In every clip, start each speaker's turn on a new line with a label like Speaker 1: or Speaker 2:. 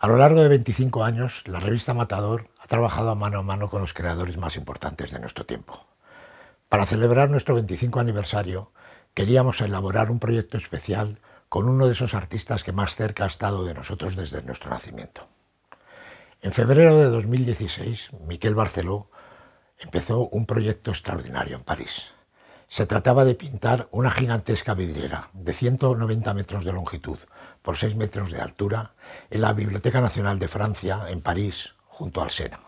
Speaker 1: A lo largo de 25 años, la revista Matador ha trabajado a mano a mano con los creadores más importantes de nuestro tiempo. Para celebrar nuestro 25 aniversario, queríamos elaborar un proyecto especial con uno de esos artistas que más cerca ha estado de nosotros desde nuestro nacimiento. En febrero de 2016, Miquel Barceló empezó un proyecto extraordinario en París. Se trataba de pintar una gigantesca vidriera de 190 metros de longitud por 6 metros de altura en la Biblioteca Nacional de Francia, en París, junto al Sena.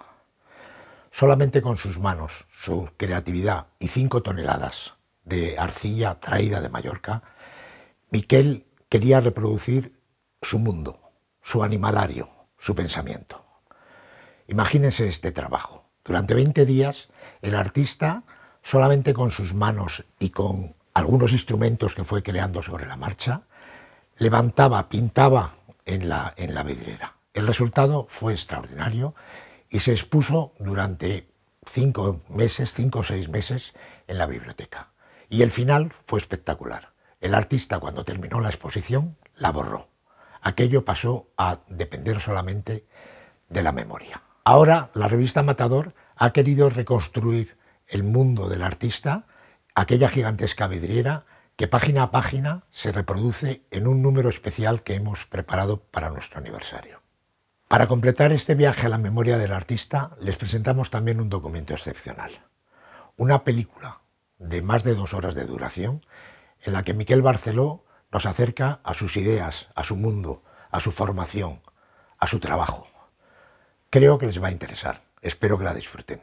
Speaker 1: Solamente con sus manos, su creatividad y 5 toneladas de arcilla traída de Mallorca, Miquel quería reproducir su mundo, su animalario, su pensamiento. Imagínense este trabajo. Durante 20 días, el artista solamente con sus manos y con algunos instrumentos que fue creando sobre la marcha, levantaba, pintaba en la, en la vidriera. El resultado fue extraordinario y se expuso durante cinco meses, cinco o seis meses en la biblioteca. Y el final fue espectacular. El artista cuando terminó la exposición la borró. Aquello pasó a depender solamente de la memoria. Ahora la revista Matador ha querido reconstruir el mundo del artista, aquella gigantesca vidriera que página a página se reproduce en un número especial que hemos preparado para nuestro aniversario. Para completar este viaje a la memoria del artista, les presentamos también un documento excepcional, una película de más de dos horas de duración, en la que Miquel Barceló nos acerca a sus ideas, a su mundo, a su formación, a su trabajo. Creo que les va a interesar. Espero que la disfruten.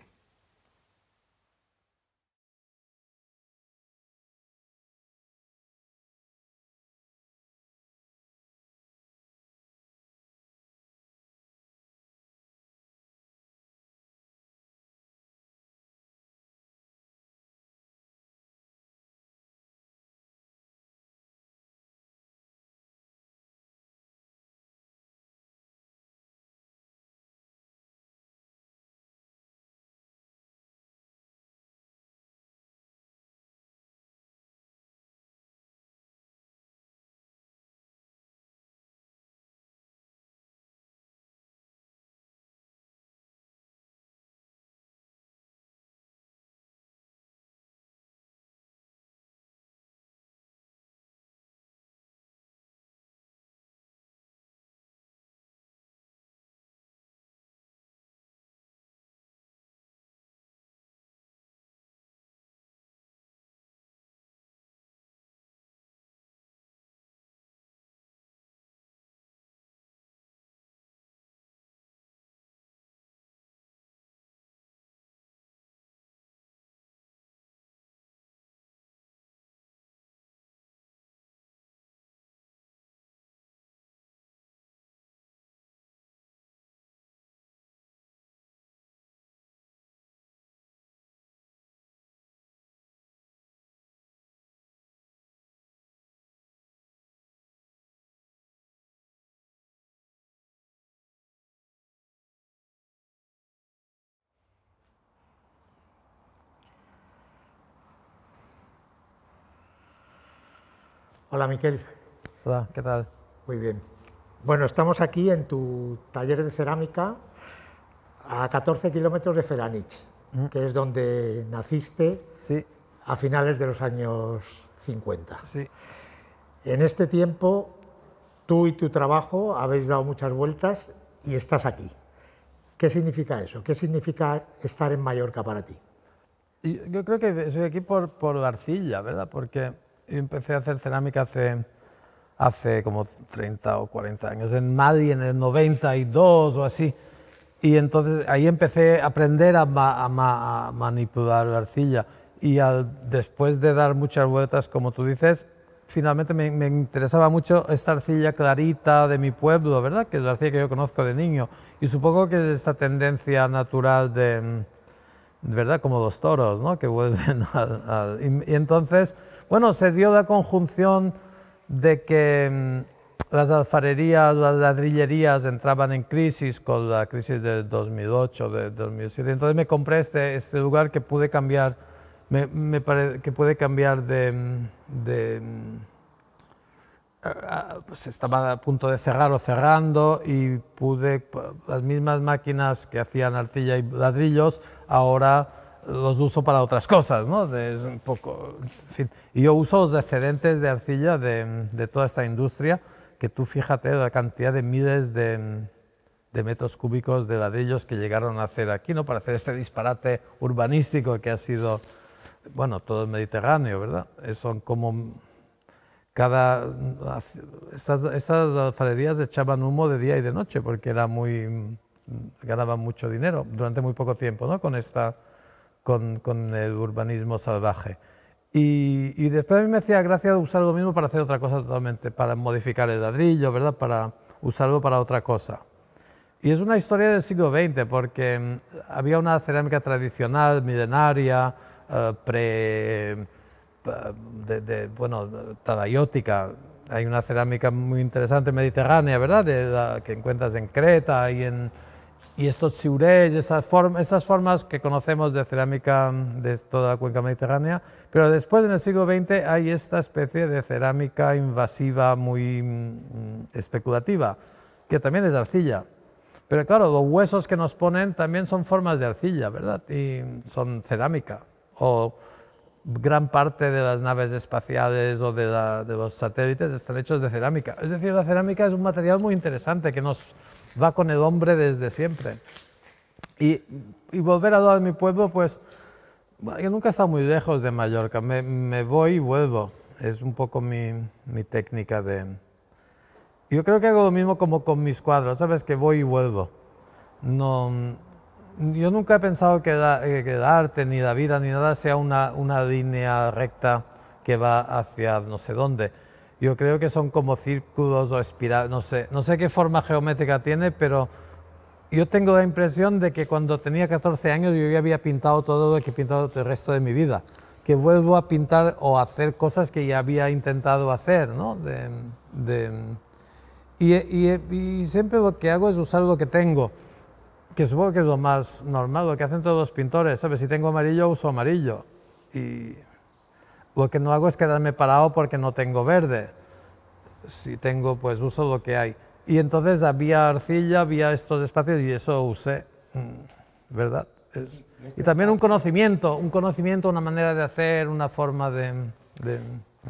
Speaker 1: Hola Miquel. Hola, ¿qué tal? Muy bien. Bueno, estamos aquí en tu taller de cerámica a 14 kilómetros de Feranich, mm. que es donde naciste sí. a finales de los años 50. Sí. En este tiempo, tú y tu trabajo habéis dado muchas vueltas y estás aquí. ¿Qué significa eso? ¿Qué significa estar en Mallorca para ti? Yo creo que soy aquí por,
Speaker 2: por arcilla, ¿verdad? Porque empecé a hacer cerámica hace, hace como 30 o 40 años, en Madrid, en el 92 o así. Y entonces ahí empecé a aprender a, manipular la arcilla. Y después de dar muchas vueltas, como tú dices, finalmente me, me, interesaba mucho esta arcilla clarita de mi pueblo, ¿verdad? Que es la arcilla que yo conozco de niño. Y supongo que es esta tendencia natural de ¿verdad? Como dos toros, ¿no? Que vuelven al... y, entonces, bueno, se dio la conjunción de que mm, las alfarerías, las ladrillerías entraban en crisis con la crisis de 2008, de 2007. Entonces me compré este, este lugar que pude cambiar, me, que puede cambiar de mm, mm, eh, pues estaba a punto de cerrar o cerrando y pude, las mismas máquinas que hacían arcilla y ladrillos, ahora los uso para otras cosas, ¿no? De, un poco, Y yo uso los excedentes de arcilla de, toda esta industria, que tú fíjate la cantidad de miles de, de, metros cúbicos de ladrillos que llegaron a hacer aquí, ¿no? Para hacer este disparate urbanístico que ha sido, bueno, todo el Mediterráneo, ¿verdad? Eh, son como cada estas, estas alfarerías echaban humo de día y de noche porque era muy ganaban mucho dinero durante muy poco tiempo ¿no? con esta con, con el urbanismo salvaje y, y, después a mí me hacía gracia usar lo mismo para hacer otra cosa totalmente para modificar el ladrillo verdad para usarlo para otra cosa y es una historia del siglo XX porque mm, había una cerámica tradicional milenaria eh, pre de, bueno, talayótica, Hay una cerámica muy interesante mediterránea, ¿verdad? que encuentras en Creta y en y estos siurés, esas, esas formas que conocemos de cerámica de toda la cuenca mediterránea, pero después en el siglo XX hay esta especie de cerámica invasiva muy mm, especulativa, que también es arcilla. Pero claro, los huesos que nos ponen también son formas de arcilla, ¿verdad? Y son cerámica. O gran parte de las naves espaciales o de, de, los satélites están hechos de cerámica. Es decir, la cerámica es un material muy interesante que nos va con el hombre desde siempre. Y, volver a dar mi pueblo, pues, yo nunca he estado muy lejos de Mallorca, me, voy y vuelvo. Es un poco mi, mi técnica de... Yo creo que hago lo mismo como con mis cuadros, ¿sabes? Que voy y vuelvo. No, yo nunca he pensado que, la, eh, arte, ni la vida, ni nada sea una, una, línea recta que va hacia no sé dónde. Yo creo que son como círculos o espirales, no sé, no sé qué forma geométrica tiene, pero yo tengo la impresión de que cuando tenía 14 años yo ya había pintado todo lo que he pintado el resto de mi vida, que vuelvo a pintar o hacer cosas que ya había intentado hacer, ¿no? y siempre lo que hago es usar lo que tengo que supongo que es lo más normal, lo que hacen todos los pintores, ¿sabes? Si tengo amarillo, uso amarillo. Y lo que no hago es quedarme parado porque no tengo verde. Si tengo, pues uso lo que hay. Y entonces había arcilla, había estos espacios y eso usé, mm, ¿verdad? y también un conocimiento, un conocimiento, una manera de hacer, una forma
Speaker 1: de...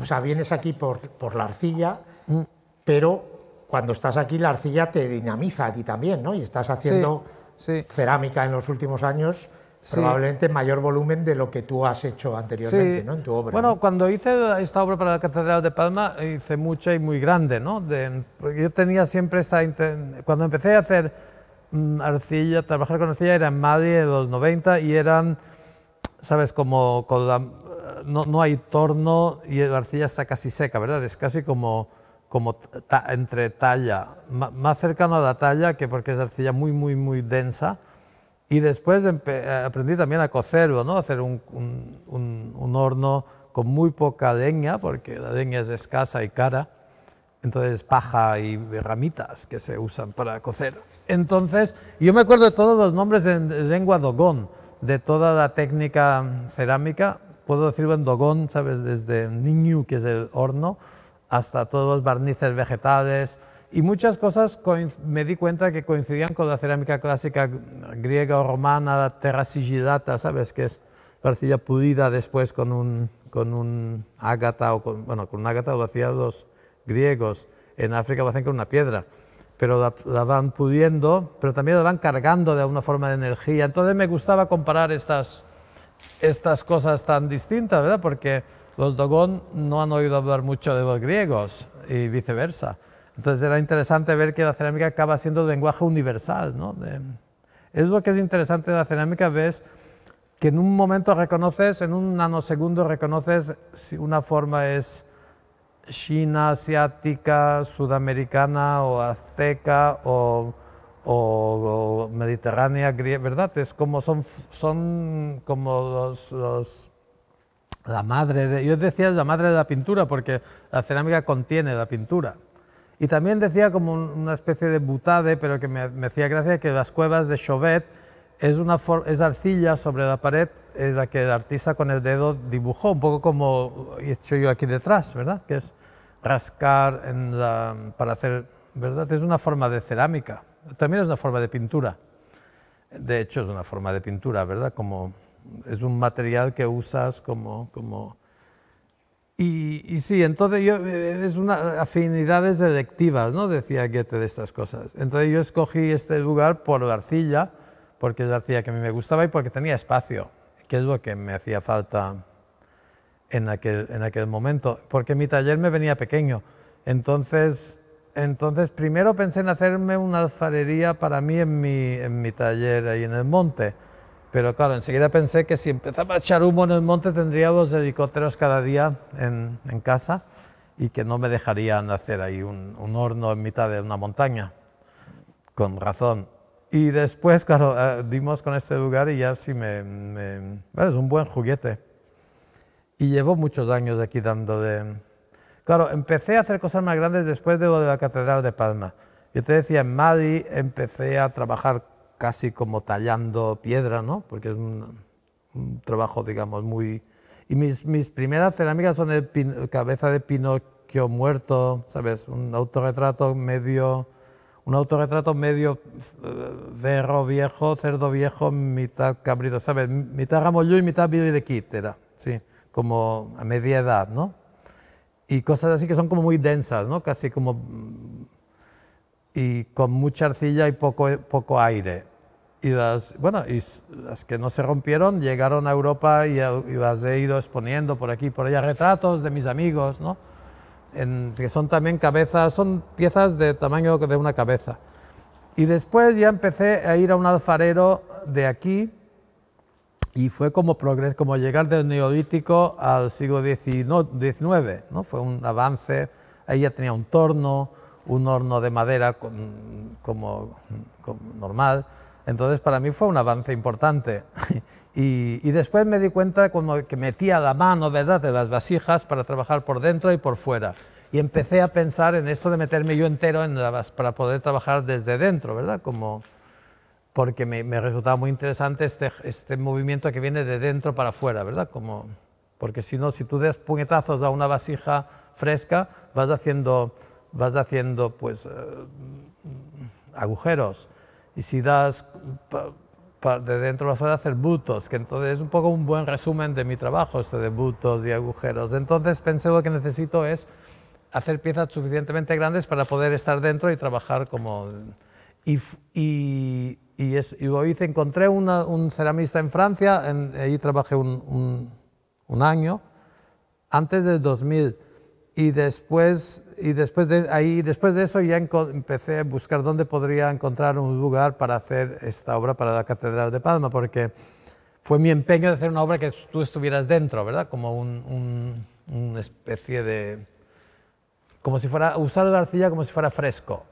Speaker 1: O sea, vienes aquí por, por la arcilla, mm. pero cuando estás aquí la arcilla te dinamiza a ti también, ¿no? Y estás haciendo cerámica en los últimos años, probablemente mayor volumen de lo que tú has hecho anteriormente ¿no? en tu
Speaker 2: obra. Bueno, cuando hice esta obra para la Catedral de Palma, hice mucha y muy grande. ¿no? yo tenía siempre esta... Cuando empecé a hacer mm, arcilla, trabajar con arcilla, era en Madrid de los 90 y eran, ¿sabes? Como no, no, hay torno y la arcilla está casi seca, ¿verdad? Es casi como como entre talla, más cercano a la talla que porque es arcilla muy, muy, muy densa. Y después eh, aprendí también a cocerlo, ¿no? hacer un, un, un, horno con muy poca leña, porque la leña es escasa y cara, entonces paja y ramitas que se usan para cocer. Entonces, yo me acuerdo de todos los nombres en lengua dogón, de toda la técnica cerámica, puedo decirlo en dogón, ¿sabes? Desde niño, que es el horno, hasta todos los barnices vegetales y muchas cosas me di cuenta que coincidían con la cerámica clásica griega o romana, la sigillata, ¿sabes? Que es la arcilla pudida después con un, con un ágata, o con, bueno, con un ágata o hacían los griegos, en África lo hacen con una piedra, pero la, la van pudiendo, pero también la van cargando de alguna forma de energía. Entonces me gustaba comparar estas, estas cosas tan distintas, ¿verdad? Porque los Dogon no han oído hablar mucho de los griegos y viceversa. Entonces era interesante ver que la cerámica acaba siendo lenguaje universal. ¿no? es lo que es interesante de la cerámica, ves que en un momento reconoces, en un nanosegundo reconoces si una forma es china, asiática, sudamericana o azteca o, mediterránea, ¿verdad? Es como son, son como los la madre de, yo decía la madre de la pintura porque la cerámica contiene la pintura. Y también decía como una especie de butade, pero que me, hacía gracia que las cuevas de Chauvet es, una es arcilla sobre la pared en la que el artista con el dedo dibujó, un poco como he hecho yo aquí detrás, ¿verdad? Que es rascar en para hacer, ¿verdad? Es una forma de cerámica, también es una forma de pintura. De hecho, es una forma de pintura, ¿verdad? Como es un material que usas como... como y, sí, entonces yo, eh, es una afinidades electivas, ¿no? Decía Goethe de estas cosas. Entonces yo escogí este lugar por la arcilla, porque es la arcilla que a mí me gustaba y porque tenía espacio, que es lo que me hacía falta en aquel, en aquel momento, porque mi taller me venía pequeño. Entonces, entonces primero pensé en hacerme una alfarería para mí en mi, en mi taller ahí en el monte, pero claro, enseguida pensé que si empezaba a echar humo en el monte tendría dos helicópteros cada día en, casa y que no me dejarían hacer ahí un, horno en mitad de una montaña, con razón. Y después, claro, eh, dimos con este lugar y ya sí me... bueno, es un buen juguete. Y llevo muchos años aquí dando de... Claro, empecé a hacer cosas más grandes después de lo de la Catedral de Palma. Yo te decía, en Madrid empecé a trabajar casi como tallando piedra, ¿no? porque es un, trabajo, digamos, muy... Y mis, primeras cerámicas son de cabeza de Pinocchio muerto, ¿sabes? Un autorretrato medio... Un autorretrato medio verro eh, viejo, cerdo viejo, mitad cabrito, ¿sabes? Mitad Ramollú y mitad Billy de Kit era, sí, como a media edad, ¿no? Y cosas así que son como muy densas, ¿no? Casi como y con mucha arcilla y poco, poco aire. Y las, bueno, y las que no se rompieron llegaron a Europa y, las he ido exponiendo por aquí, por allá, retratos de mis amigos, ¿no? que son también cabezas, son piezas de tamaño de una cabeza. Y después ya empecé a ir a un alfarero de aquí y fue como, progres, como llegar del neolítico al siglo XIX, ¿no? Fue un avance, ahí ya tenía un torno, un horno de madera como, normal. Entonces para mí fue un avance importante. y, después me di cuenta como que metía la mano ¿verdad? de las vasijas para trabajar por dentro y por fuera. Y empecé a pensar en esto de meterme yo entero en la, para poder trabajar desde dentro, ¿verdad? Como, porque me, resultaba muy interesante este, este movimiento que viene de dentro para afuera, ¿verdad? Como, porque si no, si tú des puñetazos a una vasija fresca, vas haciendo vas haciendo pues eh, agujeros y si das de dentro vas a hacer butos, que entonces es un poco un buen resumen de mi trabajo este de butos y agujeros. Entonces pensé lo que necesito es hacer piezas suficientemente grandes para poder estar dentro y trabajar como... Y, y, y, lo hice, encontré un ceramista en Francia, en, ahí trabajé un, un año, antes del 2000, y después y después de, ahí, después de eso ya empecé a buscar dónde podría encontrar un lugar para hacer esta obra para la Catedral de Palma, porque fue mi empeño de hacer una obra que tú estuvieras dentro, ¿verdad? Como un, una especie de... como si fuera... usar la arcilla como si fuera fresco.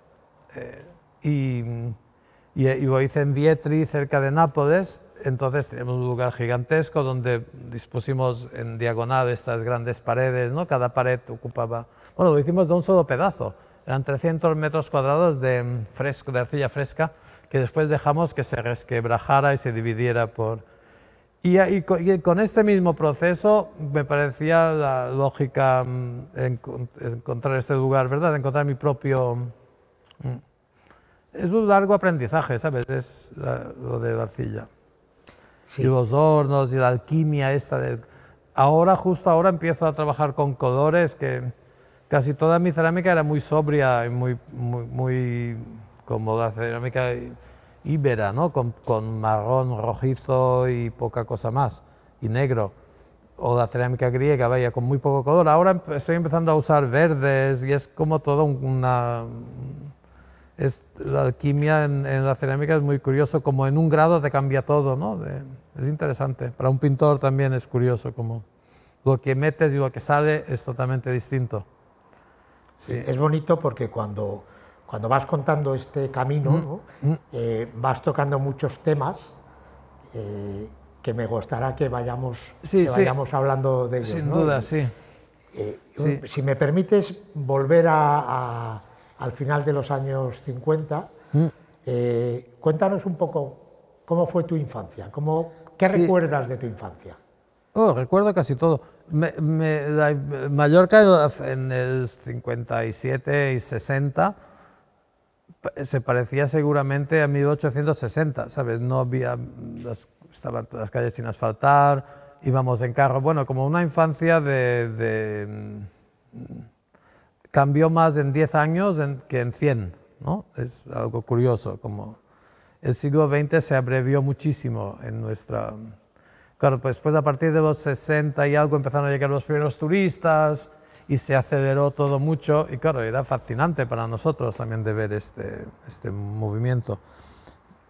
Speaker 2: Eh, y, y, y, lo hice en Vietri, cerca de Nápoles, entonces teníamos un lugar gigantesco donde dispusimos en diagonal estas grandes paredes, ¿no? Cada pared ocupaba... Bueno, lo hicimos de un solo pedazo. Eran 300 metros cuadrados de, mm, de arcilla fresca que después dejamos que se resquebrajara y se dividiera por... Y, con, este mismo proceso me parecía la lógica mm, encontrar este lugar, ¿verdad? Encontrar mi propio... Mm, es un largo aprendizaje, ¿sabes? Es eh, lo de la arcilla y los hornos y la alquimia esta. De... Ahora, justo ahora, empiezo a trabajar con colores, que casi toda mi cerámica era muy sobria y muy, muy, como la cerámica íbera, ¿no? Con, con, marrón rojizo y poca cosa más, y negro. O la cerámica griega, vaya, con muy poco color. Ahora estoy empezando a usar verdes y es como todo una... Es, la alquimia en, la cerámica es muy curioso, como en un grado te cambia todo, ¿no? De, es interesante. Para un pintor también es curioso como lo que metes
Speaker 1: y lo que sale es totalmente distinto. Sí. es bonito porque cuando, cuando vas contando este camino, mm, mm. Eh, vas tocando muchos temas eh, que me gustará que vayamos, hablando de ellos. Sin duda, eh, sí. si me permites volver a, al final de los años 50, mm. cuéntanos un poco cómo fue tu infancia, cómo, ¿Qué recuerdas de tu infancia? Oh, recuerdo casi todo.
Speaker 2: Mallorca en el 57 y 60 se parecía seguramente a 1860, ¿sabes? No había, estaban todas las calles sin asfaltar, íbamos en carro. Bueno, como una infancia de... Mm, cambió más en 10 años que en 100, ¿no? Es algo curioso, como el siglo XX se abrevió muchísimo en nuestra... Claro, pues después pues a partir de los 60 y algo empezaron a llegar los primeros turistas y se aceleró todo mucho y claro, era fascinante para nosotros también de ver este, este movimiento.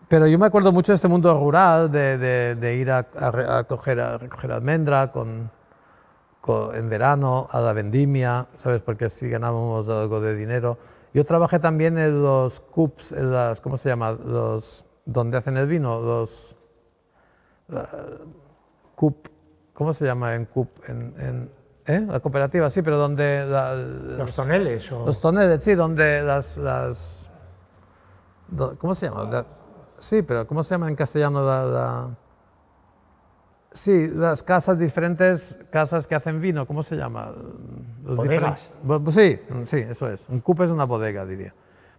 Speaker 2: Pero yo me acuerdo mucho de este mundo rural, de, de, ir a, a, coger, recoger almendra con, con, en verano, a la vendimia, ¿sabes? Porque si ganábamos algo de dinero. Yo trabajé también en los CUPS, en las, ¿cómo se llama? Los donde hacen el vino, los eh, CUP, ¿cómo se llama en CUP? En, ¿eh? La cooperativa, sí, pero donde... los, toneles. Los toneles, sí, donde las... las ¿Cómo se llama? sí, pero ¿cómo se llama en castellano la, la Sí, las casas diferentes, casas que hacen vino, ¿cómo se llama? ¿Bodegas? Sí, sí, eso es. Un cup es una bodega, diría.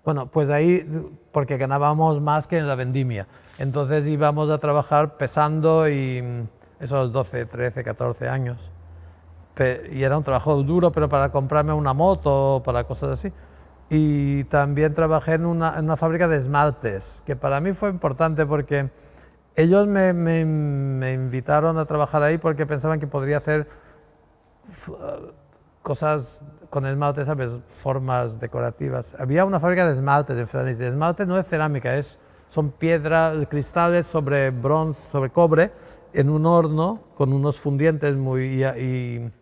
Speaker 2: Bueno, pues ahí, porque ganábamos más que en la vendimia. Entonces íbamos a trabajar pesando y mm, esos 12, 13, 14 años. Y era un trabajo duro, pero para comprarme una moto, para cosas así. Y también trabajé en una, en una fábrica de esmaltes, que para mí fue importante porque ellos me, me, me invitaron a trabajar ahí porque pensaban que podría hacer eh, cosas con esmalte, ¿sabes? Formas decorativas. Había una fábrica de esmaltes en esmalte no es cerámica, es, son piedras, cristales sobre bronce, sobre cobre, en un horno con unos fundientes muy... Y, y,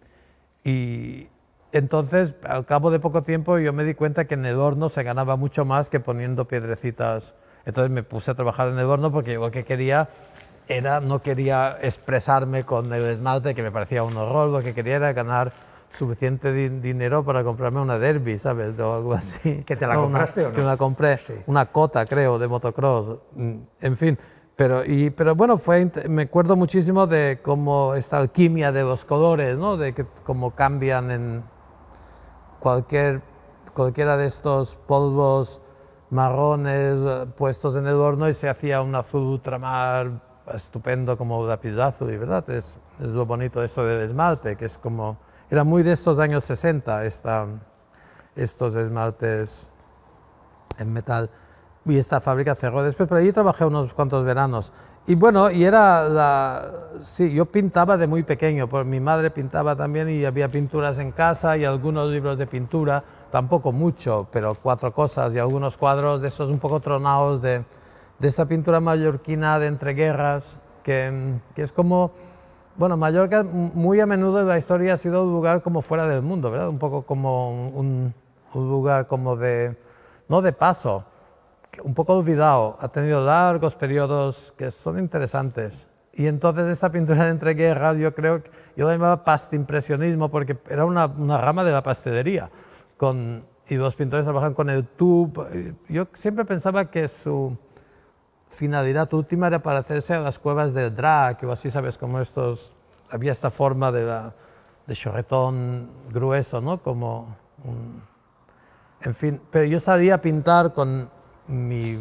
Speaker 2: y, entonces, al cabo de poco tiempo, yo me di cuenta que en el horno se ganaba mucho más que poniendo piedrecitas. Entonces me puse a trabajar en el horno porque lo que quería era, no quería expresarme con el esmalte, que me parecía un horror, lo que quería era ganar suficiente dinero para comprarme una derby, ¿sabes? O algo mm. así. ¿Que te la compraste o no? Que me la compré, una cota, creo, de motocross. Mm, en fin. Pero, y, pero bueno, fue, me acuerdo muchísimo de cómo esta alquimia de los colores, ¿no? De que, cómo cambian en cualquier, cualquiera de estos polvos marrones eh, puestos en el horno y se hacía un azul ultramar estupendo como y ¿verdad? Es, es lo bonito eso del esmalte, que es como era muy de estos años 60, esta, estos esmaltes en metal. Y esta fábrica cerró después, pero allí trabajé unos cuantos veranos. Y bueno, y era la... Sí, yo pintaba de muy pequeño, porque mi madre pintaba también y había pinturas en casa y algunos libros de pintura, tampoco mucho, pero cuatro cosas y algunos cuadros de esos un poco tronados de, de esta pintura mallorquina de entreguerras, que, que es como bueno, Mallorca muy a menudo en la historia ha sido un lugar como fuera del mundo, ¿verdad? Un poco como un, lugar como de, no de paso, un poco olvidado. Ha tenido largos periodos que son interesantes. Y entonces esta pintura de entreguerras, yo creo, yo la llamaba pastimpresionismo porque era una, rama de la pastelería. Con, y los pintores trabajan con el tubo. Yo siempre pensaba que su, finalidad última era parecerse a las cuevas del Drac o así, ¿sabes? Como estos, había esta forma de, chorretón grueso, ¿no? Como en fin, pero yo sabía pintar con mi,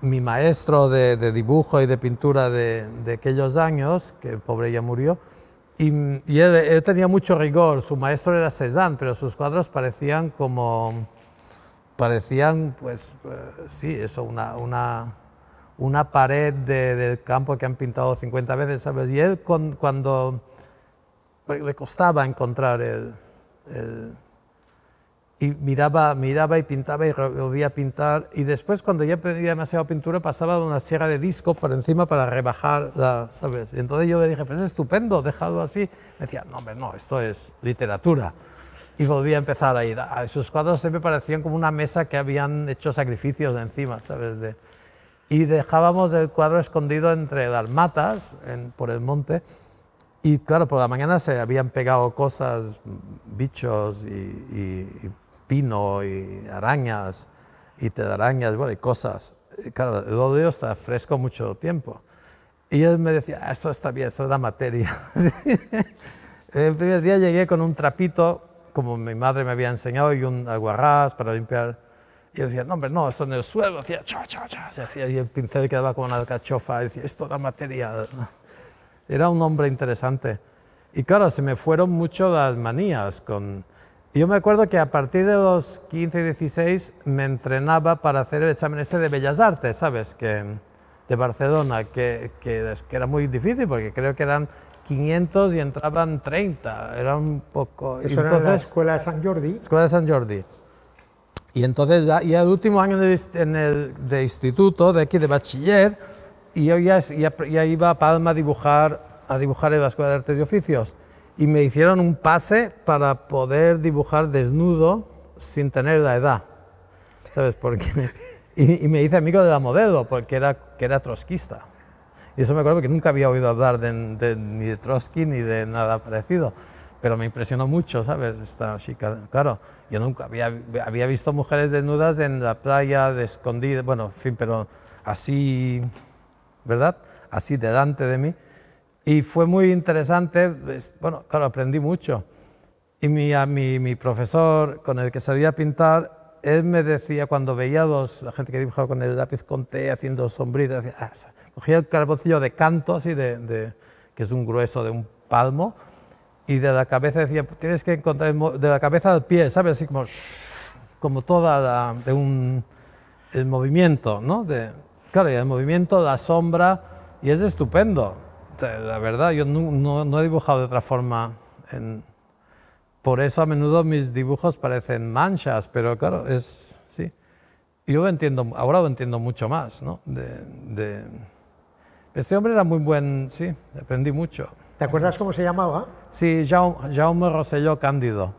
Speaker 2: mi maestro de, dibujo y de pintura de, aquellos años, que pobre ya murió, y, él, tenía mucho rigor, su maestro era Cézanne, pero sus cuadros parecían como parecían, pues eh, sí, eso, una, una, una pared del campo que han pintado 50 veces, ¿sabes? Y él cuando le costaba encontrar el, y miraba, miraba y pintaba y volvía a pintar. Y después, cuando ya pedía demasiada pintura, pasaba una sierra de disco por encima para rebajar, ¿sabes? Y entonces yo le dije, pero pues es estupendo, dejado así. Me decía, no, hombre, no, esto es literatura y volví a empezar ahí. Sus cuadros siempre parecían como una mesa que habían hecho sacrificios de encima, ¿sabes? y dejábamos el cuadro escondido entre las matas, por el monte, y claro, por la mañana se habían pegado cosas, bichos y, pino y arañas y telarañas, bueno, y cosas. Y claro, el odio está fresco mucho tiempo. Y él me decía, ah, esto está bien, esto da materia. el primer día llegué con un trapito como mi madre me había enseñado, y un aguarrás para limpiar. Y yo decía, no, hombre, no, esto en el suelo, hacía cha, cha, cha, y el pincel quedaba como una alcachofa, y decía, esto da materia. Era un hombre interesante. Y claro, se me fueron mucho las manías. Con... Yo me acuerdo que a partir de los 15 y 16 me entrenaba para hacer el examen este de Bellas Artes, ¿sabes? Que, de Barcelona, que, que era muy difícil, porque creo que eran 500 y entraban 30, era un poco... Eso entonces, era la escuela de San Jordi. Escuela de San Jordi. Y entonces, ya, y el último año de, en el, de instituto, de aquí, de bachiller, y yo ya, ya, iba a Palma a dibujar, a dibujar en la Escuela de Artes y Oficios. Y me hicieron un pase para poder dibujar desnudo sin tener la edad. ¿Sabes? y, y me hice amigo de la modelo, porque era, que era trotskista. Y eso me acuerdo porque nunca había oído hablar de, ni de Trotsky ni de nada parecido. Pero me impresionó mucho, ¿sabes? Esta chica. Claro, yo nunca había, había visto mujeres desnudas en la playa, de escondida, bueno, en fin, pero así, ¿verdad? Así delante de mí. Y fue muy interesante, bueno, claro, aprendí mucho. Y a mi, mi profesor con el que sabía pintar él me decía, cuando veía a la gente que dibujaba con el lápiz con té, haciendo sombritas, ah, cogía el carbocillo de canto, así, de, que es un grueso de un palmo, y de la cabeza decía, pues tienes que encontrar, de la cabeza al pie, ¿sabes? Así como, como toda de un, el movimiento, ¿no? De, claro, el movimiento, la sombra, y es estupendo. La verdad, yo no, no he dibujado de otra forma en por eso a menudo mis dibujos parecen manchas, pero claro, es, sí. Yo entiendo, ahora lo entiendo mucho más, ¿no? De, Este hombre era muy buen, sí, aprendí mucho. ¿Te acuerdas cómo se llamaba? Sí, Jaume, Rosselló Cándido.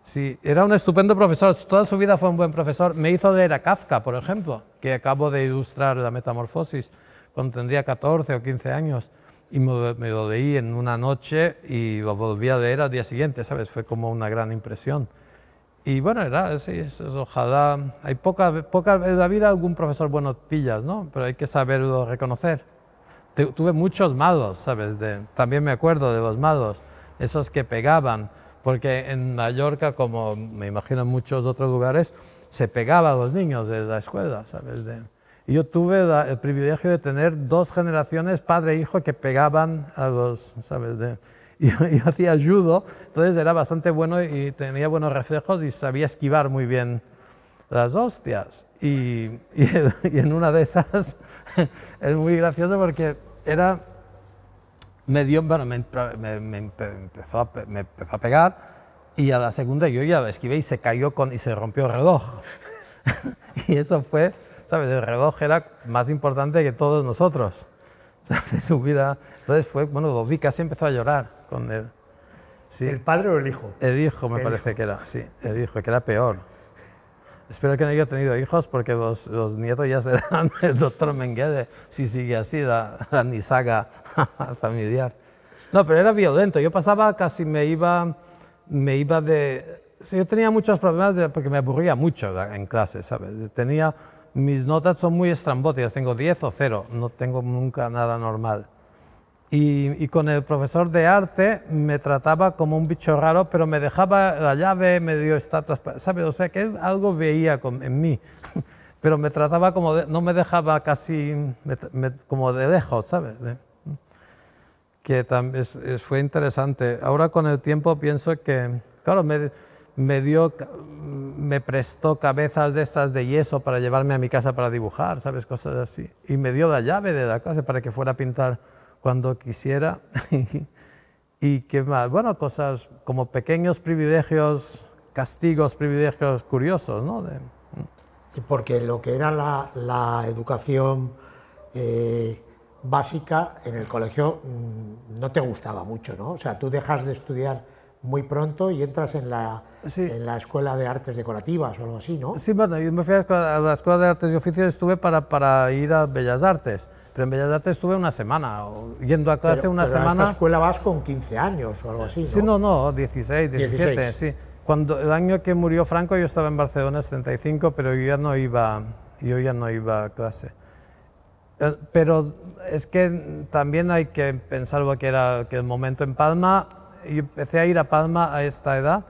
Speaker 2: Sí, era un estupendo profesor, toda su vida fue un buen profesor. Me hizo leer a Kafka, por ejemplo, que acabo de ilustrar la metamorfosis, cuando tendría 14 o 15 años y me, me, lo leí en una noche y lo volví a leer al día siguiente, ¿sabes? Fue como una gran impresión. Y bueno, era, sí, eso, ojalá. Hay pocas, pocas, en la vida algún profesor bueno pillas, ¿no? Pero hay que saberlo reconocer. Tuve muchos malos, ¿sabes? De, también me acuerdo de los malos, esos que pegaban, porque en Mallorca, como me imagino en muchos otros lugares, se pegaba a los niños de la escuela, ¿sabes? De, yo tuve el privilegio de tener dos generaciones, padre e hijo, que pegaban a los, ¿sabes? De, y, hacía judo, entonces era bastante bueno y tenía buenos reflejos y sabía esquivar muy bien las hostias. Y, y, en una de esas es muy gracioso porque era me dio, bueno, me, empezó a, me, empezó a, pegar y a la segunda yo ya la esquivé y se cayó con, y se rompió el reloj. y eso fue ¿sabes? El reloj era más importante que todos nosotros. de su vida. Entonces fue, bueno, pues, vi casi empezó a llorar con él. ¿El padre o el hijo? El hijo, me parece que era, sí, el hijo, que era peor. Espero que no haya tenido hijos porque los, nietos ya serán el doctor Menguedes, si sigue así, la, ni nisaga familiar. No, pero era violento. Yo pasaba, casi me iba, me iba de... Yo tenía muchos problemas porque me aburría mucho en clase, ¿sabes? Tenía mis notas son muy estrambóticas, tengo 10 o 0, no tengo nunca nada normal. Y, con el profesor de arte me trataba como un bicho raro, pero me dejaba la llave, me dio estatuas, ¿sabes? O sea, que algo veía en mí, pero me trataba como, no me dejaba casi, como de lejos, ¿sabes? Que también fue interesante. Ahora con el tiempo pienso que, claro, me me dio, me prestó cabezas de estas de yeso para llevarme a mi casa para dibujar, ¿sabes? Cosas así. Y me dio la llave de la casa para que fuera a pintar cuando quisiera. y qué más, bueno, cosas como pequeños privilegios, castigos, privilegios curiosos, ¿no?
Speaker 1: porque lo que era la, educación eh, básica en el colegio mm, no te gustaba mucho, ¿no? O sea, tú dejas de estudiar muy pronto y entras en la en la Escuela de Artes Decorativas o algo así, ¿no? Sí, bueno,
Speaker 2: yo me fui a la Escuela de Artes y Oficios, estuve para, para ir a Bellas Artes, pero en Bellas Artes estuve una semana, yendo a clase una pero semana... En esta
Speaker 1: escuela vas con 15 años o algo así, ¿no? Sí, no,
Speaker 2: no, 16, 17, sí. Cuando, el año que murió Franco yo estaba en Barcelona, 75, pero yo ya no iba, yo ya no iba a clase. Eh, pero es que también hay que pensar lo que era que el momento en Palma. ...y empecé a ir a Palma a esta edad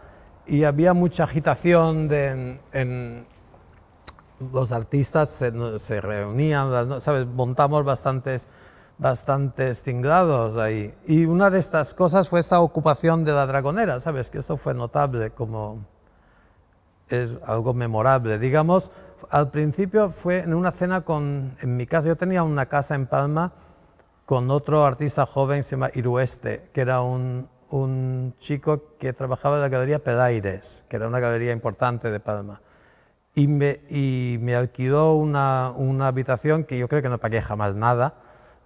Speaker 2: y había mucha agitación de, los artistas se, reunían, montamos bastantes, bastantes tinglados ahí. Y una de estas cosas fue esta ocupación de la dragonera, ¿sabes? Que eso fue notable como es algo memorable. Digamos, al principio fue en una cena con, en mi casa, yo tenía una casa en Palma con otro artista joven, se llama Irueste, que era un, un chico que trabajaba en la galería Pedaires, que era una galería importante de Palma, y me, y alquiló una, habitación que yo creo que no pagué jamás nada,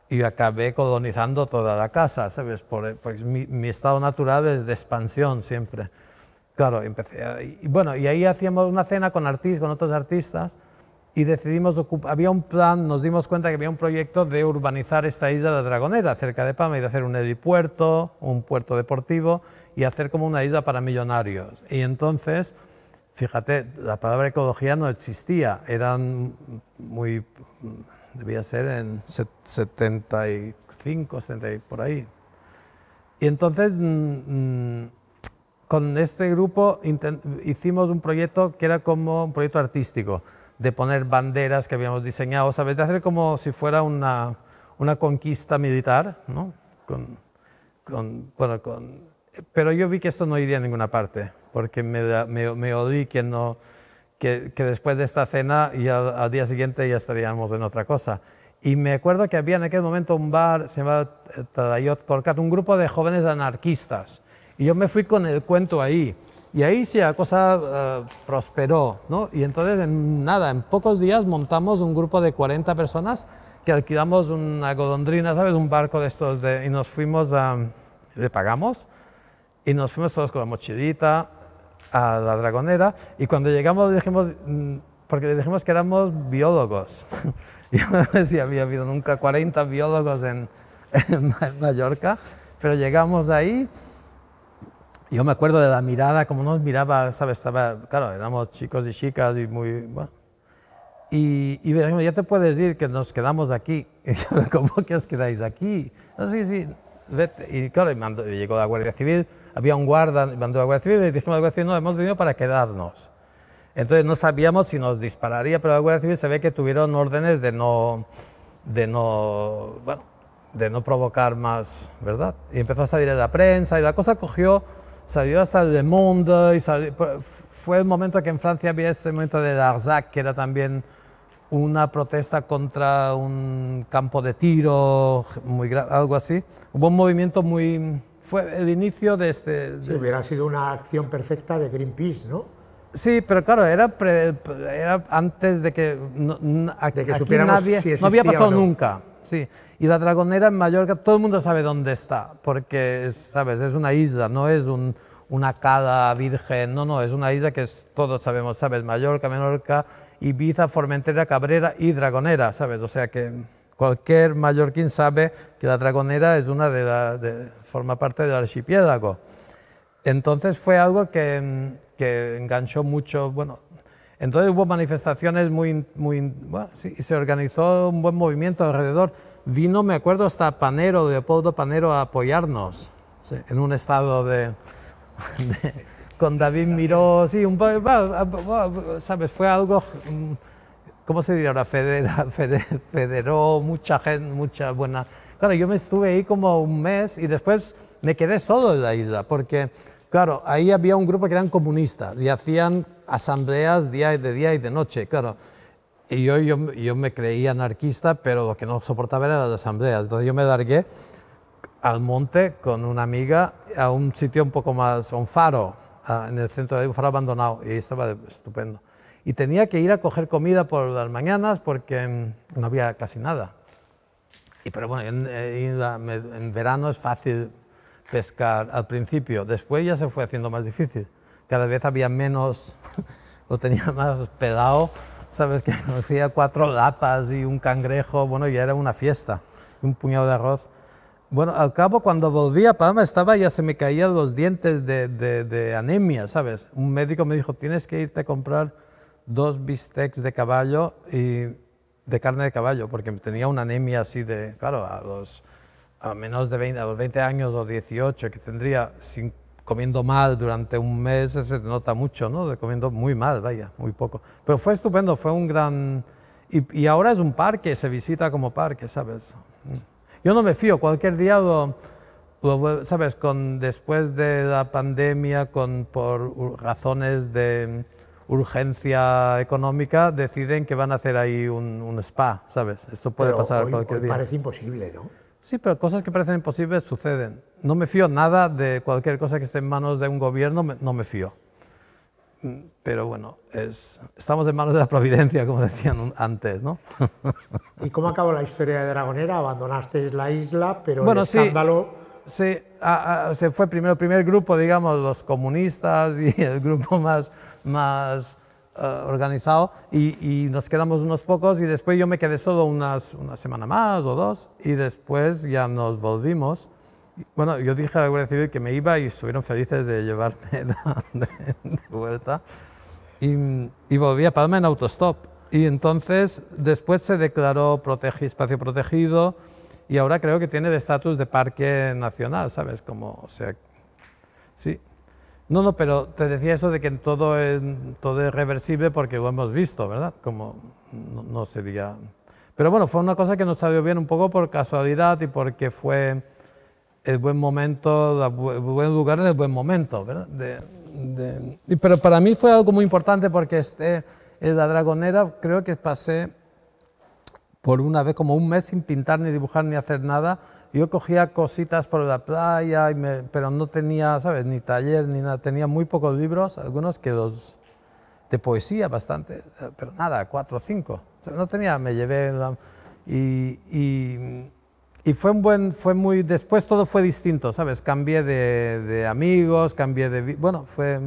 Speaker 2: y acabé colonizando toda la casa, ¿sabes? Pues mi, estado natural es de expansión siempre. Claro, empecé. bueno, y ahí hacíamos una cena con, artistas, con otros artistas y decidimos había un plan, nos dimos cuenta que había un proyecto de urbanizar esta isla de Dragonera, cerca de Pama, y de hacer un edipuerto, un puerto deportivo, y hacer como una isla para millonarios. Y entonces, fíjate, la palabra ecología no existía, eran muy, debía ser en 75, 70 y por ahí. Y entonces... Mm, mm, con este grupo hicimos un proyecto que era como un proyecto artístico de poner banderas que habíamos diseñado, ¿sabes? De hacer como si fuera una, conquista militar, pero yo vi que esto no iría a ninguna parte, porque me, me, odí que, no, después de esta cena y al día siguiente ya estaríamos en otra cosa. Y me acuerdo que había en aquel momento un bar, se llamaba eh, Tadayot Korkat, un grupo de jóvenes anarquistas. Y yo me fui con el cuento ahí. Y ahí sí la cosa eh, prosperó, ¿no? Y entonces, en nada, en pocos días montamos un grupo de 40 personas que alquilamos una golondrina, ¿sabes? Un barco de estos de, y nos fuimos a... le pagamos y nos fuimos todos con la mochilita a la dragonera y cuando llegamos dijimos... Mm, porque le dijimos que éramos biólogos. Yo no sé si había habido nunca 40 biólogos en, en Mallorca, pero llegamos ahí yo me acuerdo de la mirada, como nos miraba, ¿sabes? Estaba, claro, éramos chicos y chicas y muy... Bueno. Y, y ya te puedes decir que nos quedamos aquí. Y yo, ¿cómo que os quedáis aquí? No, sí, sí, Y claro, llegó la Guardia Civil, había un guarda, mandó la Guardia Civil y dijimos Guardia Civil, no, hemos venido para quedarnos. Entonces no sabíamos si nos dispararía, pero la Guardia Civil se ve que tuvieron órdenes de no, de no, bueno, de no provocar más, ¿verdad? Y empezó a salir en la prensa y la cosa cogió salió hasta Le Monde, y fue el momento que en Francia había este momento de Darzac, que era también una protesta contra un campo de tiro, muy algo así. Hubo un movimiento muy... fue el inicio de este... hubiera sido una acción perfecta de Greenpeace, ¿no? Sí, pero claro, era, era antes de que, no, que nadie, no había pasado nunca. Sí, y la Dragonera en Mallorca todo el mundo sabe dónde está, porque es, sabes, es una isla, no es una cada virgen, no, no, es una isla que todos sabemos, sabes, Mallorca, Menorca, Ibiza, Formentera, Cabrera y Dragonera, sabes, o sea que cualquier mallorquín sabe que la Dragonera es una de, de forma parte del archipiélago. Entonces fue algo que mm, que enganchó mucho, bueno, entonces hubo manifestaciones muy, muy sí, y se organizó un buen movimiento alrededor. Vino, me acuerdo, hasta Panero, Leopoldo Panero, a apoyarnos en un estado de, con David Miró, sí, un poco, sabes, fue algo, mm, ¿cómo se diría ahora? federó mucha gente, mucha buena. Claro, yo me estuve ahí como un mes y después me quedé solo en la isla porque Claro, ahí había un grupo que eran comunistas y hacían asambleas día de día y de noche, claro. Y yo, yo, yo me creía anarquista, pero lo que no soportaba era las asambleas. Entonces yo me largué al monte con una amiga a un sitio un poco más, a un faro, en el centro de un faro abandonado, y estaba estupendo. Y tenía que ir a coger comida por las mañanas porque mm, no había casi nada. Y, pero bueno, en eh, verano es fácil pescar al principio. Después ya se fue haciendo más difícil. Cada vez había menos, lo tenía más pedado, sabes que hacía cuatro lapas y un cangrejo, bueno, ya era una fiesta, un puñado de arroz. Bueno, al cabo cuando volví a Palma estaba, ya se me caían los dientes de, de anemia, ¿sabes? Un médico me dijo, tienes que irte a comprar dos bistecs de caballo y de carne de caballo, porque tenía una anemia así de, claro, a los a menos de 20, los 20 años o 18 que tendría, sin, comiendo mal durante un mes, se nota mucho, ¿no? De comiendo muy mal, vaya, muy poco. Pero fue estupendo, fue un gran... Y, ahora es un parque, se visita como parque, ¿sabes? Mm. Yo no me fío, cualquier día lo, ¿sabes? Con, después de la pandemia, con, por razones de urgencia económica, deciden que van a hacer ahí un, spa, ¿sabes? Esto puede pasar cualquier hoy día. Parece imposible, ¿no? Sí, pero cosas que parecen imposibles suceden. No me fío nada de cualquier cosa que esté en manos de un gobierno, no me fío.
Speaker 1: Mm, pero bueno,
Speaker 2: estamos en manos de la
Speaker 1: providencia, como
Speaker 2: decían antes, ¿no?
Speaker 1: ¿Y cómo acabó la historia de Dragonera? Abandonasteis la isla, pero bueno, Sí, sí se fue primero el primer grupo, digamos,
Speaker 2: los comunistas y el grupo más, más eh, organizado y, nos quedamos unos pocos y después yo me quedé solo unas, una semana más o dos y después ya nos volvimos. Bueno, yo dije a la Guardia Civil que me iba y estuvieron felices de llevarme de, vuelta. Y, volví a Palma en autostop. Y entonces después se declaró protegi, espacio protegido y ahora creo que tiene el estatus de parque nacional, ¿sabes? Como, sea, sí, no, no, pero te decía eso de que todo, es reversible porque lo hemos visto, ¿verdad? Como no, sería... Pero bueno, fue una cosa que nos salió bien un poco por casualidad y porque fue el buen momento, el buen lugar en el buen momento, ¿verdad? pero para mí fue algo muy importante porque este, en la dragonera creo que pasé por una vez como un mes sin pintar, ni dibujar, ni hacer nada yo cogía cositas por la playa, pero no tenía, ¿sabes?, ni taller ni nada. Tenía muy pocos libros, algunos que dos de poesía bastante, eh, pero nada, cuatro o cinco. no tenía, me llevé y, y, fue un buen, fue muy, después todo fue distinto, ¿sabes? Cambié de, amigos, cambié de, bueno, fue,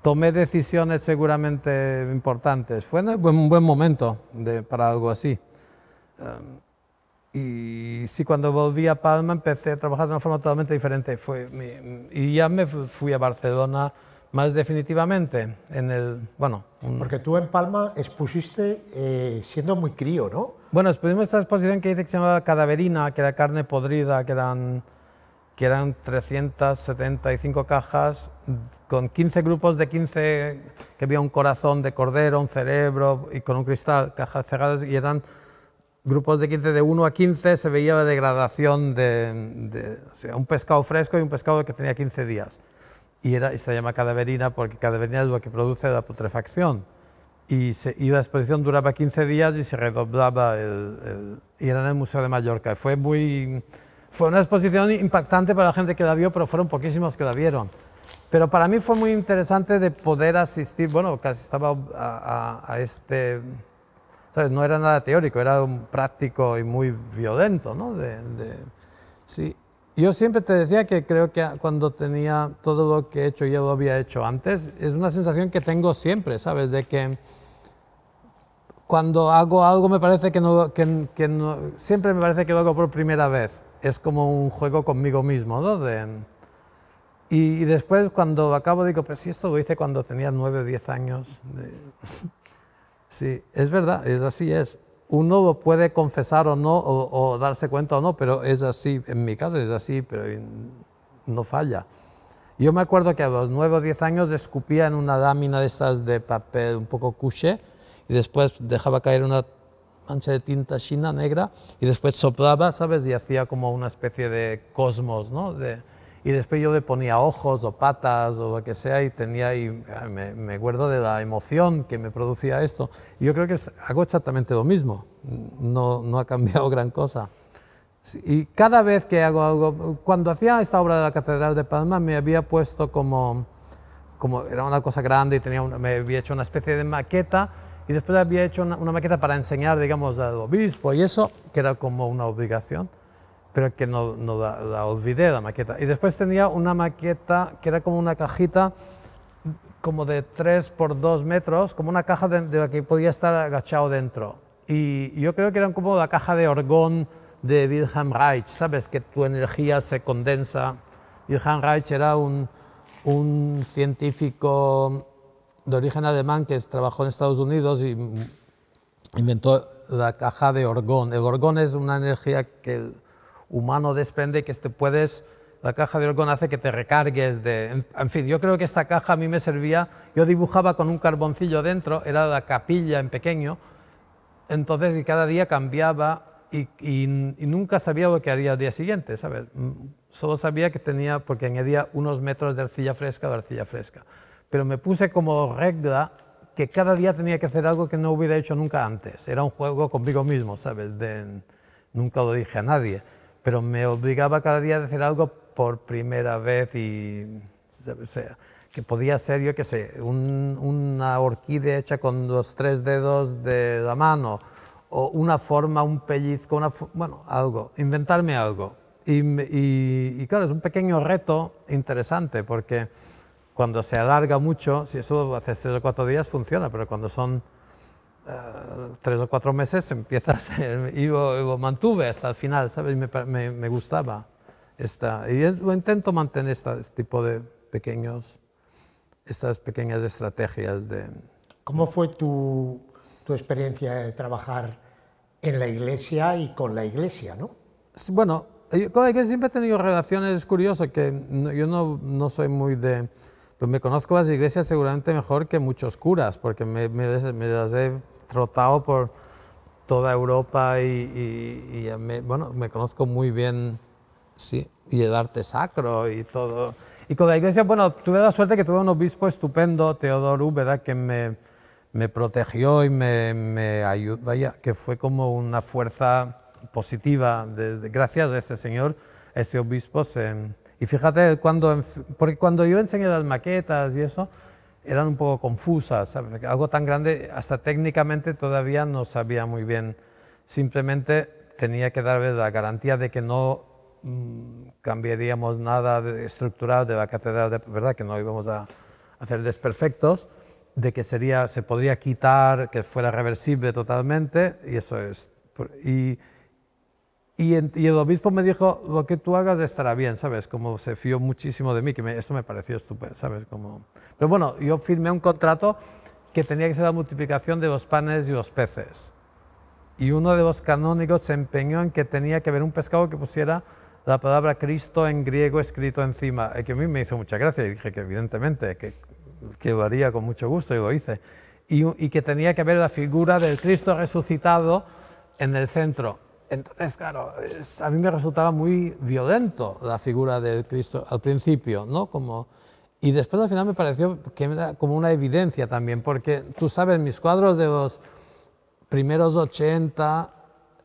Speaker 2: tomé decisiones seguramente importantes. Fue un buen, momento de, para algo así. Em, y sí, cuando volví a Palma empecé a trabajar de una forma totalmente diferente. Fue y ya me fui a Barcelona más definitivamente. En el, bueno,
Speaker 1: Porque tú en Palma expusiste eh, siendo muy crío, ¿no? Bueno, expusimos esta exposición que dice que se llamaba Cadaverina,
Speaker 2: que era carne podrida, que eran, que eran 375 cajas con 15 grupos de 15, que había un corazón de cordero, un cerebro y con un cristal, cajas cerradas, y eran grupos de 15, de 1 a 15 se veía la degradación de, un pescado fresco y un pescado que tenía 15 días. Y, era, y se llama cadaverina porque cadaverina es lo que produce la putrefacción. Y, se, la exposición duraba 15 días y se redoblaba, y era en el Museo de Mallorca. Fue, muy, fue una exposición impactante para la gente que la vio, pero fueron poquísimos que la vieron. Pero para mí fue muy interesante de poder asistir, bueno, casi estaba a este no era nada teórico, era un práctico y muy violento, ¿no? De, sí. Yo siempre te decía que creo que cuando tenía todo lo que he hecho, yo lo había hecho antes. Es una sensación que tengo siempre, ¿sabes? De que cuando hago algo me parece que no, que, siempre me parece que lo hago por primera vez. Es como un juego conmigo mismo, ¿no? y, después cuando acabo digo, pero si esto lo hice cuando tenía 9 o 10 años. Sí, es verdad, es así es. Uno puede confesar o no, o, darse cuenta o no, pero es así, en mi caso es así, pero no falla. Yo me acuerdo que a los 9 o 10 años escupía en una lámina de estas de papel un poco couché y después dejaba caer una mancha de tinta china negra y después soplaba, ¿sabes? Y hacía como una especie de cosmos, ¿no? De, y después yo le ponía ojos o patas o lo que sea y tenía y me, acuerdo de la emoción que me producía esto. Y yo creo que hago exactamente lo mismo, no, no ha cambiado gran cosa. Y cada vez que hago algo, cuando hacía esta obra de la Catedral de Palma me había puesto como, como era una cosa grande y tenía me había hecho una especie de maqueta y después había hecho una maqueta para enseñar, digamos, al obispo y eso, que era como una obligación pero que no, no la, olvidé la maqueta. Y después tenía una maqueta que era como una cajita como de 3 por 2 metros, como una caja de, la que podía estar agachado dentro. Y yo creo que era como la caja de orgón de Wilhelm Reich, ¿sabes? Que tu energía se condensa. Wilhelm Reich era un, un científico de origen alemán que trabajó en Estados Unidos y inventó la caja de orgón. El orgón es una energía que humano desprende que te puedes, la caja de orgón hace que te recargues de, en, fin, yo creo que esta caja a mí me servía, yo dibujaba con un carboncillo dentro, era la capilla en pequeño, entonces y cada día cambiaba y, nunca sabía lo que haría al día siguiente, ¿sabes? Mm, solo sabía que tenía, porque añadía unos metros de arcilla fresca de arcilla fresca. Pero me puse como regla que cada día tenía que hacer algo que no hubiera hecho nunca antes. Era un juego conmigo mismo, ¿sabes? nunca lo dije a nadie pero me obligaba cada día a hacer algo por primera vez y o sea, que podía ser, yo qué sé, una orquídea hecha con los tres dedos de la mano, o una forma, un pellizco, bueno, algo, inventarme algo. Y, y, claro, es un pequeño reto interesante, porque cuando se alarga mucho, si eso hace tres o cuatro días funciona, pero cuando son Ah, tres o cuatro meses empiezas eh, y lo, mantuve hasta el final, ¿sabes? Me, me, gustaba. Esta, y lo intento mantener este, tipo de pequeños, estas pequeñas estrategias de...
Speaker 1: ¿Cómo fue tu, tu experiencia de trabajar en la iglesia y con la iglesia, no?
Speaker 2: Bueno, yo con siempre he tenido relaciones curiosas, que yo no, no soy muy de pues me conozco las iglesias seguramente mejor que muchos curas, porque me, las he trotado por toda Europa y, me, bueno, me conozco muy bien, sí, y el arte sacro y todo. Y con la iglesia, bueno, tuve la suerte que tuve un obispo estupendo, Teodoro ¿verdad? que me, protegió y me, me, ayudó, vaya, que fue como una fuerza positiva. gracias a ese señor, este obispo se, y fíjate, cuando, porque cuando yo enseñé las maquetas y eso, eran un poco confusas, algo tan grande, hasta técnicamente todavía no sabía muy bien. Simplemente tenía que dar la garantía de que no mm, cambiaríamos nada de, estructural de la catedral, de verdad que no íbamos a hacer desperfectos, de que sería, se podría quitar, que fuera reversible totalmente, y eso es. Y, y, el obispo me dijo, lo que tú hagas estará bien, ¿sabes? Como se fió muchísimo de mí, que eso me pareció estupendo, ¿sabes? Pero bueno, yo firmé un contrato que tenía que ser la multiplicación de los panes y los peces. Y uno de los canónigos se empeñó en que tenía que haber un pescado que pusiera la palabra Cristo en griego escrito encima, eh, que a mí me hizo mucha gracia y dije que evidentemente, que, lo haría con mucho gusto y lo hice. Y, y que tenía que haber la figura del Cristo resucitado en el centro entonces, claro, a mí me resultaba muy violento la figura de Cristo al principio, ¿no? Como, y después al final me pareció que era como una evidencia también, porque tú sabes, mis cuadros de los primeros 80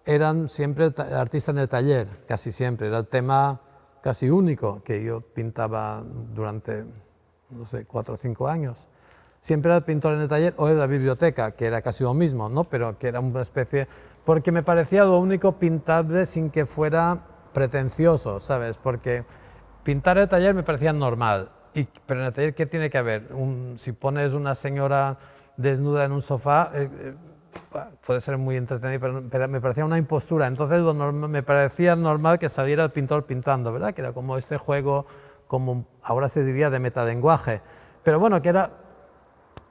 Speaker 2: eran siempre artistas en el taller, casi siempre, era el tema casi único que yo pintaba durante, no sé, cuatro o cinco años. Siempre era el pintor en el taller o en la biblioteca, que era casi lo mismo, ¿no? pero que era una especie porque me parecía lo único pintable sin que fuera pretencioso, ¿sabes? Porque pintar el taller me parecía normal, y, pero en el taller, ¿qué tiene que haber? si pones una señora desnuda en un sofá, eh, eh, puede ser muy entretenido, pero, me parecía una impostura. Entonces me parecía normal que saliera el pintor pintando, ¿verdad? Que era como este juego, como ahora se diría de metalenguaje. Pero bueno, que era,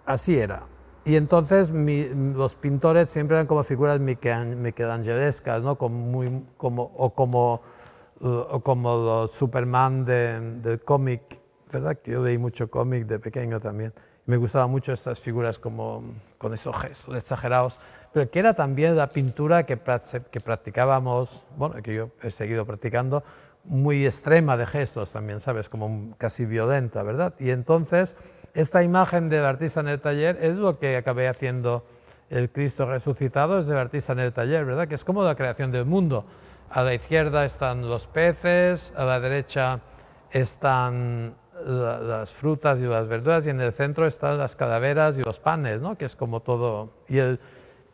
Speaker 2: así era. Y entonces los pintores siempre eran como figuras michelangelescas, ¿no? como, muy, como o como, eh, como los Superman de, del cómic, ¿verdad? Que yo veía mucho cómic de pequeño también. Me gustaban mucho estas figuras como, con esos gestos exagerados, pero que era también la pintura que, que practicábamos, bueno, que yo he seguido practicando, muy extrema de gestos también, ¿sabes? Como casi violenta, ¿verdad? Y entonces, esta imagen del artista en el taller es lo que acabé haciendo el Cristo resucitado, es del artista en el taller, ¿verdad? Que es como la creación del mundo. A la izquierda están los peces, a la derecha están las frutas y las verduras y en el centro están las calaveras y los panes, ¿no? Que es como todo... Y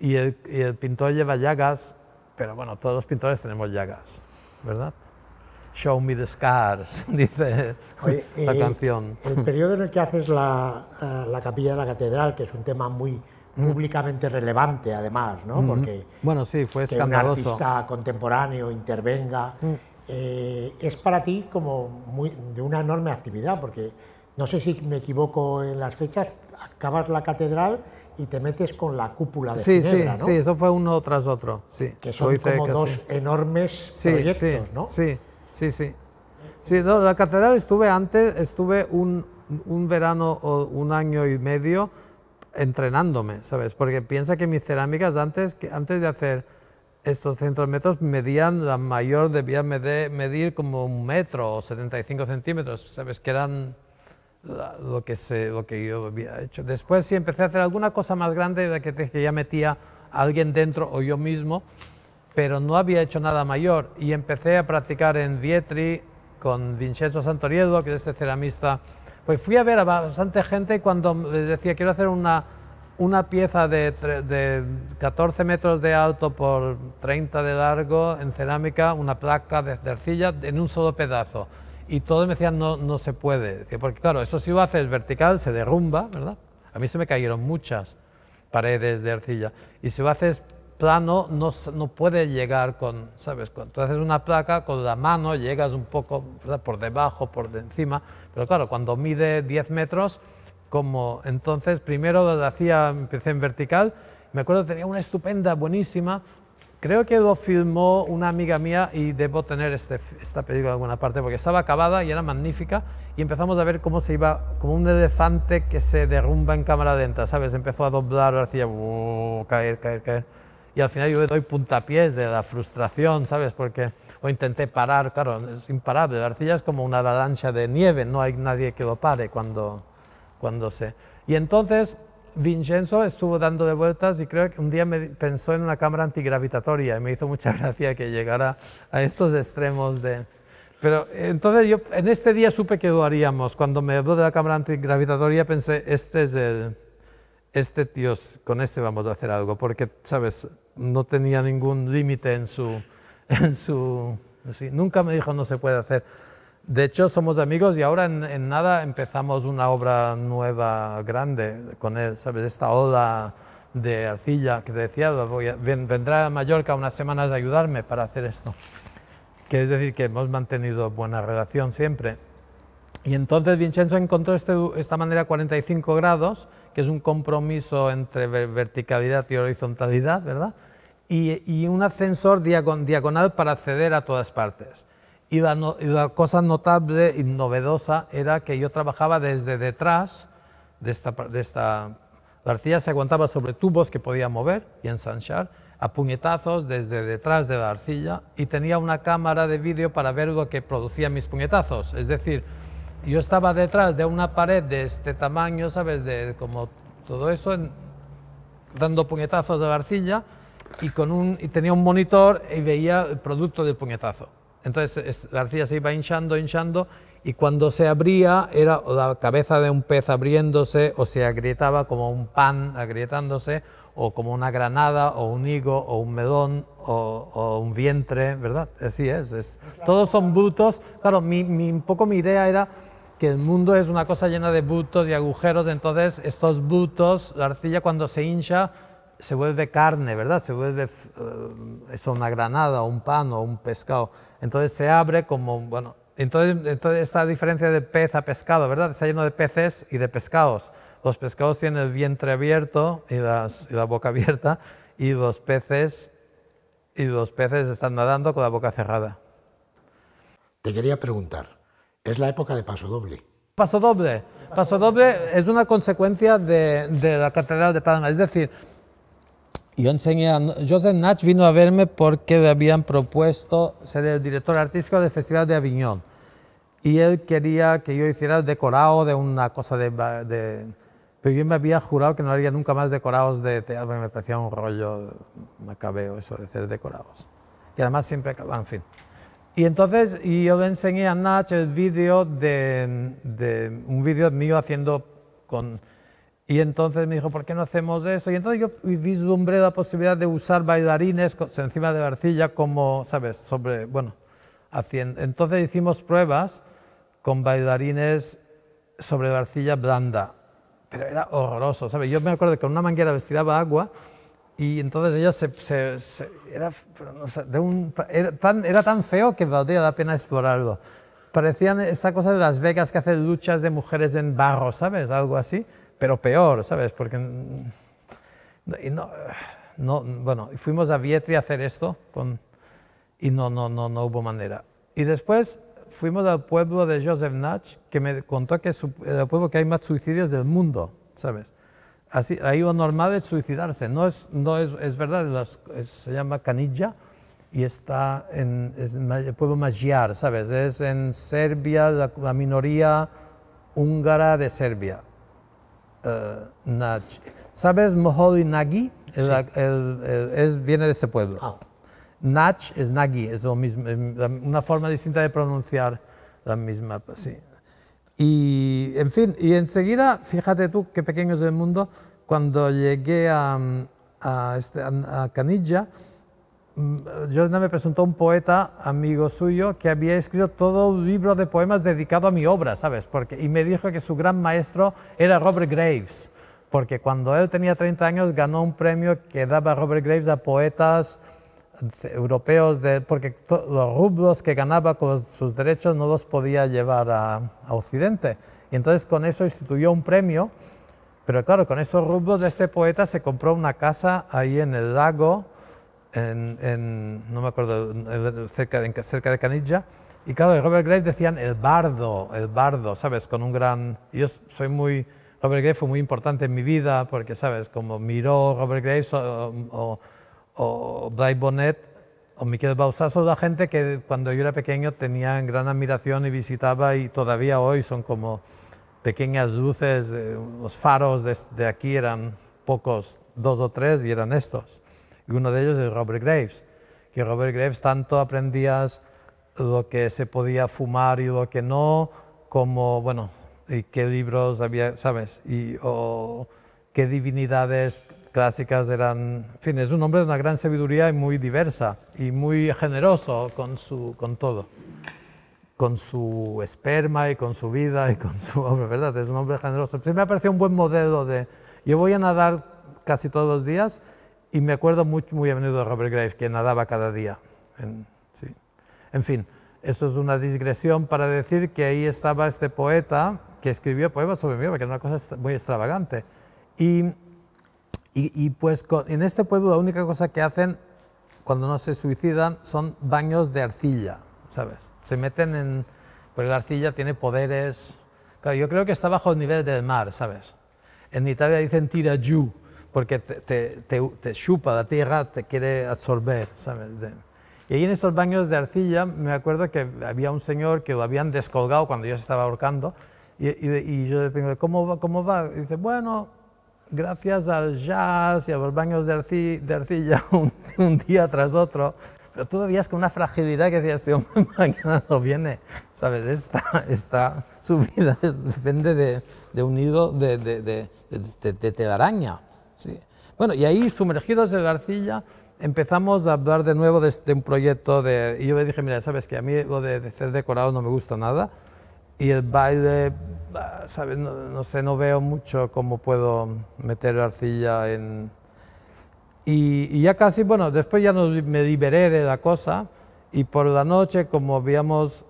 Speaker 2: y el, y el pintor lleva llagas, pero bueno, todos los pintores tenemos llagas, ¿verdad? Show Me the Scars, dice la eh, canción. El periodo
Speaker 1: en el que haces la, eh, la, capilla de la catedral, que es un tema muy mm. públicamente relevante, además, ¿no? Mm-hmm. Porque bueno, sí, fue escandaloso. Que un artista contemporáneo intervenga. Mm. Eh, es para ti como muy, de una enorme actividad, porque no sé si me equivoco en las fechas, acabas la catedral y te metes con la cúpula de sí, Ginebra, sí, Sí,
Speaker 2: eso fue uno tras otro, sí. Que son como dos enormes proyectos, ¿no? sí. Sí, sí. Sí, la catedral estuve antes, estuve un, un verano o un año y medio entrenándome, ¿sabes? Porque piensa que mis cerámicas antes, que antes de hacer estos metros medían, la mayor debía medir, medir, como un metro o 75 centímetros, ¿sabes? Que eran lo que, sé lo que yo había hecho. Después sí empecé a hacer alguna cosa más grande, que, ya metía alguien dentro o yo mismo, pero no había hecho nada mayor y empecé a practicar en Vietri con Vincenzo Santoriedo, que es este ceramista. Pues fui a ver a bastante gente y cuando decía quiero hacer una, una pieza de, 14 metros de alto por 30 de largo en cerámica, una placa de, arcilla en un solo pedazo. Y todos me decían, no, no se puede. porque claro, eso si lo haces vertical se derrumba, ¿verdad? A mí se me cayeron muchas paredes de arcilla. Y si lo haces plano no, no puede llegar con, ¿sabes? Cuando haces una placa, con la mano llegas un poco por debajo, por encima, pero claro, cuando mide 10 metros, como entonces, primero lo hacía, empecé en vertical, me acuerdo tenía una estupenda, buenísima, creo que lo filmó una amiga mía y debo tener este, esta película en alguna parte, porque estaba acabada y era magnífica, y empezamos a ver cómo se iba, como un elefante que se derrumba en cámara lenta, ¿sabes? Empezó a doblar, hacía caer, caer, caer y al final yo doy puntapiés de la frustración, ¿sabes? Porque o intenté parar, claro, es imparable, la arcilla es como una avalancha de nieve, no hay nadie que lo pare cuando, cuando se... Y entonces Vincenzo estuvo dando de vueltas y creo que un día me pensó en una cámara antigravitatoria y me hizo mucha gracia que llegara a estos extremos de... Pero entonces yo en este día supe que lo haríamos. Cuando me habló de la cámara antigravitatoria pensé, este es el... Este tío, con este vamos a hacer algo, porque, ¿sabes? no tenía ningún límite en su... su nunca me dijo no se puede hacer. De hecho, somos amigos y ahora en, nada empezamos una obra nueva, grande, con él, ¿sabes? Esta ola de arcilla que decía, vendrá a Mallorca unas semanas de ayudarme para hacer esto. que es decir que hemos mantenido buena relación siempre. Y entonces Vincenzo encontró este, esta manera 45 grados, que es un compromiso entre verticalidad y horizontalidad, ¿verdad? Y, un ascensor diagonal para acceder a todas partes. Y la, cosa notable y novedosa era que yo trabajaba desde detrás de esta... De esta la arcilla se aguantaba sobre tubos que podía mover y ensanchar, a puñetazos desde detrás de la arcilla, y tenía una cámara de vídeo para ver lo que producían mis puñetazos. Es decir, yo estaba detrás de una pared de este tamaño, ¿sabes? De, como todo eso, dando puñetazos de arcilla y, con un, tenía un monitor y veía el producto del puñetazo. Entonces la arcilla se iba hinchando, hinchando y cuando se abría era la cabeza de un pez abriéndose o se agrietaba como un pan agrietándose o como una granada o un higo o un medón o, un vientre, ¿verdad? Así es, todos son brutos. Claro, un poco mi idea era el mundo es una cosa llena de butos y agujeros, entonces estos butos, la arcilla cuando se hincha se vuelve carne, ¿verdad? Se vuelve eh, es una granada, o un pan o un pescado. Entonces se abre como, bueno, entonces, entonces esta diferencia de pez a pescado, ¿verdad? Está lleno de peces y de pescados. Los pescados tienen el vientre abierto y, la boca abierta y los peces y los peces están nadando con la boca cerrada.
Speaker 1: Te quería preguntar, es la época de Paso Doble.
Speaker 2: Paso Doble. Doble es una consecuencia de, la Catedral de Palma. Es decir, yo enseñé a Joseph Nach vino a verme porque me habían propuesto ser el director artístico del Festival de Aviñón. Y él quería que yo hiciera el decorado de una cosa de, pero yo me había jurado que no haría nunca más decorados de teatro, me parecía un rollo macabeo eso de hacer decorados. Y además siempre, en fin. Y entonces y yo le enseñé a Nach el vídeo de, un vídeo mío haciendo con... Y entonces me dijo, ¿por qué no hacemos eso? Y entonces yo vislumbré la posibilidad de usar bailarines encima de barcilla arcilla como, ¿sabes? Sobre, bueno, haciendo. Entonces hicimos pruebas con bailarines sobre barcilla arcilla blanda. Pero era horroroso, ¿sabes? Yo me acuerdo que con una manguera vestiraba agua y entonces ella se, era, era, tan, feo que valdría la pena explorarlo. Parecían esta cosa de Las Vegas que hacen luchas de mujeres en barro, ¿sabes? Algo así, pero peor, ¿sabes? Porque mm, bueno, fuimos a Vietri a hacer esto y no, no, no, no hubo manera. Y después fuimos al pueblo de Joseph Natch, que me contó que es el pueblo que hay más suicidios del mundo, ¿sabes? Así, lo normal normal suicidarse, no es, no es, es verdad, se llama Canilla y está en el pueblo Magyar, ¿sabes? Es en Serbia, la, minoría húngara de Serbia. Uh, nach, ¿Sabes moholy Nagi? es, viene de ese pueblo. Ah. Nach es Nagi, es lo una forma distinta de pronunciar la misma, sí. Y, en fin, y enseguida, fíjate tú qué pequeño es el mundo, cuando llegué a, a, este, Canilla, mm, Jordana me presentó un poeta amigo suyo que había escrito todo un libro de poemas dedicado a mi obra, ¿sabes? Porque, y me dijo que su gran maestro era Robert Graves, porque cuando él tenía 30 años ganó un premio que daba Robert Graves a poetas europeos, de, porque los rublos que ganaba con sus derechos no los podía llevar a, Occidente. Y entonces con eso instituyó un premio, pero claro, con esos rublos este poeta se compró una casa ahí en el lago, en, no me acuerdo, cerca de, cerca de Canilla, y claro, Robert Graves decían el bardo, el bardo, ¿sabes? Con un gran... Yo soy muy... Robert Graves fue muy importante en mi vida porque, ¿sabes? Como miró Robert Graves o o Dave Bonnet o Miquel bausas son la gente que cuando yo era pequeño tenía gran admiración y visitaba y todavía hoy son como pequeñas luces, eh, los faros de, aquí eran pocos, dos o tres, y eran estos. Y uno de ellos es Robert Graves, que Robert Graves tanto aprendías lo que se podía fumar y lo que no, como, bueno, y qué libros había, ¿sabes? Y o, qué divinidades clásicas eran, en fin, es un hombre de una gran sabiduría y muy diversa y muy generoso con, su, con todo, con su esperma y con su vida y con su obra, ¿verdad? Es un hombre generoso. me ha parecido un buen modelo de, yo voy a nadar casi todos los días y me acuerdo muy, muy a menudo de Robert Graves, que nadaba cada día. En, sí. en fin, eso es una digresión para decir que ahí estaba este poeta que escribió poemas sobre mí, que era una cosa muy extravagante. Y y, pues en este pueblo la única cosa que hacen cuando no se suicidan son baños de arcilla, ¿sabes? Se meten en... Porque la arcilla tiene poderes... Claro, yo creo que está bajo el nivel del mar, ¿sabes? En Italia dicen tira tirayú, porque te, chupa la tierra, te quiere absorber, ¿sabes? y ahí en estos baños de arcilla me acuerdo que había un señor que lo habían descolgado cuando yo se estaba ahorcando y, yo le pregunté, ¿cómo ¿Cómo va? Y dice, bueno, gracias al jazz y a los baños de, de arcilla un, día tras otro, pero todavía es con una fragilidad que decías, este hombre mañana no viene, ¿sabes? Esta, esta, su vida depende de, un hilo de, de telaraña. ¿sí? Bueno, y ahí, sumergidos en la arcilla, empezamos a hablar de nuevo de, un proyecto de... Y yo le dije, mira, sabes que a mí lo de ser decorado no me gusta nada, y el baile no, sé, no veo mucho cómo puedo meter arcilla en... Y, ya casi, bueno, después ya me liberé de la cosa y por la noche, como habíamos...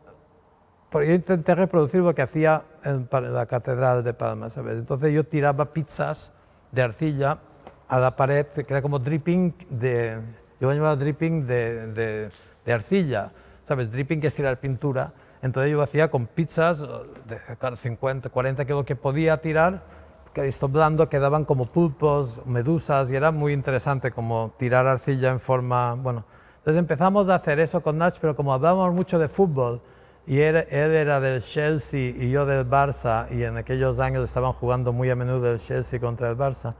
Speaker 2: yo intenté reproducir lo que hacía en la Catedral de Palma, ¿sabes? Entonces yo tiraba pizzas de arcilla a la pared, que era como dripping de... Yo llamaba dripping de, de, de arcilla, ¿sabes? Dripping que es tirar pintura. Entonces yo hacía con pizzas de 50, 40 kilos que podía tirar, que blando quedaban como pulpos, medusas, y era muy interesante como tirar arcilla en forma, bueno. Entonces empezamos a hacer eso con Nach, pero como hablábamos mucho de fútbol, y él, era del Chelsea y yo del Barça, y en aquellos años estaban jugando muy a menudo el Chelsea contra el Barça,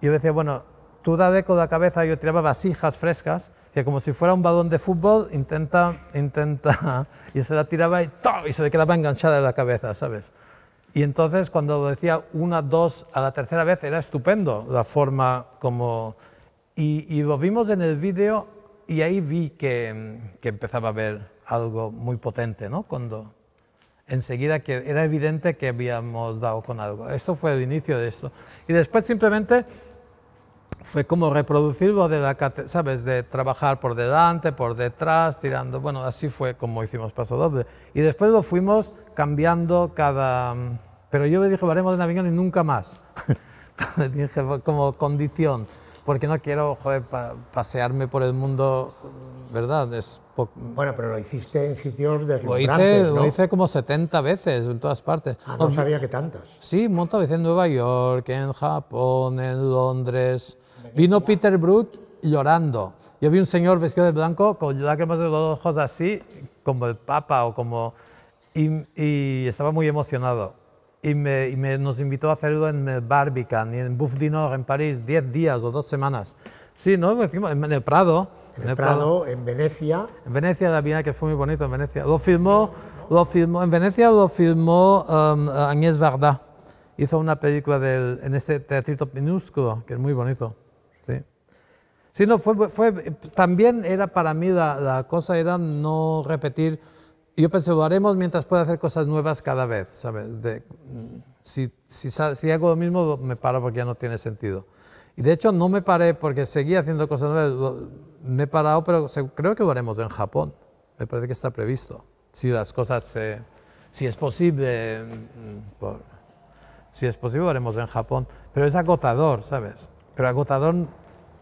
Speaker 2: y yo decía, bueno, tú dabas con la cabeza, y yo tiraba vasijas frescas, que como si fuera un balón de fútbol, intenta, intenta, y se la tiraba y, todo y se le quedaba enganchada en la cabeza, ¿sabes? Y entonces cuando lo decía una, dos, a la tercera vez era estupendo la forma como... Y, y lo vimos en el vídeo y ahí vi que, que, empezaba a ver algo muy potente, ¿no? Cuando enseguida que era evidente que habíamos dado con algo. Esto fue el inicio de esto. Y después simplemente fue como reproducirlo de ¿sabes? De trabajar por delante, por detrás, tirando. Bueno, así fue como hicimos Paso Doble. Y después lo fuimos cambiando cada. Mm, pero yo le dije, haremos de avión y nunca más. dije, como condición, porque no quiero, joder, pasearme por el mundo, mm, ¿verdad? Es mm. bueno, pero lo hiciste en
Speaker 1: sitios deslumbrantes, lo hice, Lo hice
Speaker 2: como 70 veces en todas partes. Ah, no, no sabía que tantas. Sí, muchas veces en Nueva York, en Japón, en Londres, Vino Peter Brook llorando. Yo vi un señor vestido de blanco con lágrimas de los ojos así, como el Papa o como... Y, estaba muy emocionado. Y, me, y me, nos invitó a hacerlo en Barbican y en Bouffe Dinor en París, 10 días o dos semanas. Sí, ¿no? En el Prado. En el, Prado,
Speaker 1: en Venecia.
Speaker 2: En Venecia, la vida que fue muy bonito en Venecia. Lo filmó, lo en Venecia lo filmó um, Agnès Varda. Hizo una película del, en ese teatrito minúsculo, que es muy bonito. Sí, no, fue, fue, también era para mí la, cosa era no repetir. Yo pensé, lo haremos mientras pueda hacer cosas nuevas cada vez, ¿sabes? De, mm, si, si, si, hago lo mismo, me paro porque ya no tiene sentido. Y de hecho no me paré porque seguía haciendo cosas nuevas. Me he parado, pero creo que lo haremos en Japón. Me parece que está previsto. Si las cosas, se. si es posible, mm, si es posible, lo haremos en Japón. Pero es agotador, ¿sabes? Pero agotador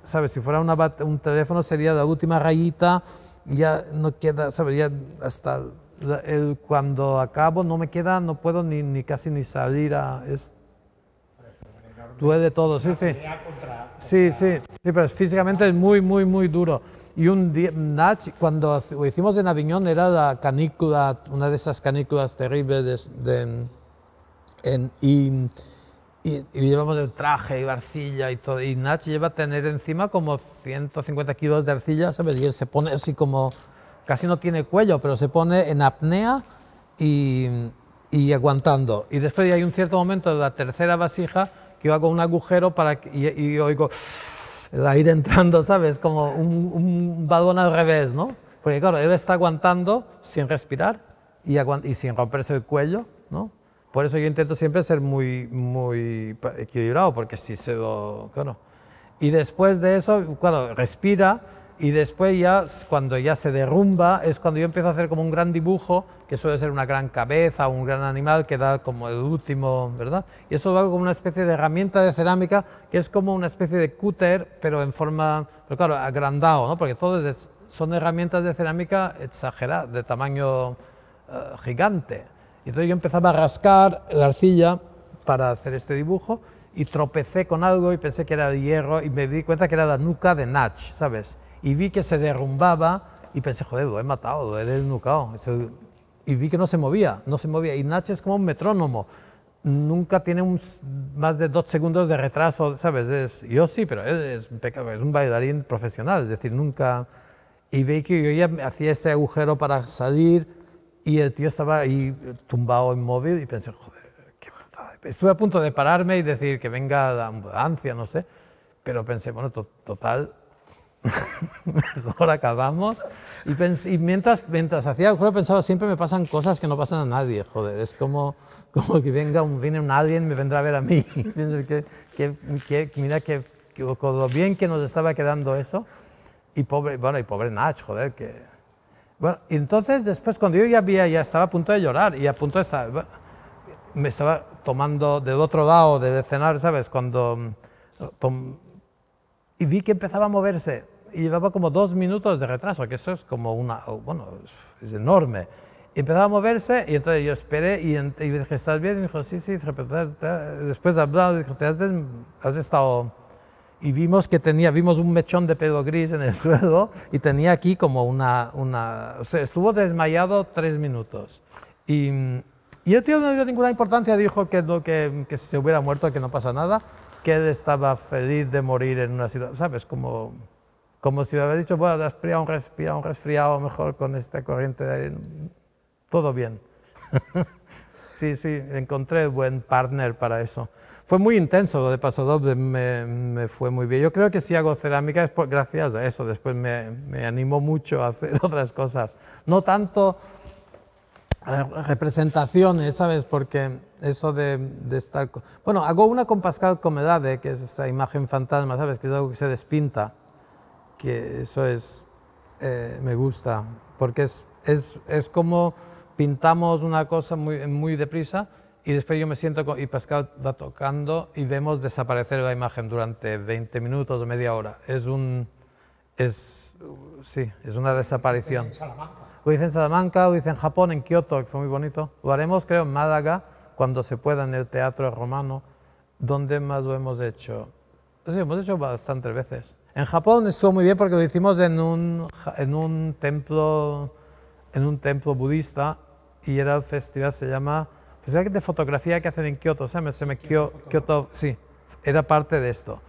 Speaker 2: ¿sabes? Si fuera una un teléfono sería la última rayita y ya no queda, ¿sabes? hasta el, cuando acabo no me queda, no puedo ni, ni casi ni salir a... Es, duele todo, sí, sí. Sí, sí, pero físicamente es muy, muy, muy duro. Y un día, cuando lo hicimos en Aviñón, era la canícula, una de esas canículas terribles de, en, y, llevamos el traje y la arcilla y todo. Y Nach lleva a tener encima como 150 kilos de arcilla, ¿sabes? Y se pone así como. casi no tiene cuello, pero se pone en apnea y, y aguantando. Y después hay un cierto momento de la tercera vasija que yo hago un agujero para y, oigo el aire entrando, ¿sabes? Como un, un al revés, ¿no? Porque claro, él está aguantando sin respirar y, y sin romperse el cuello, ¿no? Por eso yo intento siempre ser muy, muy equilibrado, porque si se lo... Y después de eso, claro, respira y después ya, cuando ya se derrumba, es cuando yo empiezo a hacer como un gran dibujo, que suele ser una gran cabeza, un gran animal que da como el último, ¿verdad? Y eso lo hago como una especie de herramienta de cerámica, que es como una especie de cúter, pero en forma, pero claro, agrandado, ¿no? Porque todos son herramientas de cerámica exageradas, de tamaño eh, gigante. Y entonces yo empezaba a rascar la arcilla para hacer este dibujo y tropecé con algo y pensé que era de hierro y me di cuenta que era la nuca de Natch, ¿sabes? Y vi que se derrumbaba y pensé, joder, lo he matado, lo he desnucado. Y vi que no se movía, no se movía. Y Natch es como un metrónomo, nunca tiene más de dos segundos de retraso, ¿sabes? Es, yo sí, pero es, es un bailarín profesional, es decir, nunca... Y vi que yo ya hacía este agujero para salir y el tío estaba ahí eh, tumbado, inmóvil, y pensé, joder, qué Estuve a punto de pararme y decir que venga la ambulancia, no sé. Pero pensé, bueno, total, ahora acabamos. Y, y, mientras, mientras hacía el juego pensaba, siempre me pasan cosas que no pasan a nadie, joder, es como, como que venga un, viene un alien me vendrá a ver a mí. que, que, mira que, lo bien que nos estaba quedando eso. Y pobre, bueno, y pobre Nach, joder, que bueno, entonces después cuando yo ya había, ya estaba a punto de llorar y a punto de estar, me estaba tomando del otro lado de cenar, ¿sabes? Cuando mm, y vi que empezaba a moverse y llevaba como dos minutos de retraso, que eso es como una, bueno, es enorme. Y empezaba a moverse y entonces yo esperé y, dije, ¿estás bien? Y me dijo, sí, sí, pues, después de hablar, has estado y vimos que tenía, vimos un mechón de pelo gris en el suelo y tenía aquí como una, una o sea, estuvo desmayado tres minutos. Y, y el tío no dio ninguna importancia, dijo que, que, que se hubiera muerto, que no pasa nada, que él estaba feliz de morir en una ciudad, ¿sabes? Como, como si hubiera dicho, bueno, a un resfriado, un resfriado, mejor con esta corriente de aire, todo bien. sí, sí, encontré buen partner para eso. Fue muy intenso lo de Paso Doble, me, fue muy bien. Yo creo que si hago cerámica es gracias a eso, después me, animó mucho a hacer otras cosas. No tanto eh, representaciones, ¿sabes? Porque eso de, estar... Bueno, hago una con Pascal Comedade, que es esta imagen fantasma, ¿sabes? Que es algo que se despinta, que eso es... Eh, me gusta, porque es, es como pintamos una cosa muy, muy deprisa, y después yo me siento y Pascal va tocando y vemos desaparecer la imagen durante 20 minutos o media hora. Es un... Es, sí, es una desaparición. Lo hice en Salamanca, lo hice en Japón, en Kioto, que fue muy bonito. Lo haremos, creo, en Málaga, cuando se pueda, en el Teatro Romano. donde más lo hemos hecho? Sí, hemos hecho bastantes veces. En Japón estuvo muy bien porque lo hicimos en un, en un templo en un templo budista y era el festival, se llama de fotografía que hacen en Kioto? Se se me Kyoto, sí, era parte de esto.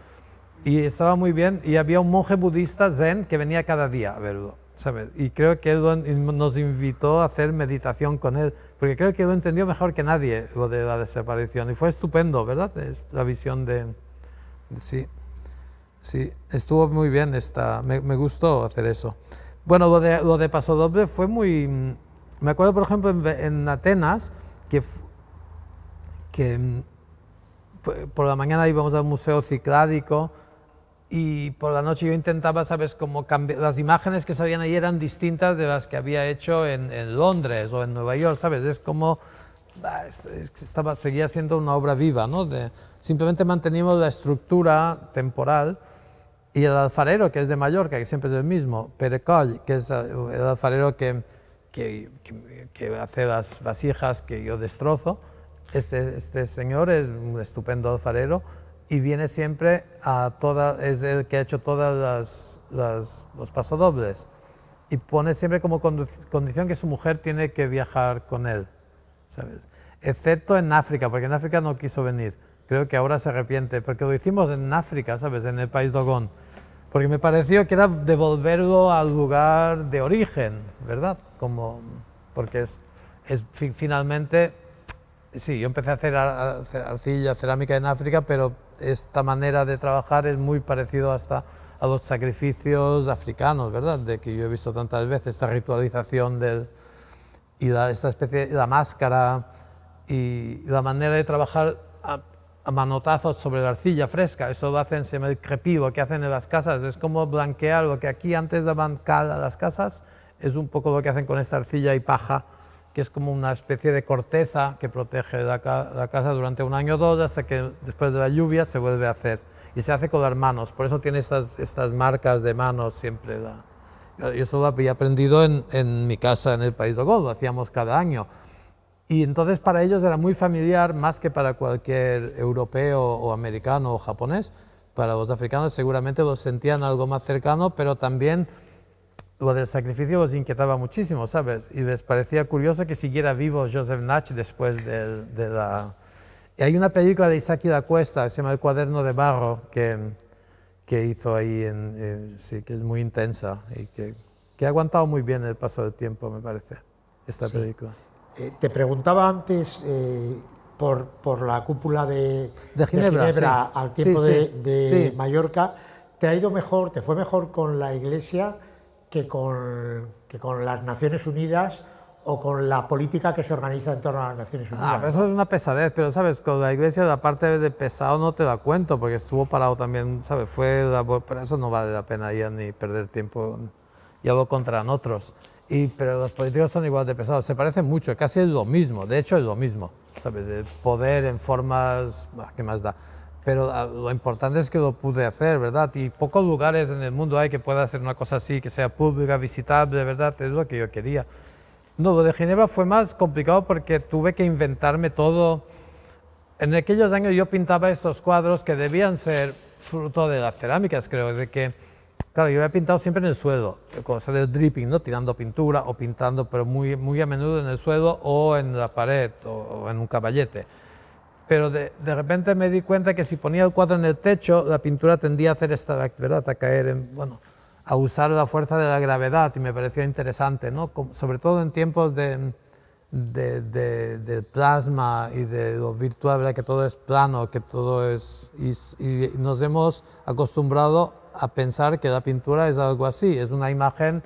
Speaker 2: Y estaba muy bien, y había un monje budista zen que venía cada día a verlo. ¿sabes? Y creo que nos invitó a hacer meditación con él, porque creo que lo entendió mejor que nadie lo de la desaparición. Y fue estupendo, ¿verdad? la visión de... Sí, sí, estuvo muy bien esta... Me, gustó hacer eso. Bueno, lo de, lo de Paso Doble fue muy... Mm, me acuerdo, por ejemplo, en, en Atenas, que que mm, por la mañana íbamos al museo cicládico y por la noche yo intentaba, ¿sabes?, como cambiar, las imágenes que salían ahí eran distintas de las que había hecho en, Londres o en Nueva York, ¿sabes? Es como, ah, estaba, seguía siendo una obra viva, ¿no? simplemente manteníamos la estructura temporal y el alfarero, que es de Mallorca, que siempre es el mismo, Perecoll, que es eh, el alfarero que, que, que hace las vasijas que yo destrozo, este, este señor es un estupendo alfarero y viene siempre a toda, es el que ha hecho todas las los pasodobles y pone siempre como condición que su mujer tiene que viajar con él, ¿sabes? Excepto en África, porque en África no quiso venir. Creo que ahora se arrepiente, porque lo hicimos en África, ¿sabes? En el país Dogón. Porque me pareció que era devolverlo al lugar de origen, ¿verdad? Como, porque es, es finalmente Sí, yo empecé a hacer arcilla, cerámica en África, pero esta manera de trabajar es muy parecido hasta a los sacrificios africanos, ¿verdad? De que yo he visto tantas veces, esta ritualización y la, esta especie, la máscara y la manera de trabajar a, manotazos sobre la arcilla fresca, eso lo hacen, se me crepí, lo que hacen en las casas, es como blanquear lo que aquí antes daban cal a las casas, es un poco lo que hacen con esta arcilla y paja que es como una especie de corteza que protege la, casa durante un año o dos, hasta que después de la lluvia se vuelve a hacer. Y se hace con las manos, por eso tiene estas, estas marcas de manos siempre. Yo eso lo había aprendido en, en, mi casa en el País de Godo, hacíamos cada año. Y entonces para ellos era muy familiar, más que para cualquier europeo o americano o japonés. Para los africanos seguramente los sentían algo más cercano, pero también lo del sacrificio os inquietaba muchísimo, ¿sabes? Y les parecía curioso que siguiera vivo Joseph Natch después de, la... Y hay una película de Isaac y la Cuesta, se llama El cuaderno de barro, que, hizo ahí, en, eh, sí, que es muy intensa y que, que, ha aguantado muy bien el paso del tiempo, me parece,
Speaker 1: esta película. Eh, te preguntaba antes eh, por, la cúpula de, de Ginebra, al tiempo de, de Mallorca. ¿Te ha ido mejor, te fue mejor con la iglesia? que con, que con las Naciones Unidas o con la política que se organiza en torno a las Naciones ah, Unidas. eso es
Speaker 2: una pesadez, pero sabes, con la iglesia la parte de pesado no te da cuento, porque estuvo parado también, sabes, fue, pero eso no vale la pena ya ni perder tiempo, y algo contra otros. Y, pero los políticos son igual de pesados, se parecen mucho, casi es lo mismo, de hecho es lo mismo, sabes, el poder en formas, ¿qué más da? Pero ah, lo importante es que lo pude hacer, ¿verdad? Y pocos lugares en el mundo hay que pueda hacer una cosa así, que sea pública, visitable, ¿verdad? Es lo que yo quería. No, lo de Ginebra fue más complicado porque tuve que inventarme todo. En aquellos años yo pintaba estos cuadros que debían ser fruto de las cerámicas, creo, de que, claro, yo había pintado siempre en el suelo, cosa el dripping, ¿no? Tirando pintura o pintando, pero muy, muy a menudo en el suelo o en la pared o en un caballete pero de, de, repente me di cuenta que si ponía el cuadro en el techo, la pintura tendía a hacer esta ¿verdad? A caer en, bueno, a usar la fuerza de la gravedad y me pareció interesante, ¿no? sobre todo en tiempos de, de, plasma y de lo virtual, que todo es plano, que todo es... Y, y, nos hemos acostumbrado a pensar que la pintura es algo así, es una imagen,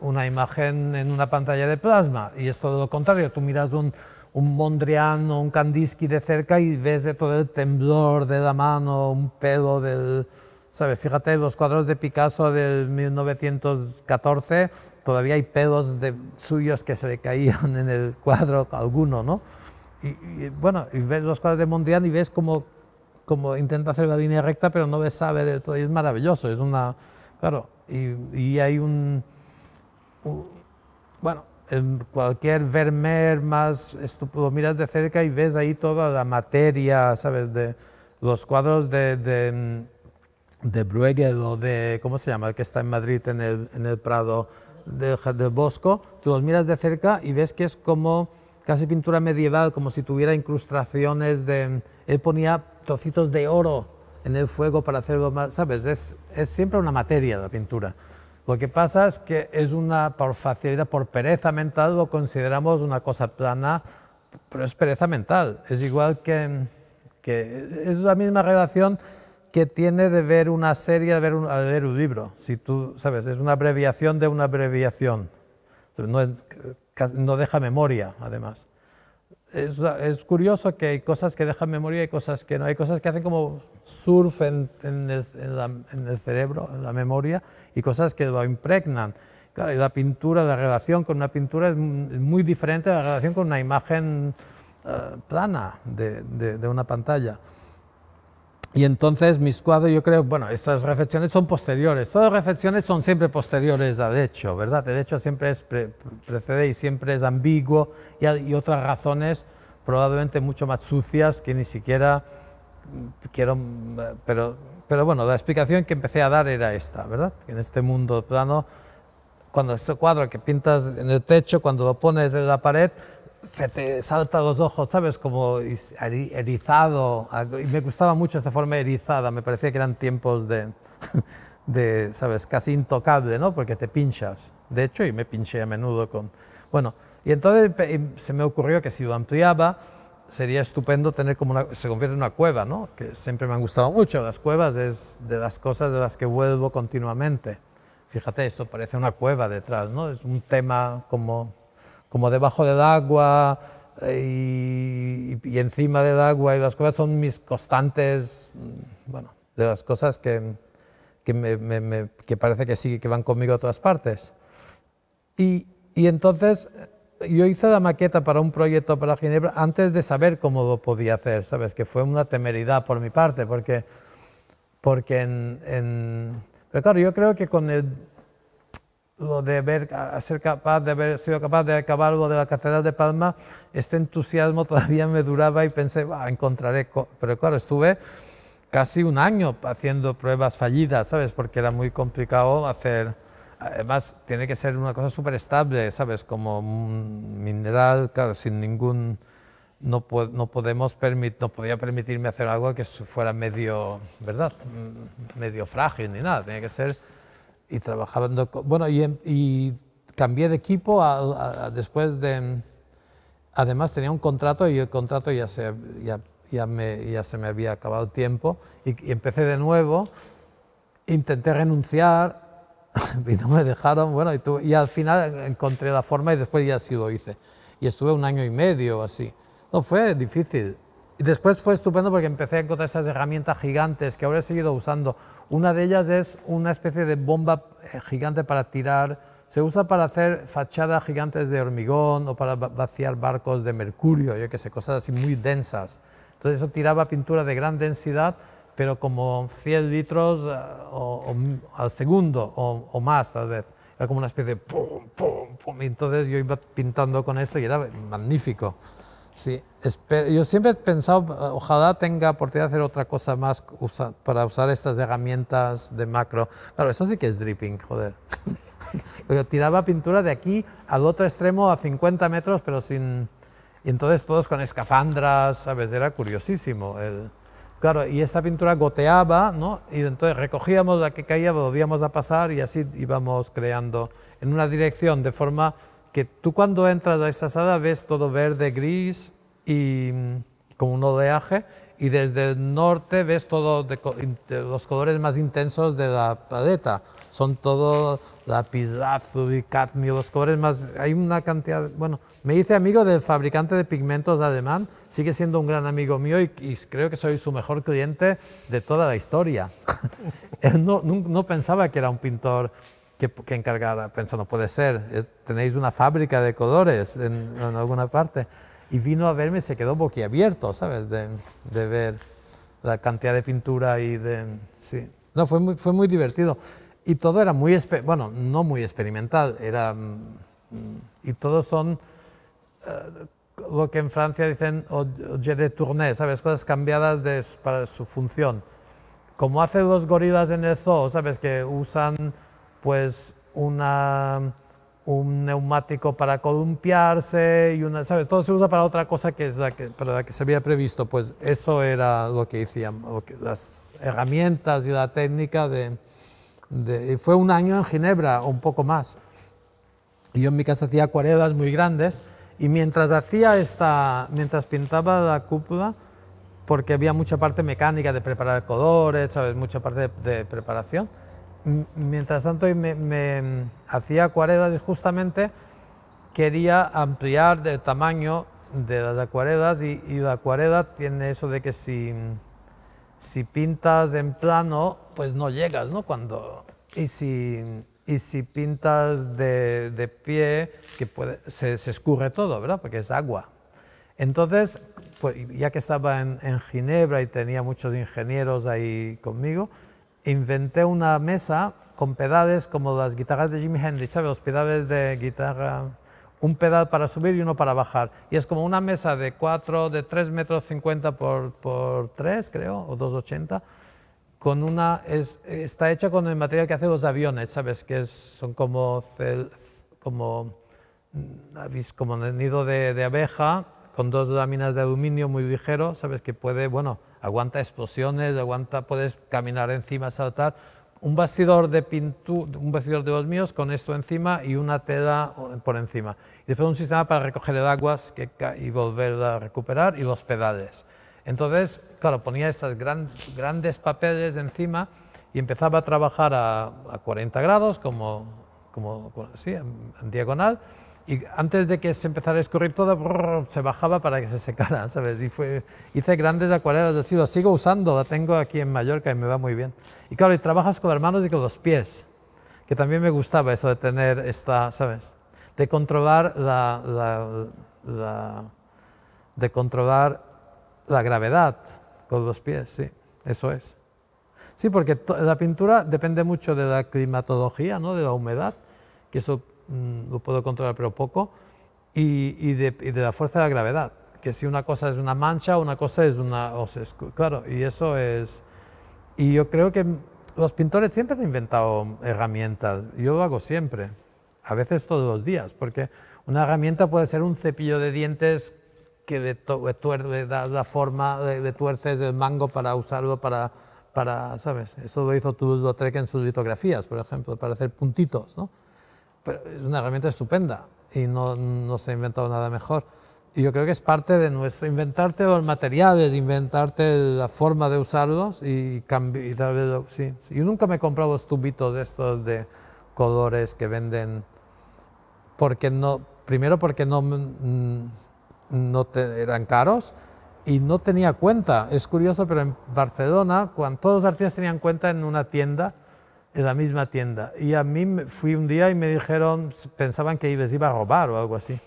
Speaker 2: una imagen en una pantalla de plasma, y es todo lo contrario, tú miras un, un Mondrian o un Kandinsky de cerca y ves todo el temblor de la mano, un pedo del... ¿Sabes? Fíjate, los cuadros de Picasso del 1914, todavía hay pedos de suyos que se le caían en el cuadro, alguno, ¿no? Y, bueno, y ves los cuadros de Mondrian y ves como, como intenta hacer la línea recta, pero no ves sabe de todo. Y es maravilloso, es una... Claro, y, hay un... Bueno, en cualquier Vermeer más, lo miras de cerca y ves ahí toda la materia, ¿sabes? De los cuadros de, de, mm, Bruegel o de, ¿cómo se llama? que está en Madrid, en el, Prado del Bosco, tú los miras de cerca y ves que es como casi pintura medieval, como si tuviera incrustaciones de... Él ponía trocitos de oro en el fuego para hacerlo más, ¿sabes? es siempre una materia la pintura. Lo que pasa es que es una, por facilidad, por pereza mental, lo consideramos una cosa plana, pero es pereza mental. Es igual que, es la misma relación que tiene de ver una serie, de ver un, libro. Si tú, sabes, es una abreviación de una abreviación. no deja memoria, además es, curioso que hay cosas que dejan memoria y cosas que no. Hay cosas que hacen como surf en, el, cerebro, en la memoria, y cosas que lo impregnan. la pintura, la relación con una pintura es muy diferente a la relación con una imagen eh, plana de una pantalla. Y entonces mis cuadros, yo creo, bueno, estas reflexiones son posteriores, todas las reflexiones son siempre posteriores al hecho, ¿verdad? El hecho siempre es precede y siempre es ambiguo y hay otras razones probablemente mucho más sucias que ni siquiera quiero, pero, pero bueno, la explicación que empecé a dar era esta, ¿verdad? Que en este mundo plano, cuando este cuadro que pintas en el techo, cuando lo pones en la pared, se te salta los ojos, ¿sabes? Como erizado. Y me gustaba mucho esa forma erizada, me parecía que eran tiempos de, de, ¿sabes? Casi intocable, ¿no? Porque te pinchas. De hecho, y me pinché a menudo con... Bueno, y entonces se me ocurrió que si lo ampliaba, sería estupendo tener como una... Se convierte en una cueva, ¿no? Que siempre me han gustado mucho. Las cuevas es de las cosas de las que vuelvo continuamente. Fíjate, esto parece una cueva detrás, ¿no? Es un tema como como debajo del agua eh, y, encima del agua y las cosas son mis constantes, mm, bueno, de las cosas que, que, me, que parece que sí, que van conmigo a todas partes. Y, y entonces eh, yo hice la maqueta para un proyecto para Ginebra antes de saber cómo lo podía hacer, ¿sabes? Que fue una temeridad por mi parte, porque, porque en, en... Pero claro, yo creo que con el lo de ver, ser capaz de haber sido capaz de acabar algo de la Catedral de Palma, este entusiasmo todavía me duraba y pensé, va encontraré, pero claro, estuve casi un año haciendo pruebas fallidas, ¿sabes? Porque era muy complicado hacer, además tiene que ser una cosa súper estable, ¿sabes? Como un mineral, claro, sin ningún... No, podemos no podía permitirme hacer algo que fuera medio, ¿verdad? Medio frágil ni nada, tenía que ser y trabajando, bueno, em, y, cambié de equipo después de, además tenía un contrato y el contrato ya se, ya, ya, me, ya se me había acabado el tiempo y, empecé de nuevo, intenté renunciar y no me dejaron, bueno, y, y, al final encontré la forma y después ya sí lo hice. Y estuve un año y medio así. No fue difícil, y después fue estupendo porque empecé a encontrar esas herramientas gigantes que ahora he seguido usando. Una de ellas es una especie de bomba eh, gigante para tirar. Se usa para hacer fachadas gigantes de hormigón o para vaciar barcos de mercurio, yo que sé, cosas así muy densas. Entonces eso tiraba pintura de gran densidad, pero como 100 litros eh, al segundo o, más tal vez. Era como una especie de pum, pum, pum. Y entonces yo iba pintando con eso y era magnífico. Sí, yo siempre he pensado, eh, ojalá tenga oportunidad de hacer otra cosa más para usar estas herramientas de macro. Claro, eso sí que es dripping, joder. yo tiraba pintura de aquí al otro extremo a 50 metros, pero sin... Y entonces todos con escafandras, ¿sabes? Era curiosísimo. Claro, y esta pintura goteaba, ¿no? Y entonces recogíamos la que caía, volvíamos a pasar y así íbamos creando en una dirección de forma que tú cuando entras a esa sala ves todo verde, gris y mm, con un oleaje, y desde el norte ves todos los colores más intensos de la paleta. Son todo y cadmio, los colores más... Hay una cantidad... Bueno, me hice amigo del fabricante de pigmentos alemán, sigue siendo un gran amigo mío y, creo que soy su mejor cliente de toda la historia. no pensaba que era un pintor que qué Pensó, no puede ser, tenéis una fábrica de colores en, alguna parte. Y vino a verme y se quedó boquiabierto, ¿sabes? De, de ver la cantidad de pintura y de... Sí. No, fue muy, fue muy divertido. Y todo era muy, bueno, no muy experimental, era... Mm, mm, y todos son... Eh, lo que en Francia dicen objet de tourné ¿sabes? Cosas cambiadas para su función. Como hacen los gorilas en el zoo, ¿sabes? Que usan pues un neumático para columpiarse y una, ¿sabes? Todo se usa para otra cosa que es la que, para la que se había previsto, pues eso era lo que hacíamos, las herramientas y la técnica de, y fue un año en Ginebra, o un poco más. Yo en mi casa hacía acuarelas muy grandes y mientras hacía esta, mientras pintaba la cúpula, porque había mucha parte mecánica de preparar colores, ¿sabes? mucha parte de preparación, mientras tanto me, me mm, hacía acuarelas y justamente quería ampliar el tamaño de las acuarelas y, la acuarela tiene eso de que mm, si, pintas en plano, pues no llegas, ¿no? Cuando, y, si, pintas de, pie, que se, escurre todo, ¿verdad? Porque es agua. Entonces, pues, ya que estaba en Ginebra y tenía muchos ingenieros ahí conmigo, inventé una mesa con pedales como las guitarras de Jimi Hendrix, ¿sabes? Los pedales de guitarra, un pedal para subir y uno para bajar. Y es como una mesa de cuatro, de 3 metros 50 por, tres, 3, creo, o 2,80, con una, está hecha con el material que hacen los aviones, ¿sabes? Que son como, cel, como, como nido de, de abeja, con dos láminas de aluminio muy ligero, ¿sabes? Que puede, bueno, aguanta explosiones, aguanta, puedes caminar encima, saltar. Un bastidor de un bastidor de los míos con esto encima y una tela por encima. Y después un sistema para recoger el agua y volver a recuperar y los pedales. Entonces, claro, ponía estas grandes papeles encima y empezaba a trabajar a, 40 grados, como, como en diagonal, y antes de que se empezara a escurrir todo, se bajaba para que se secara, ¿sabes? Y fue, hice grandes acuarelas, así, lo sigo usando, la tengo aquí en Mallorca y me va muy bien. Y claro, y trabajas con las manos y con los pies, que también me gustaba eso de tener esta, ¿sabes? De controlar la, la de controlar la gravedad con los pies, sí, eso es. Sí, porque la pintura depende mucho de la climatología, ¿no? De la humedad, que eso Mm, lo puedo controlar pero poco, y, de, la fuerza de la gravedad, que si una cosa es una mancha, una cosa es una... O claro, y eso es... Y yo creo que los pintores siempre han inventado herramientas, yo lo hago siempre, a veces todos los días, porque una herramienta puede ser un cepillo de dientes que le, la forma, le, tuerces el mango para usarlo para, para, ¿sabes? Eso lo hizo Toulouse-Lautrec en sus litografías, por ejemplo, para hacer puntitos, ¿no? Pero es una herramienta estupenda y no, no, se ha inventado nada mejor. Y yo creo que es parte de nuestro, inventarte los materiales, inventarte la forma de usarlos y, y tal vez, sí, Yo nunca me he comprado los tubitos estos de colores que venden, porque no, primero porque no, no te, eran caros y no tenía cuenta. Es curioso, pero en Barcelona, cuando todos los artistas tenían cuenta en una tienda, en la misma tienda. Y a mí fui un día y me dijeron, pensaban que les iba a robar o algo así.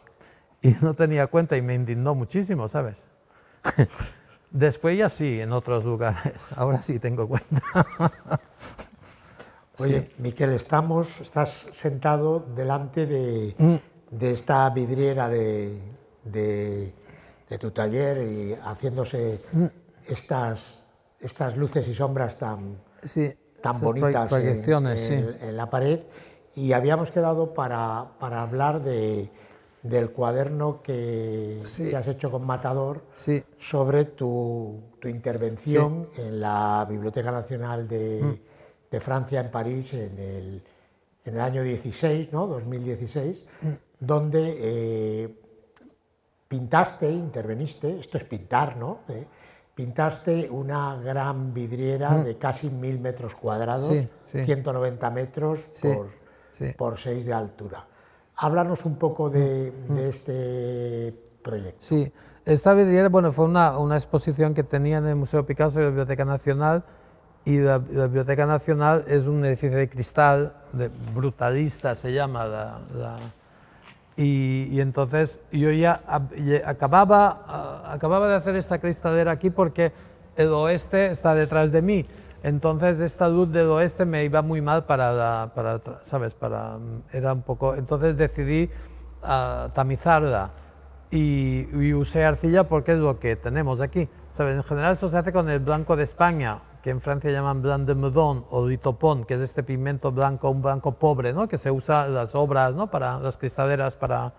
Speaker 2: Y no tenía cuenta y me indignó muchísimo, ¿sabes? Después ya sí,
Speaker 1: en otros lugares. Ahora sí tengo cuenta. Oye, Miquel, estamos, estás sentado delante de, mm. de esta vidriera de, de, de, tu taller y haciéndose mm. estas, estas luces y sombras tan, sí tan bonitas eh, eh, en, la pared. Y habíamos quedado para, hablar del cuaderno que, has hecho con Matador sobre tu, intervención en la Biblioteca Nacional mm. de, Francia en París en el, año 16, ¿no? 2016, mm. donde eh, pintaste, interveniste, esto es pintar, ¿no? pintaste una gran vidriera mm. de casi mil metros cuadrados, 190 metros por, por 6 de altura. Háblanos un poco mm, mm. de,
Speaker 2: este proyecto. Sí, esta vidriera bueno, fue una, exposición que tenía en el Museo Picasso y la Biblioteca Nacional. Y la, Biblioteca Nacional es un edificio de cristal, de brutalista se llama la y, entonces yo ya acababa, acababa de hacer esta cristalera aquí porque el oeste está detrás de mí. Entonces esta luz del oeste me iba muy mal para, para ¿sabes? Para, mm, era un poco, entonces decidí ah, tamizarla y, usé arcilla porque es lo que tenemos aquí. ¿Sabes? En general eso se hace con el blanco de España, que en Francia llaman blanc de meudon o litopón, que es este pigmento blanco, un blanco pobre, ¿no? que se usa en las obras, ¿no? para las cristaderas, para,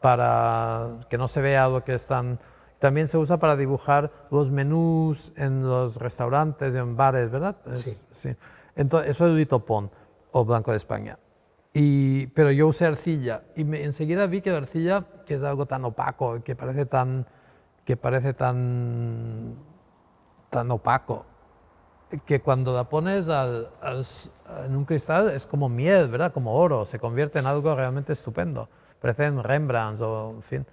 Speaker 2: para que no se vea lo que están... También se usa para dibujar los menús en los restaurantes, en bares, ¿verdad? sí. Entonces, eso es litopón o blanco de España. Y, pero yo usé arcilla y enseguida vi que la arcilla, que es algo tan opaco, que parece tan, que parece tan, tan opaco, que cuando la pones al, en un cristal es como miel, ¿verdad? Como oro, se convierte en algo realmente estupendo. Parecen Rembrandts o, en fin.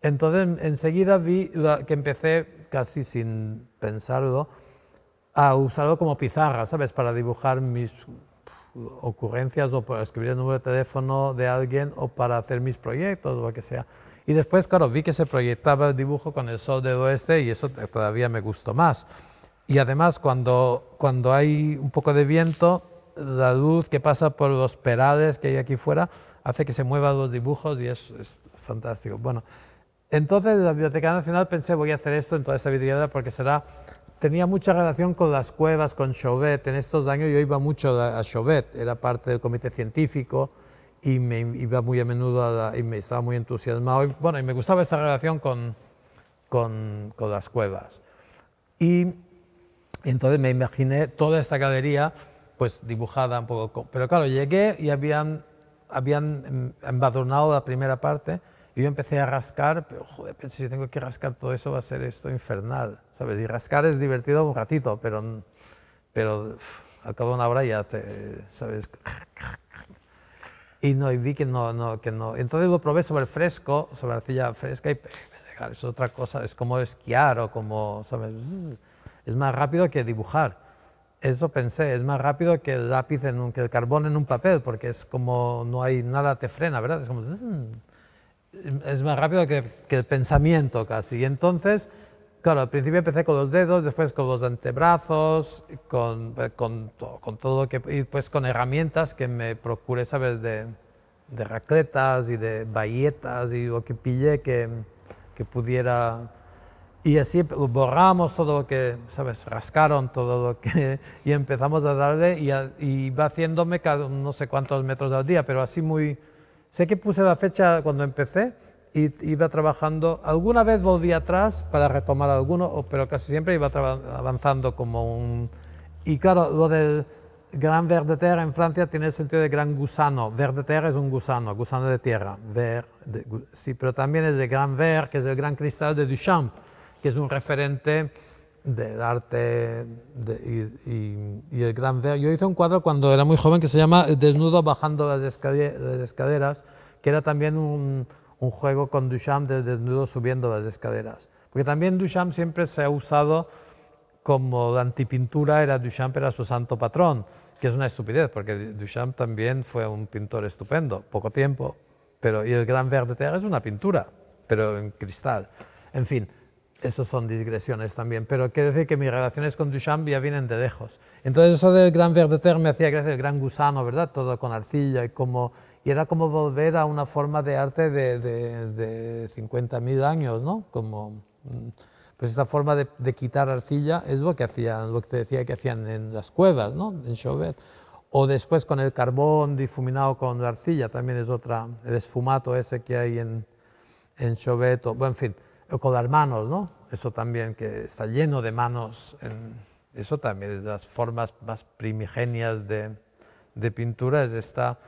Speaker 2: Entonces, enseguida vi que empecé, casi sin pensarlo, a usarlo como pizarra, ¿sabes? Para dibujar mis ocurrencias o para escribir el número de teléfono de alguien o para hacer mis proyectos o lo que sea. Y después, claro, vi que se proyectaba el dibujo con el sol del oeste y eso todavía me gustó más. Y además cuando, cuando hay un poco de viento, la luz que pasa por los perales que hay aquí fuera hace que se muevan los dibujos y es, es fantástico. Bueno, entonces la Biblioteca Nacional pensé voy a hacer esto en toda esta vidriera porque será, tenía mucha relación con las cuevas, con Chauvet. En estos años yo iba mucho a Chauvet, era parte del comité científico y me iba muy a menudo y me estaba muy entusiasmado. Y, bueno, y me gustaba esta relación con, con, con las cuevas. Y entonces me imaginé toda esta galería pues dibujada un poco. Pero claro, llegué y habían, habían em, embadurnado la primera parte y yo empecé a rascar, pero joder, pensé, si yo tengo que rascar todo eso va a ser esto infernal, ¿sabes? Y rascar es divertido un ratito, pero, pero al cabo de una hora ya te, ¿sabes? Y no, y vi que no, que no. Entonces lo probé sobre el fresco, sobre la arcilla fresca y es otra cosa, es como esquiar o como, ¿sabes? es más rápido que dibujar. Eso pensé, es más rápido que el lápiz, en un, que el carbón en un papel, porque es como no hay nada te frena, ¿verdad? Es, mm, más rápido que, el pensamiento casi. Y entonces, claro, al principio empecé con los dedos, después con los antebrazos, con, pues, con, todo que. pues con herramientas que me procuré saber de, de racletas y de bayetas y lo que pillé que, que pudiera y así borramos todo lo que, ¿sabes? Rascaron todo lo que... Y empezamos a darle y, y va haciéndome cada no sé cuántos metros al día, pero así muy... Sé que puse la fecha cuando empecé y iba trabajando. Alguna vez volví atrás para retomar alguno, pero casi siempre iba avanzando como un... Y claro, lo del gran verde Terre en Francia tiene el sentido de gran gusano. Verde Terre es un gusano, gusano de tierra. Ver, sí, pero también es de gran ver, que es el gran cristal de Duchamp que es un referente del arte de, y, y, el gran ver. Yo hice un cuadro cuando era muy joven que se llama Desnudo bajando las, escaleras, que era también un, juego con Duchamp de desnudo subiendo las escaleras. Porque también Duchamp siempre se ha usado como la antipintura, era Duchamp era su santo patrón, que es una estupidez, porque Duchamp también fue un pintor estupendo, poco tiempo, pero y el Gran Verde Terre es una pintura, pero en cristal. En fin, ...esos son digresiones también, pero quiero decir que mis relaciones con Duchamp ya vienen de lejos. Entonces eso del gran verdeter me hacía crecer el gran gusano, ¿verdad? Todo con arcilla y como... Y era como volver a una forma de arte de, de, 50.000 años, ¿no? Como, mm, pues esta forma de, de, quitar arcilla es lo que hacían, lo que te decía que hacían en las cuevas, ¿no? En Chauvet. O después con el carbón difuminado con la arcilla, también es otra, el esfumato ese que hay en, en Chauvet, o, bueno, en fin, con las manos, ¿no? eso también que está lleno de manos, eso también es de las formas más primigenias de, de pintura, está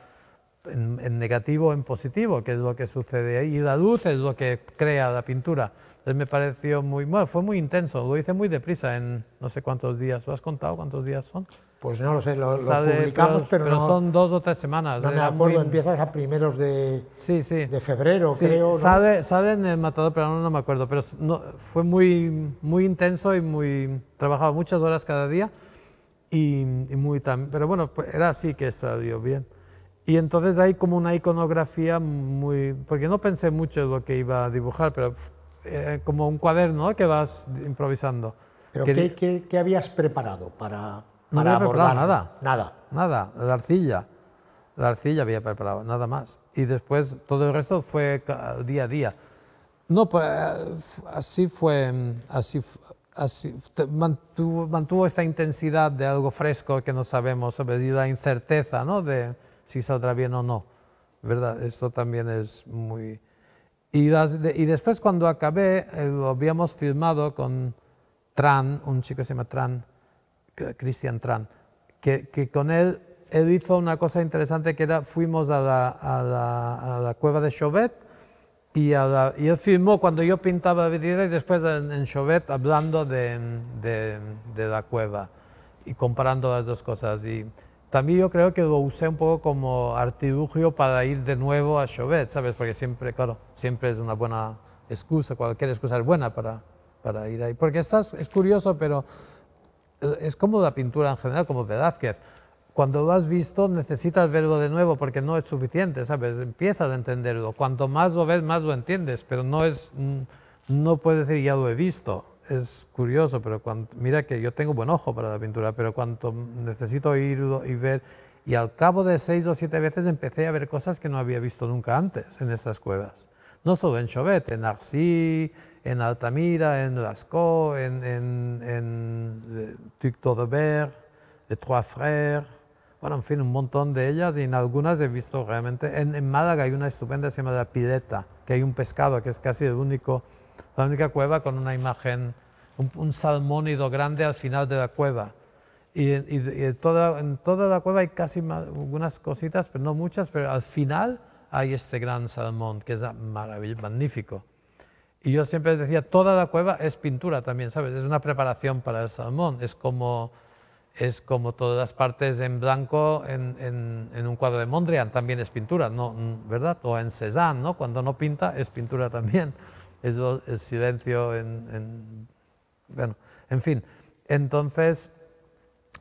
Speaker 2: en, en, negativo en positivo, que es lo que sucede ahí, y la luz es lo que crea la pintura. Entonces me pareció muy, bueno, fue muy intenso, lo hice muy deprisa, en no sé cuántos días, ¿lo has contado cuántos días son? Pues no lo sé, lo, publicamos, pero, son dos o tres semanas. No me acuerdo,
Speaker 1: empiezas a primeros de, febrero, creo. Sabe,
Speaker 2: ¿no? sabe, en el Matador, pero no, me acuerdo. Pero fue muy, muy intenso y muy trabajaba muchas horas cada día. Y, muy pero bueno, pues era así que salió bien. Y entonces hay como una iconografía muy... Porque no pensé mucho en lo que iba a dibujar, pero eh, como un cuaderno que vas improvisando. ¿Pero
Speaker 1: qué habías preparado para...? No había nada. Nada.
Speaker 2: Nada, la arcilla. La arcilla había preparado, nada más. Y después todo el resto fue día a día. No, pues, eh, así fue, mm, así, así mantuvo, esta intensidad de algo fresco que no sabemos, sobre la incerteza, ¿no? De si saldrá bien o no, ¿verdad? Esto también es muy... Y, después cuando acabé, eh, habíamos filmado con Tran, un chico que se llama Tran, eh, Cristian Tran, que, con él, él hizo una cosa interesante que era, fuimos a la, a la, cueva de Chauvet y, y, él filmó cuando yo pintaba vidriera y después en, Chauvet hablando de, de, la cueva y comparando las dos cosas. Y también yo creo que lo usé un poco como artilugio para ir de nuevo a Chauvet, ¿sabes? Porque siempre, claro, siempre es una buena excusa, cualquier excusa es buena para, para ir ahí. Porque estás, es curioso, pero es como la pintura en general, como Velázquez. Cuando lo has visto, necesitas verlo de nuevo porque no es suficiente, ¿sabes? Empiezas a entenderlo. Cuanto más lo ves, más lo entiendes, pero no es, mm, no puedes decir ya lo he visto. Es curioso, pero mira que yo tengo buen ojo para la pintura, pero cuanto necesito irlo y ver, y al cabo de seis o siete veces empecé a ver cosas que no había visto nunca antes en estas cuevas no solo en Chauvet, en Arcy, en Altamira, en Lascaux, en, en, en eh, Duc en Trois Frères, bueno, en fin, un montón de ellas y en algunas he visto realmente. En, Málaga hay una estupenda, se llama La Pileta, que hay un pescado que es casi el único, la única cueva con una imagen, un, salmónido grande al final de la cueva. Y, y, toda, en toda la cueva hay casi algunas cositas, pero no muchas, pero al final hay este gran salmón, que es magnífico. Y yo siempre decía, toda la cueva es pintura también, ¿sabes? Es una preparación para el salmón, es como, es como todas las partes en blanco en, un cuadro de Mondrian, también es pintura, ¿no? ¿verdad? O en Cézanne, ¿no? Cuando no pinta, es pintura también. Es el silencio en, en... Bueno, en fin. Entonces,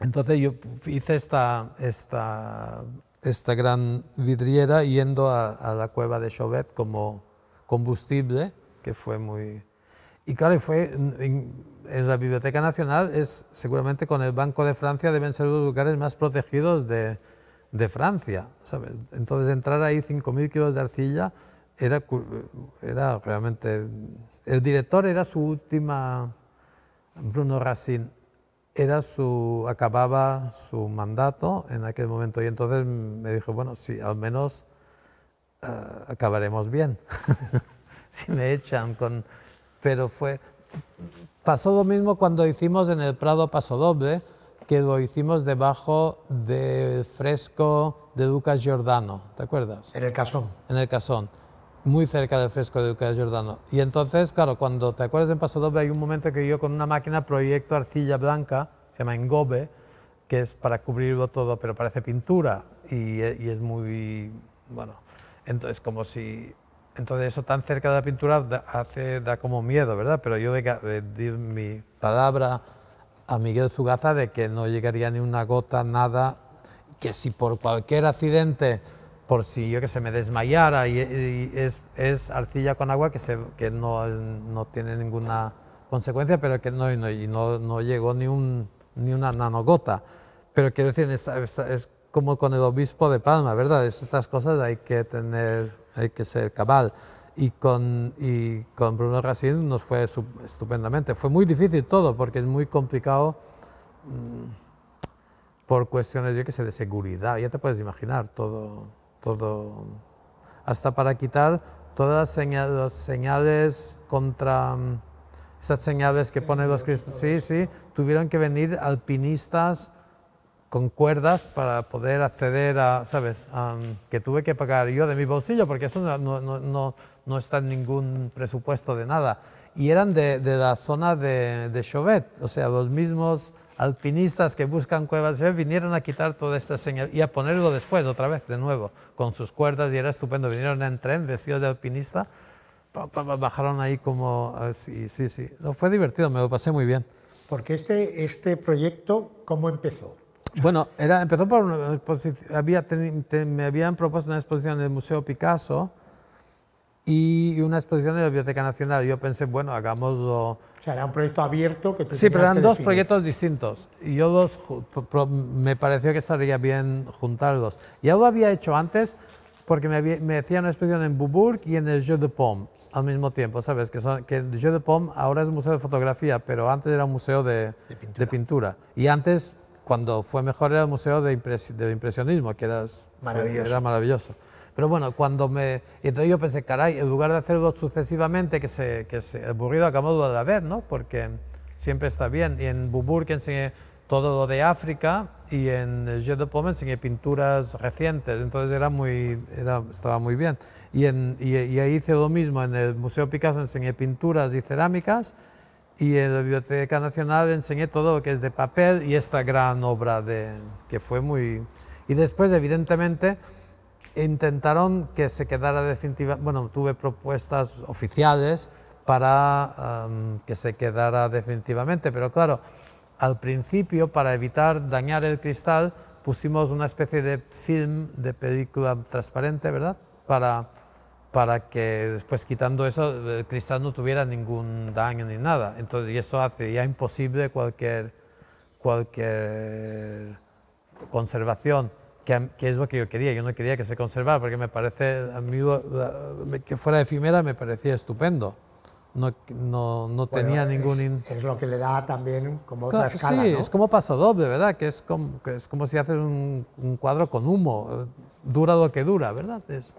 Speaker 2: entonces yo hice esta, esta esta gran vidriera yendo a, la cueva de Chauvet como combustible, que fue muy... Y claro, fue en, la Biblioteca Nacional, es seguramente con el Banco de Francia deben ser los lugares más protegidos de, de Francia. Entonces entrar ahí 5.000 kilos de arcilla era, era realmente... El director era su última... Bruno Racine era su, acababa su mandato en aquel momento y entonces me dijo, bueno, sí, al menos eh, acabaremos bien, si me echan con... Pero fue... Pasó lo mismo cuando hicimos en el Prado Paso Doble, que lo hicimos debajo del fresco de Lucas Giordano, ¿te acuerdas? En el casón. En el casón muy cerca del fresco de Duque Giordano. Y entonces, claro, cuando te acuerdas en Paso Doble hay un momento que yo con una máquina proyecto arcilla blanca, se llama engobe, que es para cubrirlo todo, pero parece pintura y, es muy, bueno, entonces como si, entonces eso tan cerca de la pintura da, hace, da como miedo, ¿verdad? Pero yo de di mi palabra a Miguel Zugaza de que no llegaría ni una gota, nada, que si por cualquier accidente por si yo que se me desmayara y, es, es, arcilla con agua que, se, que no, no, tiene ninguna consecuencia, pero que no, y no, no, llegó ni, un, ni una nanogota. Pero quiero decir, es, como con el obispo de Palma, ¿verdad? estas cosas hay que tener, hay que ser cabal. Y con, y con Bruno Racine nos fue estupendamente. Fue muy difícil todo porque es muy complicado mm, por cuestiones, yo que sé, de seguridad. Ya te puedes imaginar todo todo, hasta para quitar todas las señales contra mm, esas señales que ponen los cristianos. Sí, sí, tuvieron que venir alpinistas con cuerdas para poder acceder a, ¿sabes? Mm, que tuve que pagar yo de mi bolsillo, porque eso no, está en ningún presupuesto de nada. Y eran de, la zona de, de Chauvet, o sea, los mismos alpinistas que buscan cuevas, vinieron a quitar toda esta señal y a ponerlo después, otra vez, de nuevo, con sus cuerdas y era estupendo. Vinieron en tren vestidos de alpinista, bajaron ahí como ah, sí, sí, sí.
Speaker 1: No, fue divertido,
Speaker 2: me lo pasé muy bien.
Speaker 1: Porque este, este proyecto, ¿cómo empezó? Bueno, era, empezó por una exposición, había,
Speaker 2: me habían propuesto una exposición en el Museo Picasso y una exposición en la Biblioteca Nacional. Yo pensé, bueno, hagámoslo
Speaker 1: sea, era un proyecto abierto que tú Sí, pero eran dos
Speaker 2: proyectos distintos. Y yo me pareció que estaría bien juntarlos. Ya lo había hecho antes porque me, me hacían una exposición en Buburg y en el Jeu de Pomme al mismo tiempo, ¿sabes? Que, que el Jeu de Pomme ahora es un museo de fotografía, pero antes era un museo de, de, pintura. Y antes, cuando fue mejor, era el museo de, impresionismo, que Era maravilloso. Pero bueno, cuando me. entonces yo pensé, caray, en lugar de hacerlo sucesivamente, que se, que se aburrido acabó de la vez, ¿no? Porque siempre está bien. Y en Bubur que enseñé todo lo de África y en Jeu de Pomme enseñé pinturas recientes, entonces era muy, estaba muy bien. Y, en, ahí hice lo mismo, en el Museo Picasso enseñé pinturas y cerámicas y en la Biblioteca Nacional enseñé todo lo que es de papel y esta gran obra de, que fue muy... Y después, evidentemente, Intentaron que se quedara definitiva, bueno, tuve propuestas oficiales para em, que se quedara definitivamente, pero claro, al principio, para evitar dañar el cristal, pusimos una especie de film, de película transparente, ¿verdad? Para, para que después quitando eso, el cristal no tuviera ningún daño ni nada. Entonces, y eso hace ya imposible cualquier, cualquier conservación que, es lo que yo quería. Yo no quería que se conservara porque me parece, a mí, que fuera efímera me parecía estupendo.
Speaker 1: No, no, no tenía ningún... Es, lo que le da también como otra escala, Sí, es
Speaker 2: como paso doble, ¿verdad? Que es como, es como si haces un, cuadro con humo. Eh, dura lo que dura, ¿verdad? Es,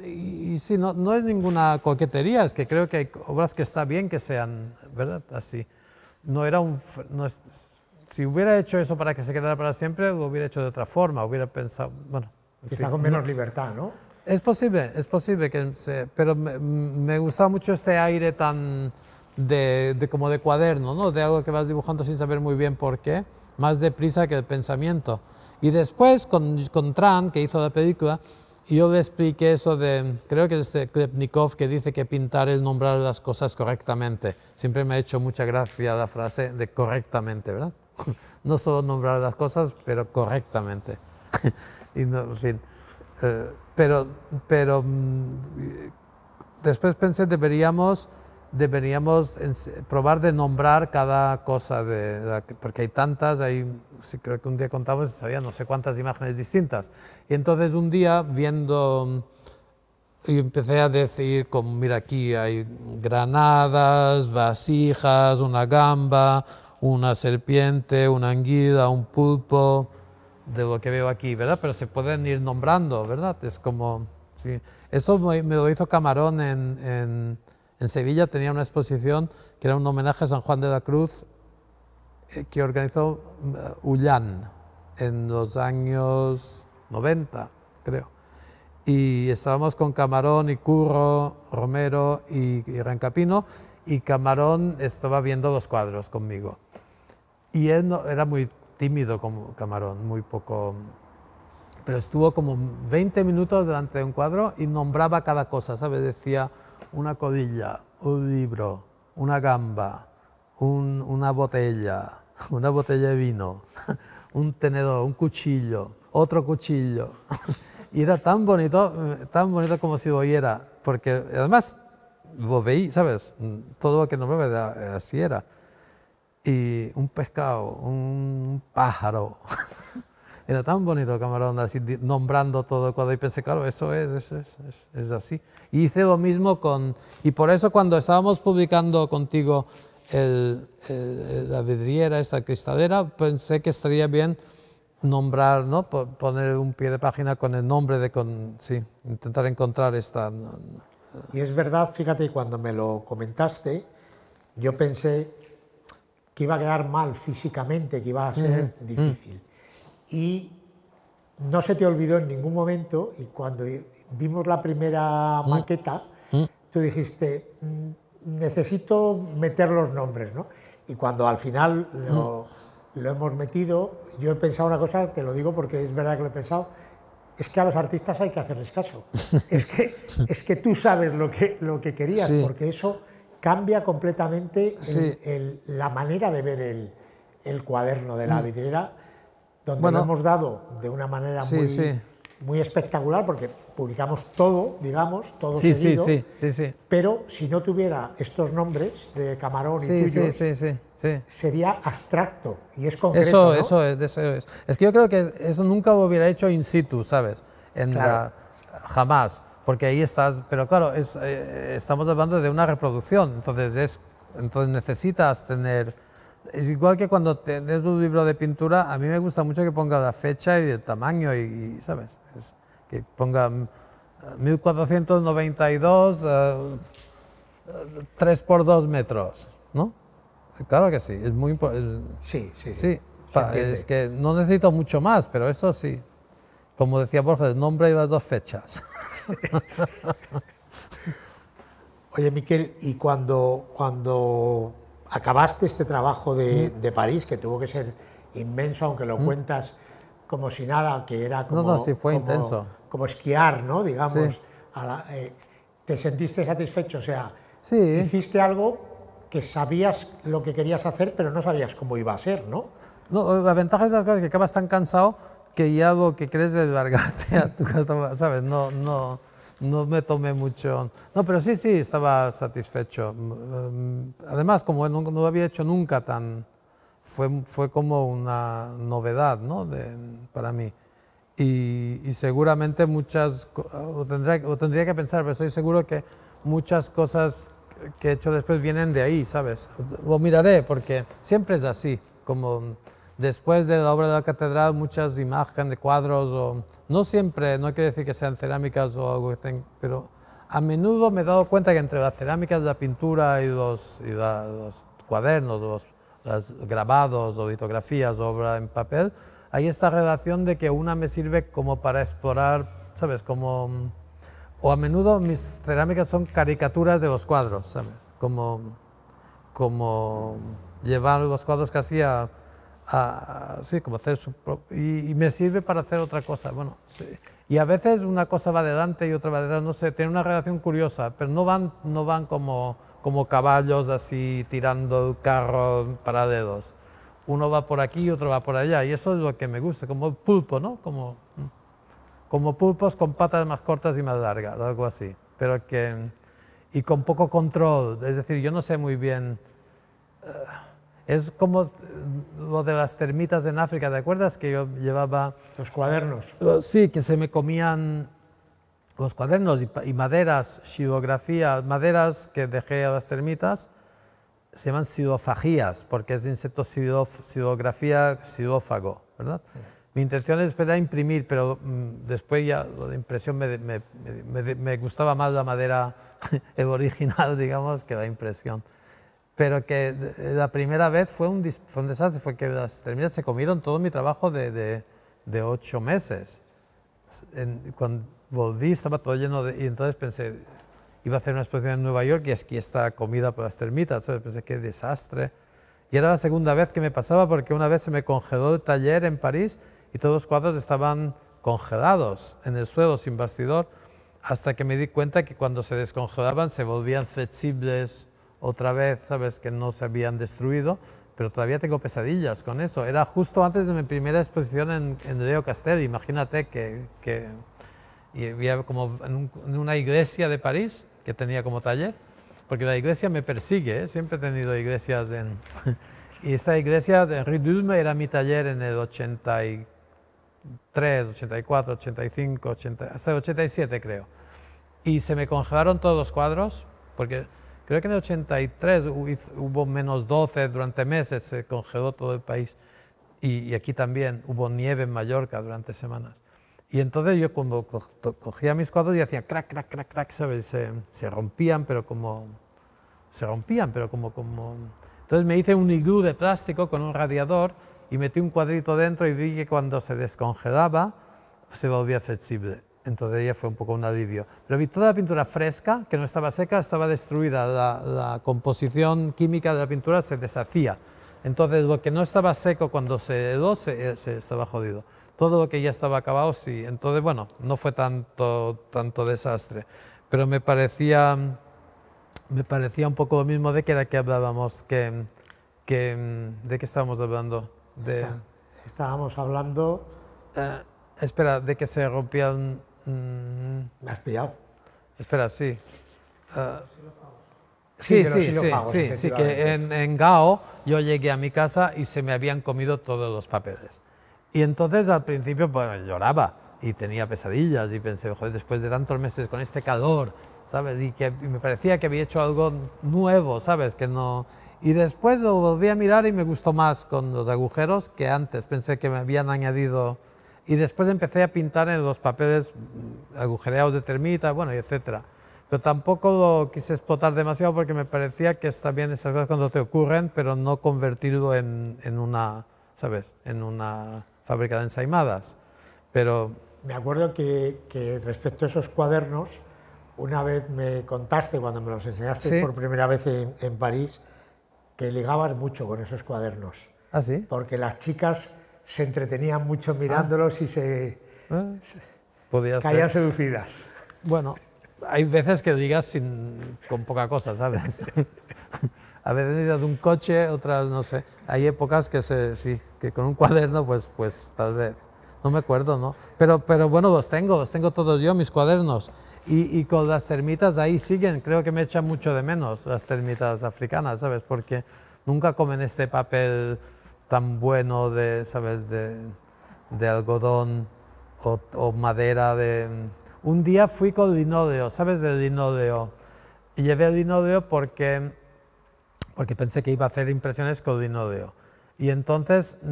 Speaker 2: y, sí, no, no es ninguna coquetería, es que creo que hay obras que está bien que sean, ¿verdad? Así. No era un si hubiera hecho eso para que se quedara para siempre, lo hubiera hecho de otra forma, hubiera pensado, bueno.
Speaker 1: Quizá con menos libertad, ¿no?
Speaker 2: Es posible, es posible que pero me, gusta mucho este aire tan de, como de cuaderno, ¿no? De algo que vas dibujando sin saber muy bien por qué, más deprisa que el pensamiento. Y después con, con Tran, que hizo la película, yo le expliqué eso de, creo que es de Klepnikov que dice que pintar es nombrar las cosas correctamente. Siempre me ha hecho mucha gracia la frase de correctamente, ¿verdad? no solo nombrar las cosas, pero correctamente. y no, en fin, eh, pero, pero mm, después pensé, deberíamos, deberíamos probar de nombrar cada cosa, de, porque hay tantas, hay, creo que un día contamos, sabía no sé cuántas imágenes distintas. Y entonces un día viendo y empecé a decir, como mira aquí hay granadas, vasijas, una gamba, una serpiente, una anguila, un pulpo, de lo que veo aquí, ¿verdad? Pero se pueden ir nombrando, ¿verdad? Es como, Eso me, lo hizo Camarón en, Sevilla, tenía una exposición que era un homenaje a San Juan de la Cruz eh, que organizó eh, Ullán en los años 90, creo. Y estábamos con Camarón y Curro, Romero y, y Rancapino, y Camarón estaba viendo los cuadros conmigo. Y él era muy tímido como Camarón, muy poco... Pero estuvo como 20 minutos delante de un cuadro y nombraba cada cosa, ¿sabes? Decía una codilla, un libro, una gamba, una botella, una botella de vino, un tenedor, un cuchillo, otro cuchillo. y era tan bonito, tan bonito como si lo oyera, porque además vos veí, ¿sabes? Todo lo que nombraba así era y eh, un pescado, un pájaro. Era tan bonito camarón, así nombrando todo cuando Y pensé, claro, eso es, eso es, es, así. Y hice lo mismo con. Y por eso, cuando estábamos publicando contigo la vidriera, esta cristalera, pensé que estaría bien nombrar, ¿no? poner un pie de página con
Speaker 1: el nombre de. Con, sí, intentar encontrar esta. Y es verdad, fíjate, cuando me lo comentaste, yo pensé que iba a quedar mal físicamente, que iba a ser difícil. Y no se te olvidó en ningún momento, y cuando vimos la primera maqueta, tú dijiste, mm, necesito meter los nombres, ¿no? Y cuando al final lo, hemos metido, yo he pensado una cosa, te lo digo porque es verdad que lo he pensado, es que a los artistas hay que hacerles caso. es, que, es que tú sabes lo que, lo que querías, porque eso cambia completamente la manera de ver el, cuaderno de la mm. vidriera, donde lo hemos dado de una manera muy, espectacular, porque publicamos todo, digamos, todo sí, seguido, pero si no tuviera estos nombres de Camarón y sería abstracto y es concreto. eso, es,
Speaker 2: que yo creo que eso nunca lo hubiera hecho in situ, ¿sabes? En la, jamás porque ahí estás, pero claro, es, eh, estamos hablando de una reproducción, entonces, es, entonces necesitas tener... Es igual que cuando tienes un libro de pintura, a mí me gusta mucho que ponga la fecha y el tamaño y, ¿sabes? que ponga 1492, mm, 3 eh, eh, por 2 metros, ¿no? Claro que sí, es muy importante. Sí, sí. Sí, es que no necesito mucho más, pero eso sí. Como decía Borges, el
Speaker 1: nombre iba a dos fechas. Oye, Miquel, y cuando, cuando acabaste este trabajo de, de París, que tuvo que ser inmenso, aunque lo mm. cuentas como si nada, que era como, no, no, sí fue intenso. como esquiar, ¿no? Digamos, eh, ¿te sentiste satisfecho? O sea, hiciste algo que sabías lo que querías hacer, pero no sabías cómo iba a ser, ¿no? No, la ventaja es que acabas tan cansado que ya lo que crees largarte a
Speaker 2: tu casa, ¿sabes? No, no, no me tomé mucho. No, pero sí, sí, estaba satisfecho. Mm, mm, además, como no, lo había hecho nunca tan. Fue, fue como una novedad, ¿no? De, para mí. Y, y, seguramente muchas. O tendría, o tendría que pensar, pero estoy seguro que muchas cosas que he hecho después vienen de ahí, ¿sabes? Lo miraré, porque siempre es así, como Después de la obra de la catedral, muchas imágenes de cuadros, o, no siempre, no quiere decir que sean cerámicas o algo que estén, pero a menudo me he dado cuenta que entre las cerámicas, la pintura y los, y cuadernos, los, grabados o litografías, obra en papel, hay esta relación de que una me sirve como para explorar, ¿sabes? Como, o a menudo mis cerámicas son caricaturas de los cuadros, ¿sabes? Como, como llevar los cuadros que hacía sí, como hacer y, me sirve para hacer otra cosa. Bueno, Y a veces una cosa va adelante y otra va detrás, no sé, tiene una relación curiosa, pero no van, no van como, como caballos así tirando el carro para dedos. Uno va por aquí y otro va por allá, y eso es lo que me gusta, como pulpo, ¿no? Como, como pulpos con patas más cortas y más largas, algo así, pero que... y con poco control, es decir, yo no sé muy bien... Eh, es como eh, lo de las termitas en África, ¿te acuerdas? Que yo llevaba... Los cuadernos. Sí, que se me comían los cuadernos y, maderas, xilografía, maderas que dejé a las termitas, se llaman xilofagías, porque es insecto xilografía, xilófago, ¿verdad? Mi intención era imprimir, pero mm, después ya lo de impresión me, me, me, me, gustaba más la madera, original, digamos, que la impresión pero que eh, la primera vez fue un, desastre, fue que las termitas se comieron todo mi trabajo de, de, ocho meses. cuando volví estaba todo lleno de... Y entonces pensé, iba a hacer una exposición en Nueva York y es que está comida por las termitas, Pensé, qué desastre. Y era la segunda vez que me pasaba porque una vez se me congeló el taller en París y todos los cuadros estaban congelados en el suelo sin bastidor hasta que me di cuenta que cuando se descongelaban se volvían flexibles otra vez, sabes, que no se habían destruido, pero todavía tengo pesadillas con eso. Era justo antes de mi primera exposición en, Leo Castelli, imagínate que, que y había como en, una iglesia de París que tenía como taller, porque la iglesia me persigue, ¿eh? siempre he tenido iglesias en... y esta iglesia de Henri Dulme era mi taller en el 83, 84, 85, 80, hasta el 87 creo. Y se me congelaron todos los cuadros, porque Creo que en el 83 hubo menos 12 durante meses, se congeló todo el país. Y, aquí también hubo nieve en Mallorca durante semanas. Y entonces yo cuando cogía mis cuadros y hacía crack, crack, crack, crack, ¿sabes? Se, se, rompían, pero como... Se rompían, pero como, como... Entonces me hice un iglú de plástico con un radiador y metí un cuadrito dentro y vi que cuando se descongelaba se volvía flexible entonces ella fue un poco un alivio. Pero vi toda la pintura fresca, que no estaba seca, estaba destruida, la, composición química de la pintura se deshacía. Entonces lo que no estaba seco cuando se heló eh, se, estaba jodido. Todo lo que ya estaba acabado, sí. Entonces, bueno, no fue tanto, tanto desastre. Pero me parecía, me parecía un poco lo mismo de que era que hablábamos, que, que, ¿de qué estábamos hablando? De, estábamos hablando... Eh, espera, de que se rompían me has pillado. Espera, sí. Ah, sí, sí, sí, sí, que en, Gao yo llegué a mi casa y se me habían comido todos los papeles. Y entonces al principio pues, lloraba y tenía pesadillas y pensé, joder, después de tantos meses con este calor, ¿sabes? Y que me parecía que había hecho algo nuevo, ¿sabes? Que no... Y después lo volví a mirar y me gustó más con los agujeros que antes. Pensé que me habían añadido y después empecé a pintar en los papeles mm, agujereados de termita, bueno, y etcétera. Pero tampoco lo quise explotar demasiado porque me parecía que está bien esas cosas cuando te ocurren, pero no convertirlo en, en una, ¿sabes?, en una fábrica de ensaimadas. Pero...
Speaker 1: Me acuerdo que, respecto a esos cuadernos, una vez me contaste, cuando me los enseñaste por primera vez en, en París, que ligabas mucho con esos cuadernos. ¿Ah, sí? Porque las chicas se entretenían mucho ah. mirándolos y se, ah. Podía caían ser. seducidas. Bueno,
Speaker 2: hay veces que digas con poca cosa, ¿sabes? a veces de un coche, otras no sé. Hay épocas que se, sí, que con un cuaderno, pues, pues tal vez. No me acuerdo, ¿no? Pero, pero bueno, los tengo, los tengo todos yo, mis cuadernos. Y, y con las termitas ahí siguen, creo que me echan mucho de menos las termitas africanas, ¿sabes? Porque nunca comen este papel tan bueno de, ¿sabes?, de, de algodón o, madera. De... Un día fui con dinodeo ¿sabes?, de linóleo. Y llevé linóleo porque, porque pensé que iba a hacer impresiones con dinodeo Y entonces, mm,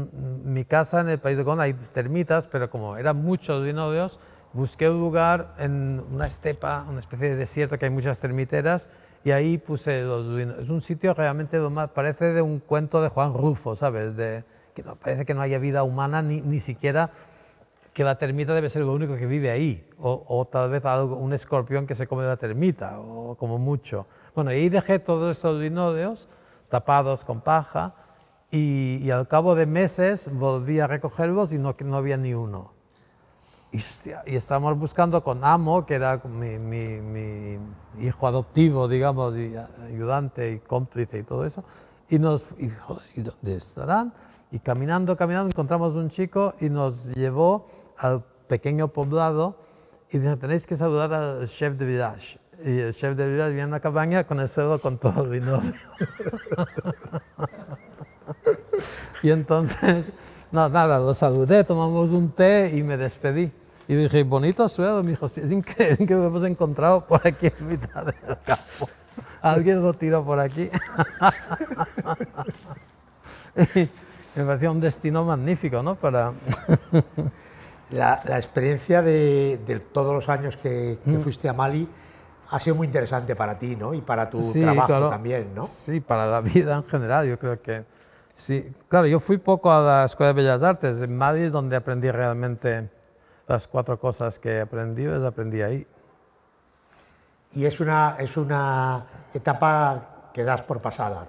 Speaker 2: mm, mi casa en el País de Gómez, hay termitas, pero como eran muchos linoleos, busqué un lugar en una estepa, una especie de desierto que hay muchas termiteras, y ahí puse los vinos. Es un sitio realmente lo más, parece de un cuento de Juan Rufo, ¿sabes? De, que no, parece que no haya vida humana, ni, ni, siquiera que la termita debe ser lo único que vive ahí, o, o tal vez un escorpión que se come la termita, o como mucho. Bueno, y ahí dejé todos estos vinodeos tapados con paja, y, y, al cabo de meses volví a recogerlos y no, no había ni uno. Y, estábamos buscando con Amo, que era mi, hijo adoptivo, digamos, y ayudante y cómplice y todo eso. Y nos, y, ¿y dónde estarán? Y caminando, caminando, encontramos un chico y nos llevó al pequeño poblado y dijo, tenéis que saludar al chef de village. Y el chef de village viene a la cabaña con el suelo con todo el dinero. y entonces no, nada, lo saludé, tomamos un té y me despedí. Y dije, bonito suelo, me dijo, es increíble que nos hemos encontrado por aquí en mitad del campo. Alguien lo tiró por aquí. me
Speaker 1: parecía un destino magnífico, ¿no? Para... la, experiencia de, todos los años que, mm. fuiste a Mali ha sido muy interesante para ti, ¿no? Y para tu trabajo también, ¿no? Sí,
Speaker 2: para la vida en general. Yo creo que Sí, claro, yo fui poco a la Escuela de Bellas Artes en Madrid, donde aprendí realmente las cuatro cosas que aprendí, las aprendí ahí. Y es una, es una etapa que das por pasada.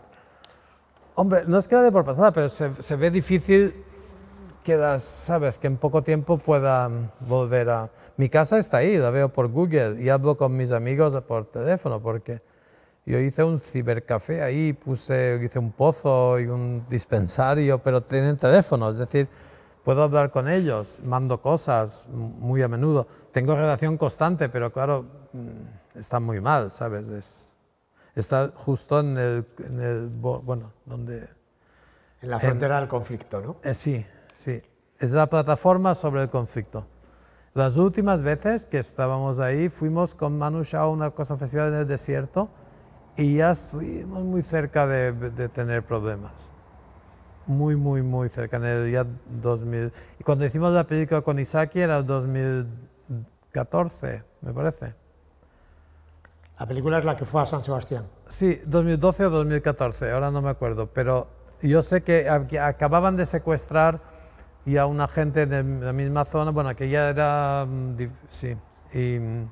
Speaker 2: Hombre, no es que la de por pasada, pero se, se ve difícil que sabes, que en poco tiempo pueda volver a... Mi casa está ahí, la veo por Google y hablo con mis amigos por teléfono, porque yo hice un cibercafé ahí, puse, hice un pozo y un dispensario, pero tienen teléfono, es decir, puedo hablar con ellos, mando cosas muy a menudo. Tengo relación constante, pero claro, mm, está muy mal, ¿sabes? está justo en el, bueno, donde... En la frontera del conflicto, ¿no? Eh, sí, sí. Es la plataforma sobre el conflicto. Las últimas veces que estábamos ahí, fuimos con Manu a una cosa festival en el desierto, y ya estuvimos muy cerca de, tener problemas. Muy, muy, muy cerca. 2000. Y cuando hicimos la película con Isaac era 2014, me parece. La película es la que fue a San Sebastián. Sí, 2012 o 2014, ahora no me acuerdo, pero yo sé que acababan de secuestrar y a una gente de la misma zona, bueno, que ya era... Mm, sí, y, mm,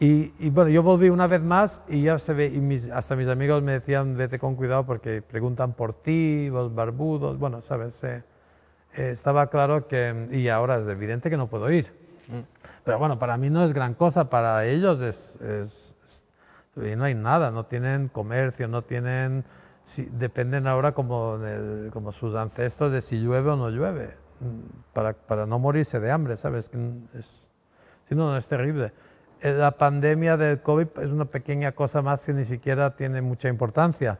Speaker 2: y, bueno, yo volví una vez más y ya se ve, y hasta mis amigos me decían, vete con cuidado porque preguntan por ti, los barbudos, bueno, sabes, eh, eh, estaba claro que, y ahora es evidente que no puedo ir. Mm. Pero bueno, para mí no es gran cosa, para ellos es, no hay nada, no tienen comercio, no tienen, si, dependen ahora como, como sus ancestros de si llueve o no llueve, mm, para, para no morirse de hambre, ¿sabes? Es, si no, no es terrible. Eh, la pandemia del COVID es una pequeña cosa más que ni siquiera tiene mucha importancia.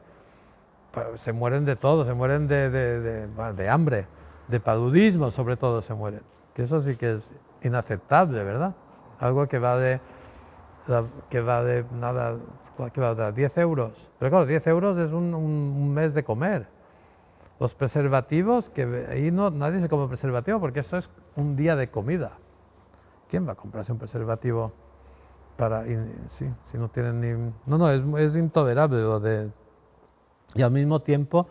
Speaker 2: Pues, se mueren de todo, se mueren de, hambre, de paludismo sobre todo se mueren. Que eso sí que es inaceptable, ¿verdad? Algo que va de, que va de nada, 10 euros. Pero claro, 10 euros es un, mes de comer. Los preservativos, que ahí no, nadie se come preservativo porque eso es un día de comida. ¿Quién va a comprarse un preservativo? para, sí, si no tienen ni... No, no, es, es intolerable de... Y al mismo tiempo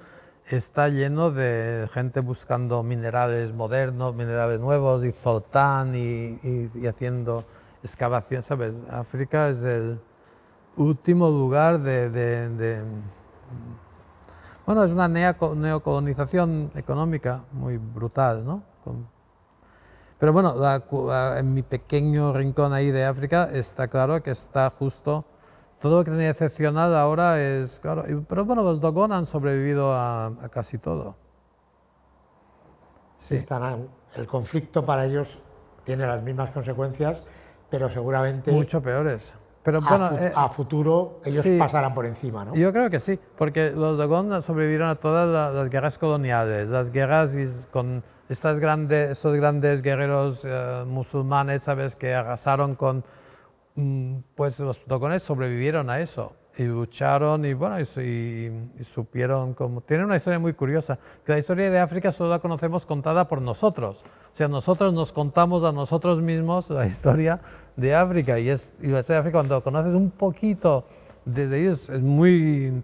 Speaker 2: está lleno de gente buscando minerales modernos, minerales nuevos, y zoltán, y, haciendo excavaciones. ¿sabes? África es el último lugar de... bueno, es una neocolonización económica muy brutal, ¿no? Pero bueno, en mi pequeño rincón ahí de África está claro que está justo. Todo lo que tenía excepcional ahora es, claro, pero bueno, los Dogon han sobrevivido a, casi todo.
Speaker 1: Sí. Estarán, el conflicto para ellos tiene las mismas consecuencias, pero seguramente... Mucho peores. Pero, a, bueno, eh, a futuro ellos pasarán por encima, ¿no?
Speaker 2: Yo creo que sí, porque los Dogon sobrevivieron a todas las guerras coloniales, las guerras con grandes, estos grandes guerreros eh, musulmanes, ¿sabes?, que arrasaron con, mm, pues los tocones sobrevivieron a eso y lucharon y bueno, y, supieron cómo... Tiene una historia muy curiosa, que la historia de África solo la conocemos contada por nosotros. O sea, nosotros nos contamos a nosotros mismos la historia de África y, es, y la historia de África cuando conoces un poquito desde ellos es muy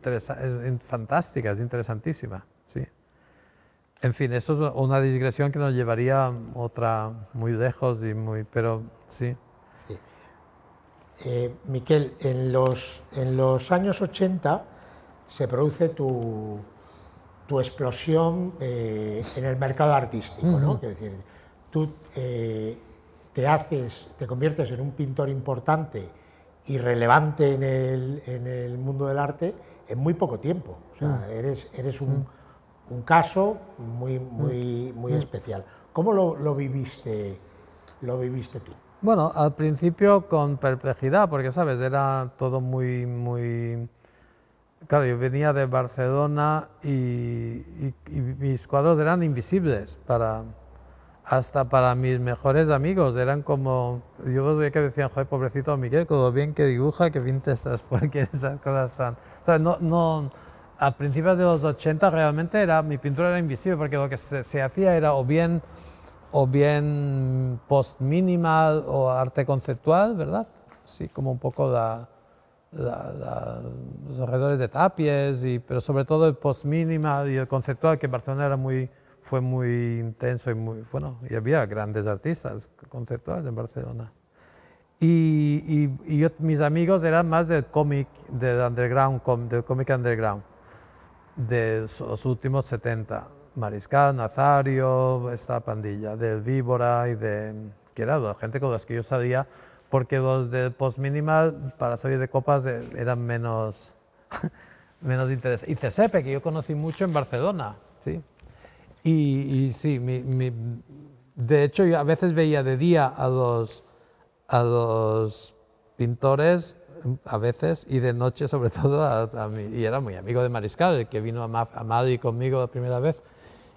Speaker 2: fantástica, es interesantísima. Sí. En fin, eso es una digresión que nos llevaría otra muy lejos y muy, pero
Speaker 1: sí. sí. Eh, Miquel, en los, en los años 80 se produce tu, tu explosión eh, en el mercado artístico, decir, tú eh, te haces, te conviertes en un pintor importante y relevante en el, en el mundo del arte en muy poco tiempo. O sea, mm. eres, eres un mm un caso muy, muy, mm. muy especial. ¿Cómo lo, lo, viviste, lo viviste tú?
Speaker 2: Bueno, al principio con perplejidad, porque, ¿sabes? Era todo muy, muy... Claro, yo venía de Barcelona y, mis cuadros eran invisibles para, hasta para mis mejores amigos, eran como, yo veía que decían, joder, pobrecito Miguel, todo bien que dibuja, que pinta estás porque esas cosas están no, no, a principios de los 80 realmente era, mi pintura era invisible porque lo que se, hacía era o bien, o bien post minimal o arte conceptual, ¿verdad? Sí, como un poco la, los alrededores de Tapies, y, pero sobre todo el post minimal y el conceptual que en Barcelona era muy, fue muy intenso y muy, bueno, y había grandes artistas conceptuales en Barcelona. Y, mis amigos eran más del cómic, del underground, del cómic underground de los últimos 70. Mariscal, Nazario, esta pandilla de Víbora y de... que era la gente con las que yo sabía, porque los de post minimal para salir de copas eh, eran menos, menos Y Cesepe, que yo conocí mucho en Barcelona, ¿sí? Y, sí, de hecho yo a veces veía de día a a los pintores a veces y de noche sobre todo a, y era muy amigo de Mariscal, que vino a, Madrid conmigo la primera vez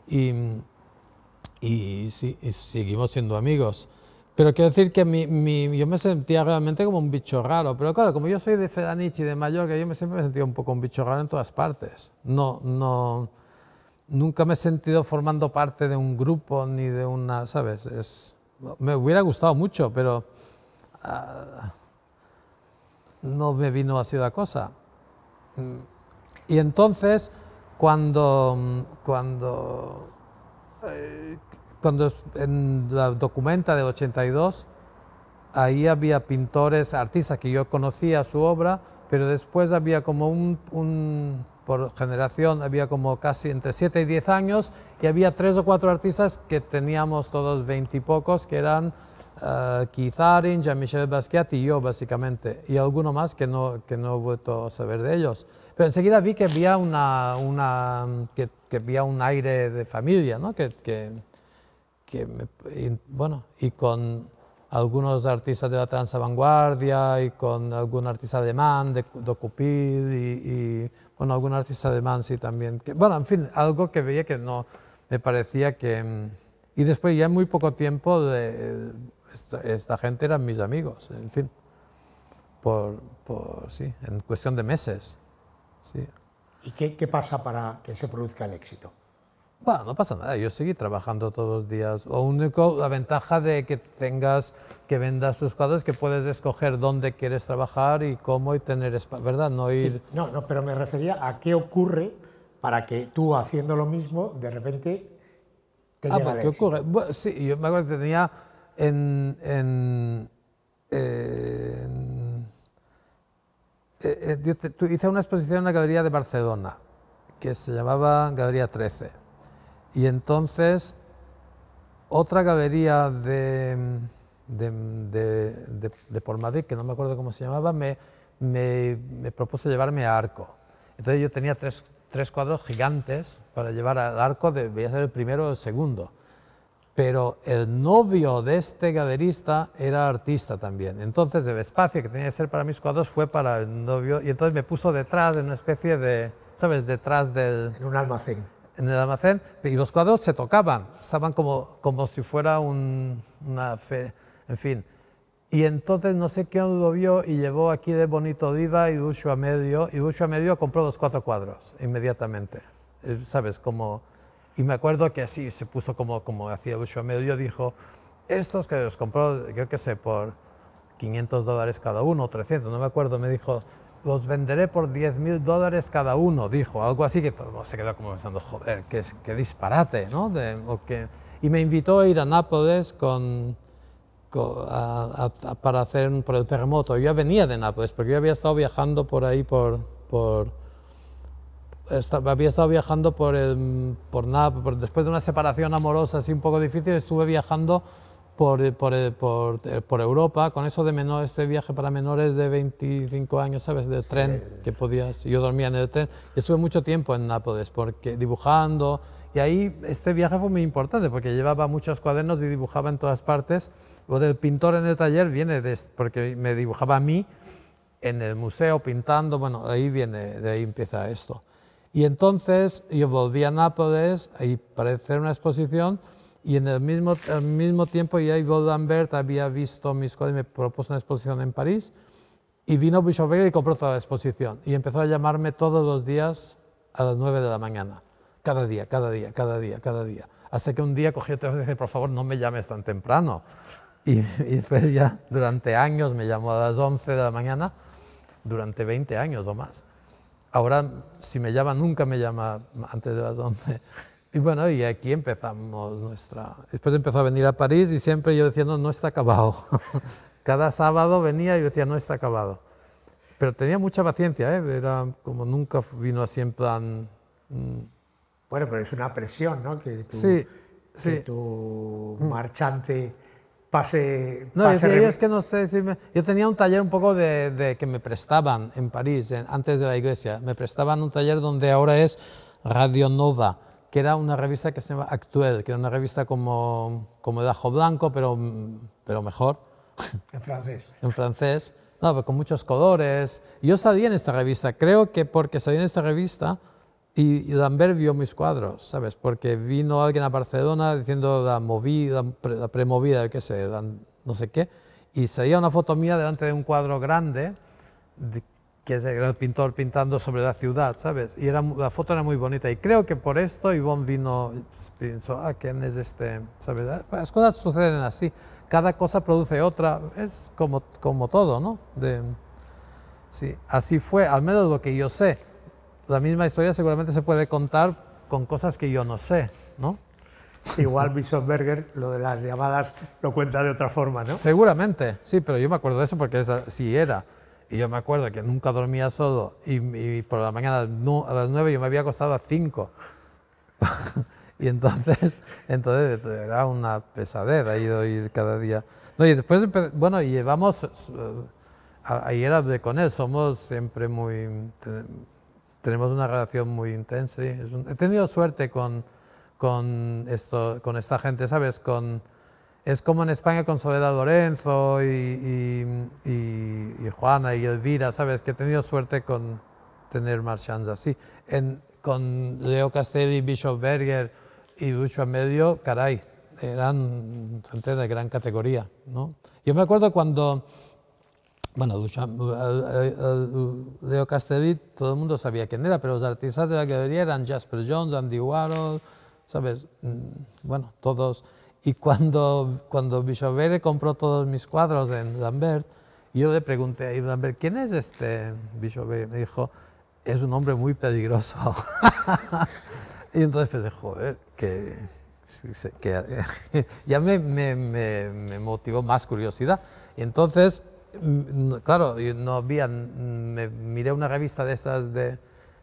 Speaker 2: y, y, sí, seguimos siendo amigos. Pero quiero decir que mi, mi, yo me sentía realmente como un bicho raro, pero claro, como yo soy de Fedanich y de Mallorca, yo me, siempre me sentía un poco un bicho raro en todas partes. No, no, nunca me he sentido formando parte de un grupo ni de una, ¿sabes? Es, me hubiera gustado mucho, pero... Ah, no me vino así la cosa. Mm. Y entonces, cuando, mm, cuando, eh, cuando en la documenta de 82, ahí había pintores, artistas que yo conocía su obra, pero después había como un, por generación, había como casi entre 7 y 10 años, y había tres o cuatro artistas que teníamos todos veintipocos que eran uh, ah, Kizarin, Jean-Michel Basquiat y yo, básicamente, y alguno más que no, que no he vuelto a saber de ellos. Pero enseguida vi que había, una, una que, había un aire de familia, ¿no? que, que, y, bueno, y con algunos artistas de la transa vanguardia y con algún artista alemán de, de Cupid y, bueno, algún artista alemán sí también. Que, bueno, en fin, algo que veía que no me parecía que... Y después ya en muy poco tiempo de, esta, gente eran mis amigos, en fin, por, por, sí, en cuestión de meses.
Speaker 1: Sí. ¿Y qué, qué pasa para que se produzca el éxito?
Speaker 2: Bueno, no pasa nada, yo seguí trabajando todos los días. o único, la ventaja de que tengas, que vendas tus cuadros, es que puedes escoger dónde quieres trabajar y cómo y tener espacio, ¿verdad? No ir...
Speaker 1: no, no, pero me refería a qué ocurre para que tú haciendo lo mismo, de repente te ah, pues, Ocurre? sí, yo me acuerdo que tenía en,
Speaker 2: eh, eh, hice una exposición en la Galería de Barcelona, que se llamaba Galería 13. Y entonces otra galería de, de, por Madrid, que no me acuerdo cómo se llamaba, me, me, propuso llevarme a Arco. Entonces yo tenía tres, tres cuadros gigantes para llevar a Arco, a ser el primero o el segundo pero el novio de este galerista era artista también. Entonces el espacio que tenía que ser para mis cuadros fue para el novio y entonces me puso detrás, en una especie de, ¿sabes? Detrás del... En un almacén. En el almacén y los cuadros se tocaban, estaban como, como si fuera una... en fin. Y entonces no sé qué lo vio y llevó aquí de Bonito Diva y Ducho a medio y Ducho a medio compró los cuatro cuadros inmediatamente. Eh, ¿Sabes? Como y me acuerdo que así se puso como, como hacía a Medio, dijo, estos que los compró, yo qué sé, por 500 dólares cada uno, 300, no me acuerdo, me dijo, los venderé por 10 mil dólares cada uno, dijo, algo así que todo, se quedó como pensando, joder, qué, disparate, ¿no? De, o que, y me invitó a ir a Nápoles con, con para hacer un, por el terremoto. Yo venía de Nápoles, porque yo había estado viajando por ahí, por, por había estado viajando por, Nápoles, por después de una separación amorosa así un poco difícil, estuve viajando por, por, Europa, con eso de menor, este viaje para menores de 25 años, ¿sabes? De tren, que podías, yo dormía en el tren, y estuve mucho tiempo en Nápoles, porque dibujando, y ahí este viaje fue muy importante, porque llevaba muchos cuadernos y dibujaba en todas partes, lo del pintor en el taller viene de, porque me dibujaba a mí en el museo pintando, bueno, ahí viene, de ahí empieza esto. Y entonces yo volví a Nápoles para hacer una exposición y en el mismo, mismo tiempo ya Ivo Lambert había visto mis cuadros y me propuso una exposición en París y vino Boucherville y compró toda la exposición y empezó a llamarme todos los días a las 9 de la mañana, cada día, cada día, cada día, cada día. Hasta que un día cogí otra vez y dije, por favor, no me llames tan temprano. Y, y ya durante años me llamó a las 11 de la mañana, durante 20 años o más. Ahora, si me llama, nunca me llama antes de las 11. Y bueno, y aquí empezamos nuestra... Después empezó a venir a París y siempre yo decía, no, no está acabado. Cada sábado venía y decía, no está acabado. Pero tenía mucha paciencia, ¿eh? Era como nunca vino así en plan... Mm.
Speaker 1: Bueno, pero es una presión, ¿no? Que tu, sí, tu mm. marchante no, es
Speaker 2: que no sé si... Yo tenía un taller un poco de, que me prestaban en París, antes de la iglesia. Me prestaban un taller donde ahora es Radio Nova, que era una revista que se llama Actuel, que era una revista como, como de ajo blanco, pero, pero mejor. En francés. en francés. No, pero con muchos colores. Yo salí en esta revista. Creo que porque salí en esta revista y, Lambert vio mis cuadros, ¿sabes? Porque vino alguien a Barcelona diciendo la movida, la premovida, qué sé, no sé qué, y veía una foto mía delante de un cuadro grande, que era el pintor pintando sobre la ciudad, ¿sabes? Y era, la foto era muy bonita. Y creo que por esto Ivonne vino, pensó, ¿a ah, ¿quién es este? ¿Sabes? Ah, pues, las cosas suceden así. Cada cosa produce otra. Es como, como todo, ¿no? De, sí, así fue, al menos lo que yo sé la misma historia seguramente se puede contar con cosas que yo no sé, ¿no?
Speaker 1: Igual Bischofberger lo de las llamadas lo cuenta de otra forma, ¿no?
Speaker 2: Seguramente, sí, pero yo me acuerdo de eso porque esa sí era. Y yo me acuerdo que nunca dormía solo y, por la mañana a las nueve yo me había acostado a cinco. y entonces, entonces era una pesadez ahí de ir cada día. No, y después, bueno, y llevamos, eh, ayer de con él, somos siempre muy, tenemos una relación muy intensa. he tenido suerte con, con, esto, con esta gente, ¿sabes? Con, es como en España con Soledad Lorenzo y, y, Juana y Elvira, ¿sabes? Que he tenido suerte con tener marchands así. En, con Leo Castelli, Bishop Berger y Lucho medio, caray, eran gente de gran categoría, ¿no? Yo me acuerdo cuando bueno, Leo eh, eh, eh, Castellit, todo el mundo sabía quién era, pero los artistas de la galería eran Jasper Jones, Andy Warhol, ¿sabes? Mm, bueno, todos. Y cuando, cuando compró todos mis cuadros en Lambert, yo le pregunté a Lambert, ¿quién es este Y Me dijo, es un hombre muy peligroso. y entonces pensé, joder, que, ya me, me, me, me motivó más curiosidad. Y entonces Mm, claro, no había, mm, miré una revista de esas de...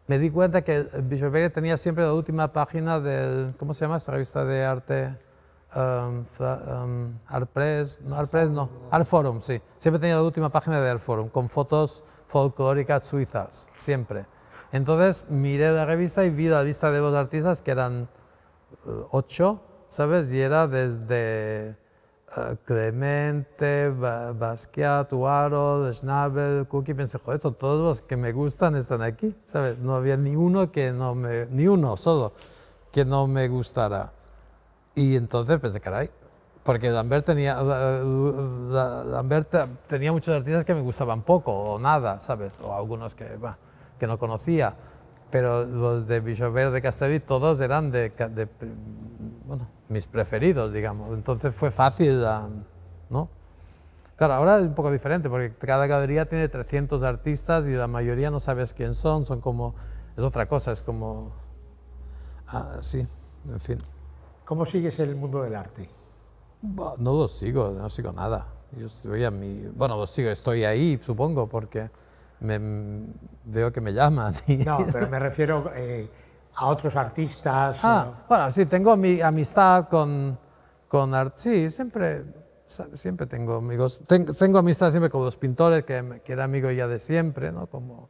Speaker 2: Me di cuenta que Bichoveria tenía siempre la última página de, ¿cómo se llama esta revista de arte? Um, um no, Art no, Art Forum, sí. Siempre tenía la última página de Art Forum, con fotos folclóricas suizas, siempre. Entonces miré la revista y vi la lista de los artistas que eran eh, ocho, ¿sabes? Y era desde Ah, clemente, Basquiat, Tuaro, Schnabel, Cookie, pensé, joder, todos los que me gustan están aquí, ¿sabes? No había ni uno que no me, ni uno solo que no me gustara. Y entonces pensé, caray, porque Lambert tenía, Lambert tenía muchos artistas que me gustaban poco o nada, ¿sabes? O algunos que, que no conocía, pero los de Bicho de Castelli, todos eran de, de bueno, mis preferidos, digamos. Entonces fue fácil, ah, ¿no? Claro, ahora es un poco diferente porque cada galería tiene 300 artistas y la mayoría no sabes quién son, son como, es otra cosa, es como, ah, sí, en fin.
Speaker 1: ¿Cómo sigues el mundo del arte? no
Speaker 2: lo sigo, no sigo nada. Yo estoy a mi, bueno, lo sigo, estoy ahí, supongo, porque veo que me llaman. No, pero me
Speaker 1: refiero... Eh, a otros
Speaker 2: artistas? Ah,
Speaker 1: bueno, sí, tengo mi
Speaker 2: amistad con, con sí, siempre, siempre tengo amigos, tengo, amistad siempre con los pintores, que, que, era amigo ya de siempre, ¿no? Como,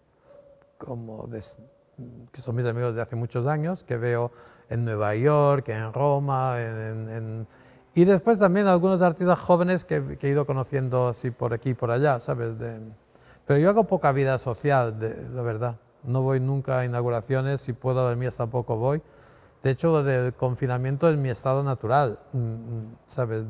Speaker 2: como que son mis amigos de hace muchos años, que veo en Nueva York, en Roma, en, y después también algunos artistas jóvenes que, he ido conociendo así por aquí y por allá, ¿sabes? De, pero yo hago poca vida social, de, la verdad no voy nunca a inauguraciones, si puedo dormir hasta poco voy. De hecho, lo del confinamiento es mi estado natural, mm, mm, ¿sabes?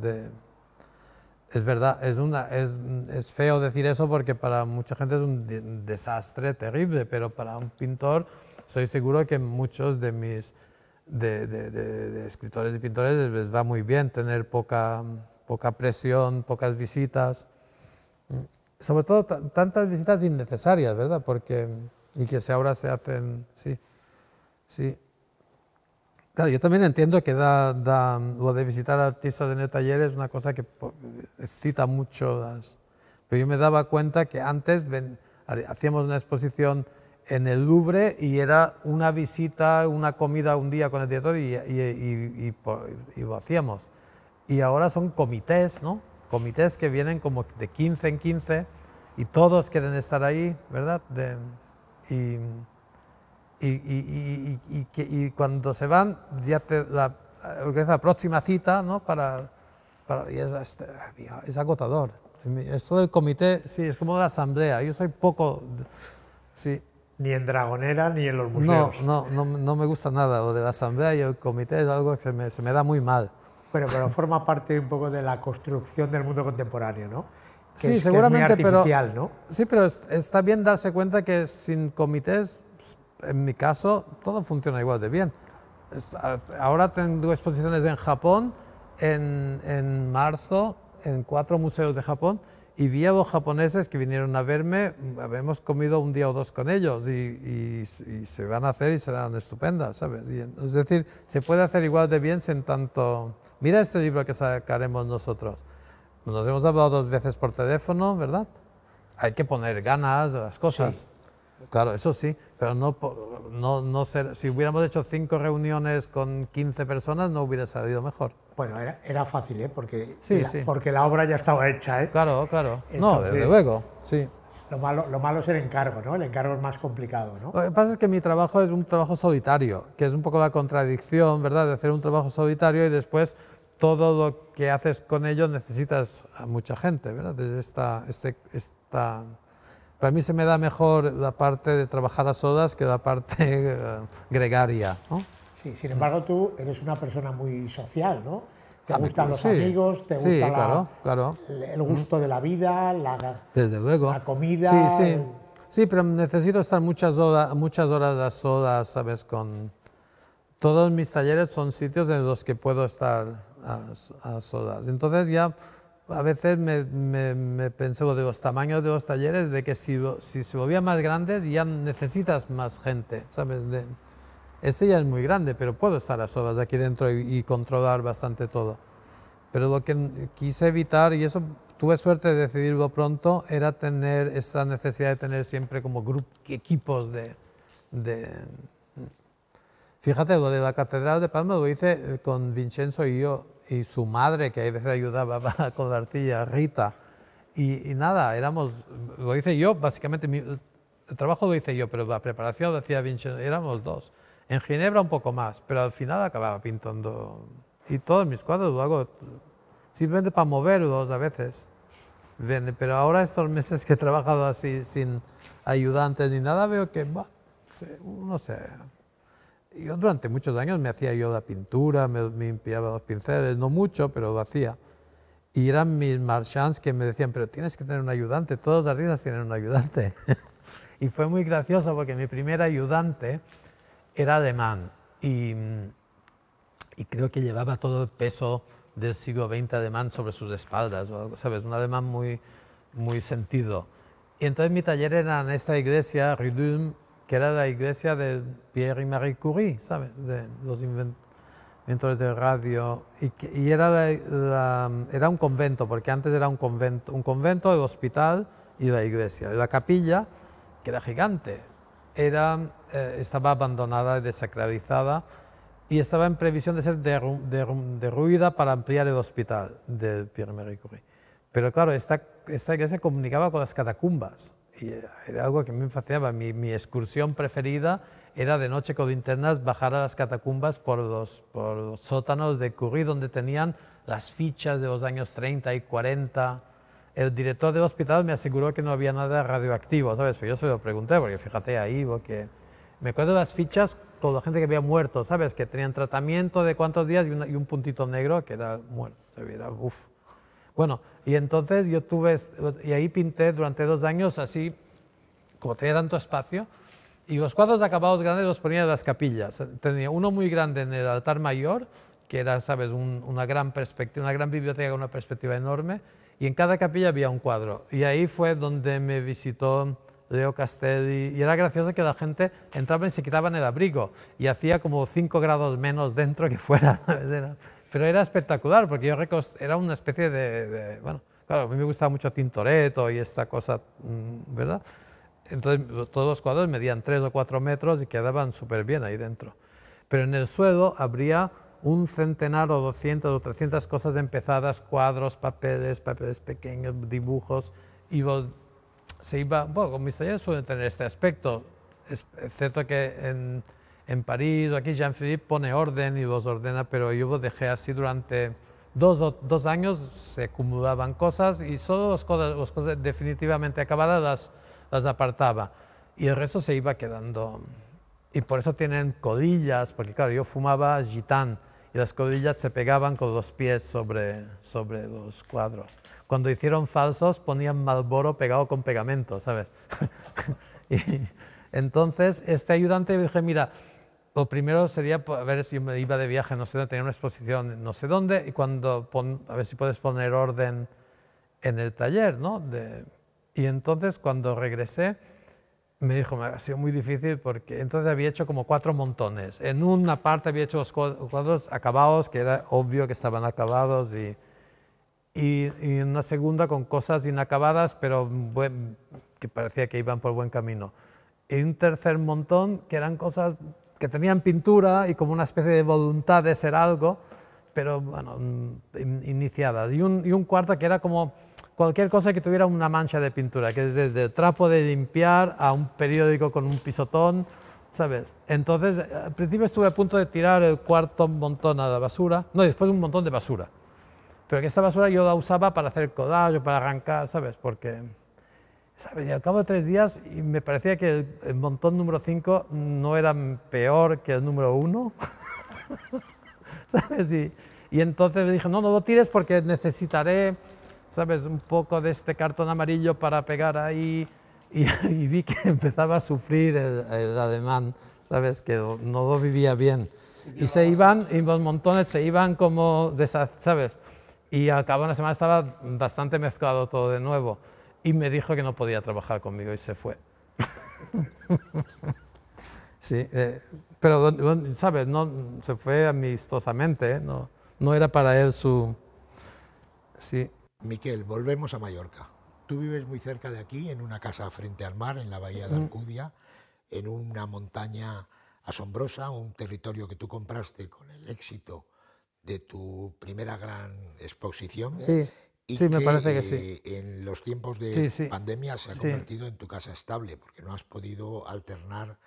Speaker 2: es verdad, es, una, es, feo decir eso porque para mucha gente es un desastre terrible, pero para un pintor estoy seguro que muchos de mis escritores y pintores les va muy bien tener poca, poca presión, pocas visitas, mm, sobre todo tantas visitas innecesarias, ¿verdad? Porque y que ahora se hacen, sí, sí. Claro, yo también entiendo que da, lo de visitar artistas en el taller es una cosa que excita mucho. pero yo me daba cuenta que antes hacíamos una exposición en el Louvre y era una visita, una comida un día con el director y, y lo hacíamos. Y ahora son comités, ¿no? Comités que vienen como de 15 en 15 y todos quieren estar ahí, ¿verdad? De, y, y, y, y cuando se van, ya te la, organiza la próxima cita, ¿no? Para, para y es, es, agotador. Esto del comité, sí, es como la asamblea. Yo soy poco... Sí. Ni en
Speaker 1: Dragonera ni en los museos. No, no, no, me gusta nada. Lo de la asamblea y el comité es algo que se me, se me da muy mal. Bueno, pero forma parte un poco de la construcción del mundo contemporáneo, ¿no?
Speaker 2: sí, seguramente, pero, Sí, pero está bien darse cuenta que sin comités, pues, en mi caso, todo funciona igual de bien. Ahora tengo exposiciones en Japón, en, en marzo, en cuatro museos de Japón, y viejos japoneses que vinieron a verme, hemos comido un día o dos con ellos y, se van a hacer y serán estupendas, ¿sabes? es decir, se puede hacer igual de bien sin tanto... Mira este libro que sacaremos nosotros. Nos hemos hablado dos veces por teléfono, ¿verdad? Hay que poner ganas a las cosas. Claro, eso sí, pero no, no, no ser, si hubiéramos hecho cinco reuniones con 15 personas no hubiera
Speaker 1: salido mejor. Bueno, era, era fácil, ¿eh? porque, sí, la, sí. porque la obra ya estaba hecha. ¿eh? Claro, claro. no, desde luego, sí. Lo malo, lo malo es el encargo, ¿no? El encargo es más complicado, ¿no? Lo que
Speaker 2: pasa es que mi trabajo es un trabajo solitario, que es un poco la contradicción, ¿verdad? De hacer un trabajo solitario y después todo lo que haces con ello necesitas a mucha gente, ¿verdad? Desde esta, este, Para mí se me da mejor la parte de trabajar a sodas que la parte eh, gregaria,
Speaker 1: Sí, sin embargo tú eres una persona muy social, ¿no? Te ah, gustan los amigos, te gusta claro, el gusto de la vida, la, Desde luego. la comida... Sí, sí.
Speaker 2: Sí, pero necesito estar muchas horas, muchas horas a solas, ¿sabes? Con... Todos mis talleres son sitios en los que puedo estar a, sodas, Entonces ya a veces me, me, pensé de los tamaños de los talleres, de que si, si se volvían más grandes ya necesitas más gente, ¿sabes? este ya es muy grande, pero puedo estar a solas aquí dentro y, controlar bastante todo. Pero lo que quise evitar, y eso tuve suerte de decidirlo pronto, era tener esa necesidad de tener siempre como equipos de, de... Mm. Fíjate, lo de la Catedral de Palma lo hice eh, con Vincenzo y yo y su madre, que a veces ayudaba con la arcilla, Rita. Y, nada, éramos, lo hice yo, básicamente, mi, el trabajo lo hice yo, pero la preparación lo hacía Vincenzo, éramos dos. En Ginebra un poco más, pero al final acababa pintando. Y todos mis cuadros lo hago simplemente para moverlos a veces. Pero ahora estos meses que he trabajado así, sin ayudantes ni nada, veo que, bah, no sé, yo durante muchos años me hacía yo la pintura, me, limpiaba los pinceles, no mucho, pero lo hacía. Y eran mis marchands que me decían, pero tienes que tener un ayudante, todos los artistas tienen un ayudante. y fue muy gracioso porque mi primer ayudante era alemán y, y, creo que llevaba todo el peso del siglo XX alemán sobre sus espaldas, ¿sabes? Un alemán muy, muy sentido. Y entonces mi taller era en esta iglesia, Rudum, que era la iglesia de Pierre y Marie Curie, ¿sabes? De los inventores de radio. Y, era, era un convento, porque antes era un convento, un convento, el hospital y la iglesia. La capilla, que era gigante, era, eh, estaba abandonada y desacralizada y estaba en previsión de ser derruida para ampliar el hospital de Pierre y Marie Curie. Pero claro, esta, esta iglesia comunicaba con las catacumbas y eh, era algo que me fascinaba. Mi, excursión preferida era de noche con linternas bajar a las catacumbas por los, por los sótanos de Curie, donde tenían las fichas de los años 30 y 40. El director del hospital me aseguró que no había nada radioactivo, ¿sabes? Pero yo se lo pregunté, porque fíjate ahí, porque me acuerdo de las fichas con la gente que había muerto, ¿sabes? Que tenían tratamiento de cuántos días y, y un puntito negro que era muerto. Era, uff. Bueno, y entonces yo tuve, y ahí pinté durante dos años así, como tenía tanto espacio, y los cuadros acabados grandes los ponía en las capillas. Tenía uno muy grande en el altar mayor, que era, sabes, una gran perspectiva, una gran biblioteca con una perspectiva enorme, y en cada capilla había un cuadro. Y ahí fue donde me visitó Leo Castelli, y era gracioso que la gente entraba y se quitaban el abrigo, y hacía como cinco grados menos dentro que fuera. Pero era espectacular, porque yo era una especie de, Bueno, claro, a mí me gustaba mucho Tintoretto y esta cosa, mm, ¿verdad? Entonces todos los cuadros medían tres o cuatro metros y quedaban súper bien ahí dentro. Pero en el suelo habría un centenar o 200 o 300 cosas empezadas, cuadros, papeles, papeles pequeños, dibujos, y se iba, bueno, mis talleres suelen tener este aspecto, excepto que en en París aquí, Jean-Philippe pone orden y los ordena, pero yo lo dejé así durante dos, dos años, se acumulaban cosas y solo las cosas, definitivamente acabadas las, apartaba y el resto se iba quedando. Y por eso tienen codillas, porque claro, yo fumaba gitán y las codillas se pegaban con los pies sobre, sobre los cuadros. Cuando hicieron falsos ponían malboro pegado con pegamento, ¿sabes? y entonces este ayudante dije, mira, lo primero sería pues, a ver si yo me iba de viaje, no sé dónde, tenía una exposición, no sé dónde, y cuando a ver si puedes poner orden en el taller, ¿no? De, y entonces cuando regresé, me dijo, me ha sido muy difícil porque entonces había hecho como cuatro montones. En una parte había hecho los cuadros acabados, que era obvio que estaban acabados, y, y, en una segunda con cosas inacabadas, pero que parecía que iban por buen camino. Y un tercer montón que eran cosas que tenían pintura y como una especie de voluntad de ser algo, pero bueno, mm, iniciada. Y un, y un, cuarto que era como cualquier cosa que tuviera una mancha de pintura, que desde el trapo de limpiar a un periódico con un pisotón, ¿sabes? Entonces, al principio estuve a punto de tirar el cuarto un montón a la basura, no, después un montón de basura. Pero que esta basura yo la usaba para hacer codallo para arrancar, ¿sabes? Porque ¿Sabes? Y al cabo de tres días y me parecía que el, montón número 5 no era peor que el número 1. ¿Sabes? Y, y entonces dije, no, no lo tires porque necesitaré, ¿sabes? Un poco de este cartón amarillo para pegar ahí. Y, vi que empezaba a sufrir el, ademán, ¿sabes? Que no lo vivía bien. Y se iban, y los montones se iban como, de ¿sabes? Y al cabo de una semana estaba bastante mezclado todo de nuevo y me dijo que no podía trabajar conmigo y se fue. sí, eh, pero, ¿sabes? No, se fue amistosamente, ¿eh? no, no era para él su... Sí.
Speaker 1: Miquel, volvemos a Mallorca. Tú vives muy cerca de aquí, en una casa frente al mar, en la bahía de Alcudia, en una montaña asombrosa, un territorio que tú compraste con el éxito de tu primera gran exposición. Sí. Y sí, que, me parece que sí. Eh, en los tiempos de pandemia se ha convertido en tu casa estable, porque no has podido alternar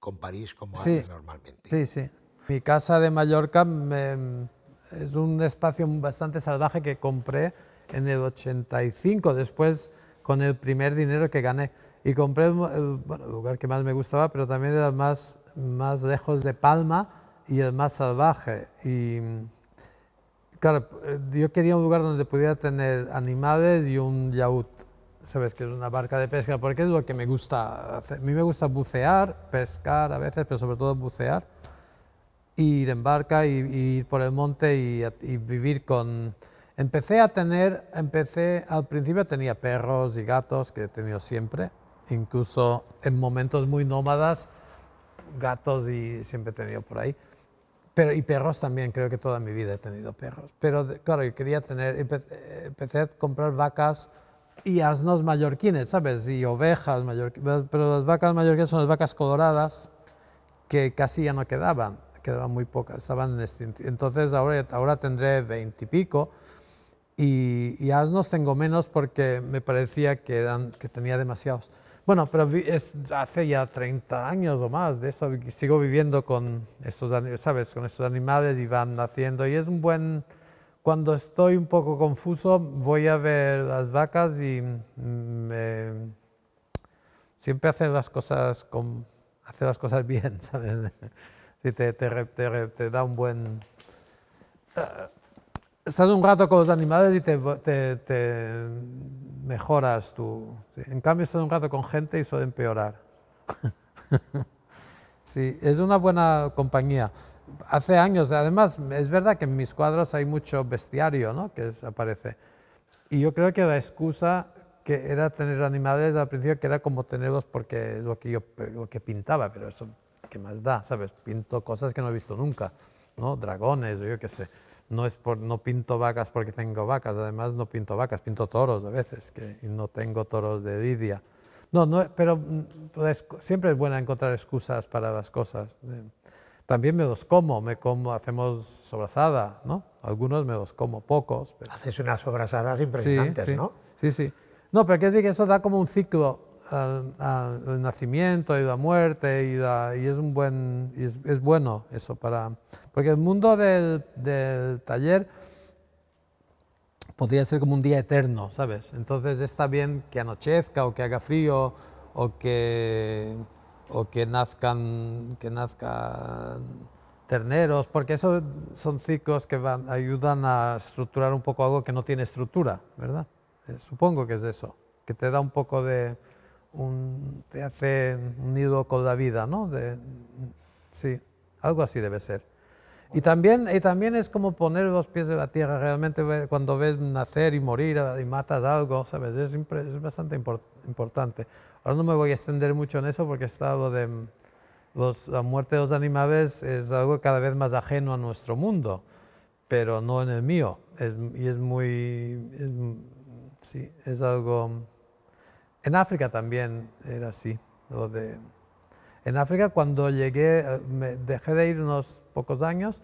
Speaker 1: con París como haces
Speaker 2: normalmente. Sí, sí. Mi casa de Mallorca mm, em, es un espacio bastante salvaje que compré en el 85, después con el primer dinero que gané. Y compré el, el lugar que más me gustaba, pero también era más, más lejos de Palma y el más salvaje. Y mm, Claro, eh, yo quería un lugar donde pudiera tener animales y un yaut, sabes que es una barca de pesca, porque es lo que me gusta hacer. A mí me gusta bucear, pescar a veces, pero sobre todo bucear, ir en barca y, ir por el monte y, y, vivir con... Empecé a tener, empecé, al principio tenía perros y gatos que he tenido siempre, incluso en momentos muy nómadas, gatos y siempre he tenido por ahí pero, y perros también, creo que toda mi vida he tenido perros. Pero claro, yo quería tener, empecé, a comprar vacas y asnos mallorquines, ¿sabes? Y ovejas mallorquines. Pero las vacas mallorquines son las vacas coloradas que casi ya no quedaban, quedaban muy pocas, estaban en extinción. Entonces ahora, ahora tendré veintipico y, y, y asnos tengo menos porque me parecía que, que tenía demasiados. Bueno, pero es hace ya 30 años o más de eso. Sigo viviendo con estos, ¿sabes? con estos animales y van naciendo. Y es un buen... Cuando estoy un poco confuso, voy a ver las vacas y mm, eh, siempre hacen las cosas con... hace las cosas bien, ¿sabes? te, te, da un buen... Eh, estás un rato con los animales y te mejoras tú En cambio, estás un rato con gente y suele empeorar. sí, es una buena compañía. Hace años, además, es verdad que en mis cuadros hay mucho bestiario ¿no? que aparece. Y yo creo que la excusa que era tener animales al principio, que era como tenerlos porque es lo que yo que pintaba, pero eso, que más da? ¿Sabes? Pinto cosas que no he visto nunca, ¿no? Dragones, o yo qué sé no, es por, no pinto vacas porque tengo vacas, además no pinto vacas, pinto toros a veces, que no tengo toros de lidia. No, no, pero mm, pues, siempre es buena encontrar excusas para las cosas. Eh, también me los como, me como, hacemos sobrasada, ¿no? Algunos me los como, pocos. Pero... Haces unas sobrasadas impresionantes, ¿no? Sí, sí. No, pero quiero decir que eso da como un ciclo al, nacimiento, ayuda a muerte, y es un buen, es, bueno eso para, porque el mundo del, del, taller podría ser como un día eterno, ¿sabes? Entonces está bien que anochezca o que haga frío o que, o que nazcan, que nazcan terneros, porque esos son ciclos que ayudan a estructurar un poco algo que no tiene estructura, ¿verdad? Eh, supongo que es eso, que te da un poco de, un, te hace un nido con la vida, ¿no? sí, algo así debe ser. Y también, y también es como poner los pies de la tierra, realmente cuando ves nacer y morir y matas algo, ¿sabes? Es, bastante importante. Ahora no me voy a extender mucho en eso porque está de la muerte de los animales es algo cada vez más ajeno a nuestro mundo, pero no en el mío. y es muy, sí, es algo en África también era así. de, en África cuando llegué, eh, me dejé de ir unos pocos años,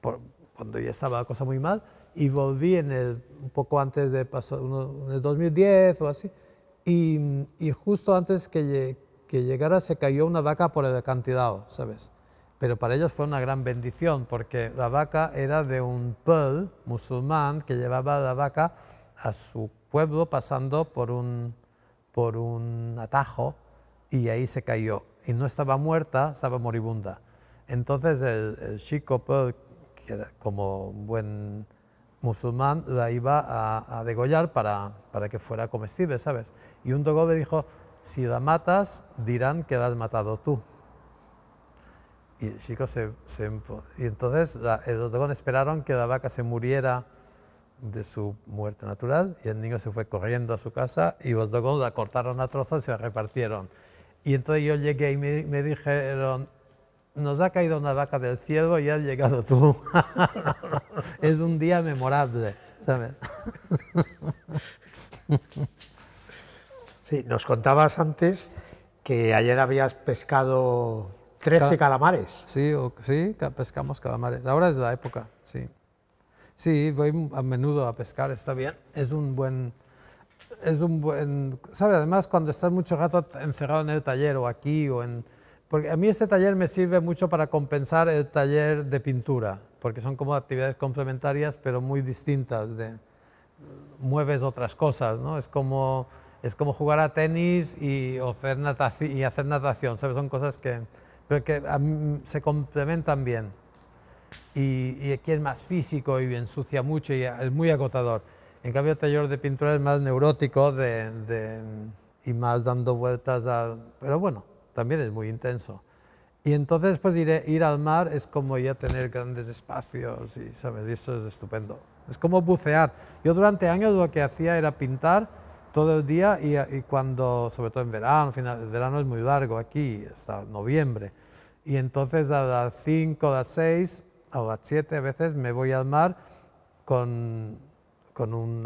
Speaker 2: por, cuando ya estaba la cosa muy mal, y volví en el, un poco antes de pasar, en el 2010 o así, y, justo antes que, que, llegara se cayó una vaca por el acantilado, ¿sabes? Pero para ellos fue una gran bendición, porque la vaca era de un pueblo musulmán que llevaba la vaca a su pueblo pasando por un por un atajo y ahí se cayó. Y no estaba muerta, estaba moribunda. Entonces el, chico, pues, que como buen musulmán, la iba a, degollar para, que fuera comestible, ¿sabes? Y un dogobe dijo, si la matas, dirán que la has matado tú. Y chico se... y entonces los dogones esperaron que la vaca se muriera de su muerte natural y el niño se fue corriendo a su casa y los dogones la cortaron a trozos y se repartieron. Y entonces yo llegué y me, dijeron, nos ha caído una vaca del cielo y has llegado tú. es
Speaker 1: un día memorable, ¿sabes? sí, nos contabas antes que ayer habías pescado 13 calamares. Sí, sí, pescamos calamares. Ahora es la época, sí.
Speaker 2: Sí, voy a menudo a pescar, está bien. Es un buen... ¿Sabe? Además, cuando estás mucho rato encerrado en el taller o aquí o en... Porque a mí este taller me sirve mucho para compensar el taller de pintura, porque son como actividades complementarias, pero muy distintas. De, mueves otras cosas, ¿no? Es como, jugar a tenis y, hacer natación, y hacer natación, ¿sabes? Son cosas que, que se complementan bien y, y, aquí es más físico y ensucia mucho y es muy agotador. En cambio, el este taller de pintura es más neurótico de, y más dando vueltas a... Pero bueno, también es muy intenso. Y entonces, pues ir, ir al mar es como ya tener grandes espacios y, ¿sabes? Y eso es estupendo. Es como bucear. Yo durante años lo que hacía era pintar todo el día y, cuando, sobre todo en verano, el verano es muy largo aquí, hasta noviembre. Y entonces a las 5, a las 6 a a siete veces me voy al mar con, con un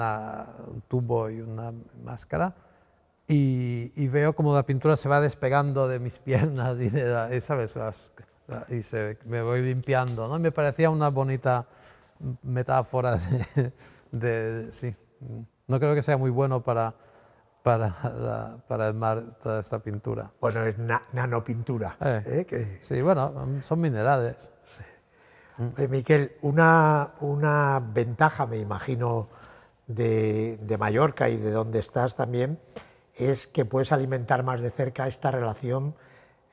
Speaker 2: tubo y una máscara y, veo como la pintura se va despegando de mis piernas y, de y me voy limpiando. ¿no? Me parecía una bonita metáfora de, sí. No creo que sea muy bueno para, para, para el mar toda esta pintura. Bueno, es
Speaker 1: nano nanopintura. Eh, ¿eh? Sí, bueno, son minerales. Eh, Miquel, una, una, ventaja, me imagino, de, de, Mallorca y de donde estás también, es que puedes alimentar más de cerca esta relación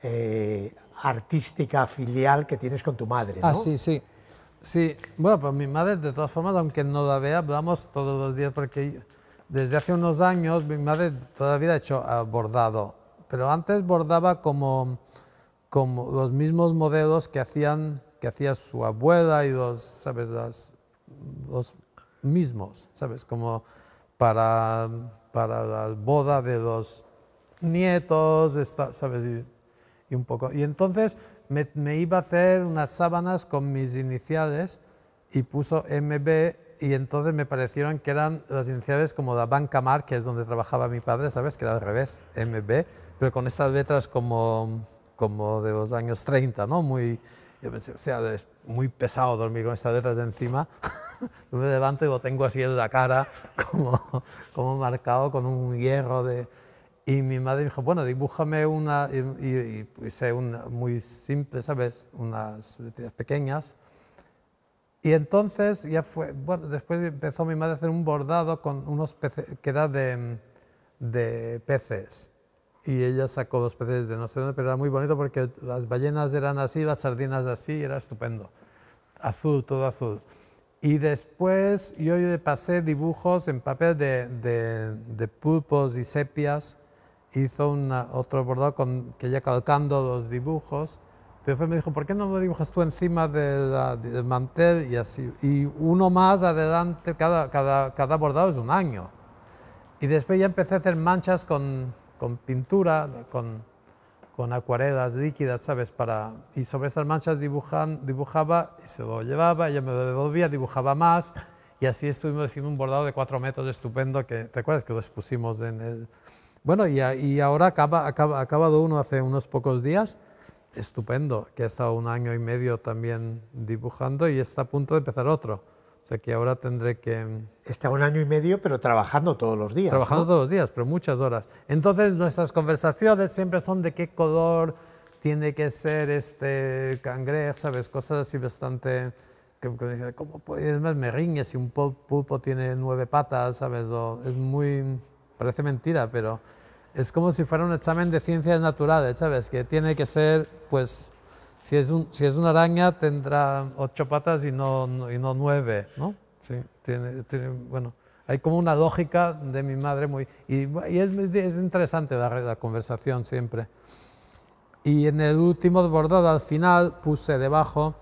Speaker 1: eh, artística filial que tienes con tu madre. ¿no? Ah, sí, sí. Sí, bueno, pues mi madre, de
Speaker 2: todas formas, aunque no la vea, hablamos todos los días, porque desde hace unos años mi madre todavía ha hecho ah, bordado, pero antes bordaba como, como los mismos modelos que hacían que hacía su abuela y los, ¿sabes? Las, los mismos, ¿sabes? Como para, para la boda de los nietos, ¿sabes? Y, un poco. Y entonces me, me, iba a hacer unas sábanas con mis iniciales y puso MB y entonces me parecieron que eran las iniciales como de Banca Mar, que es donde trabajaba mi padre, ¿sabes? Que era al revés, MB, pero con estas letras como, como de los años 30, ¿no? Muy, yo pensé, o sea, es muy pesado dormir con estas letras de encima. me levanto y lo tengo así en la cara, como, como marcado con un hierro de... Y mi madre dijo, bueno, dibújame una, y, y, hice una muy simple, ¿sabes? Unas letras pequeñas. Y entonces ya fue, bueno, después empezó mi madre a hacer un bordado con unos peces, que era de, de peces y ella sacó dos peces de no sé dónde, pero era muy bonito porque las ballenas eran así, las sardinas así, era estupendo. Azul, todo azul. Y después yo pasé dibujos en papel de, pulpos y sepias, hizo otro bordado con, que ya calcando los dibujos, pero después me dijo, ¿por qué no lo dibujas tú encima de la, del mantel y así? Y uno más adelante, cada, cada, cada bordado es un año. Y después ya empecé a hacer manchas con, con pintura, con, con, acuarelas líquidas, ¿sabes? Para, y sobre esas manchas dibujaba y se lo llevaba, ella me lo devolvía, dibujaba más y así estuvimos haciendo un bordado de cuatro metros estupendo que, ¿te acuerdas? Que lo expusimos en el... Bueno, y, ahora acaba, acabado uno hace unos pocos días, estupendo, que ha estado un año y medio también dibujando y está a punto de empezar otro. O sea que ahora tendré que... Mm,
Speaker 1: Está un año y medio, pero trabajando todos los días. Trabajando
Speaker 2: todos los días, pero muchas horas. Entonces nuestras conversaciones siempre son de qué color tiene que ser este cangrejo, ¿sabes? Cosas así bastante... Que, que ¿cómo más me riñes si un pulpo tiene nueve patas, ¿sabes? es muy... Parece mentira, pero es como si fuera un examen de ciencias naturales, ¿sabes? Que tiene que ser, pues, si es, un, si es una araña, tendrá ocho patas y no, y no nueve, ¿no? bueno, hay como una lógica de mi madre muy... Y, es, interesante la, la, conversación siempre. Y en el último bordado, al final, puse debajo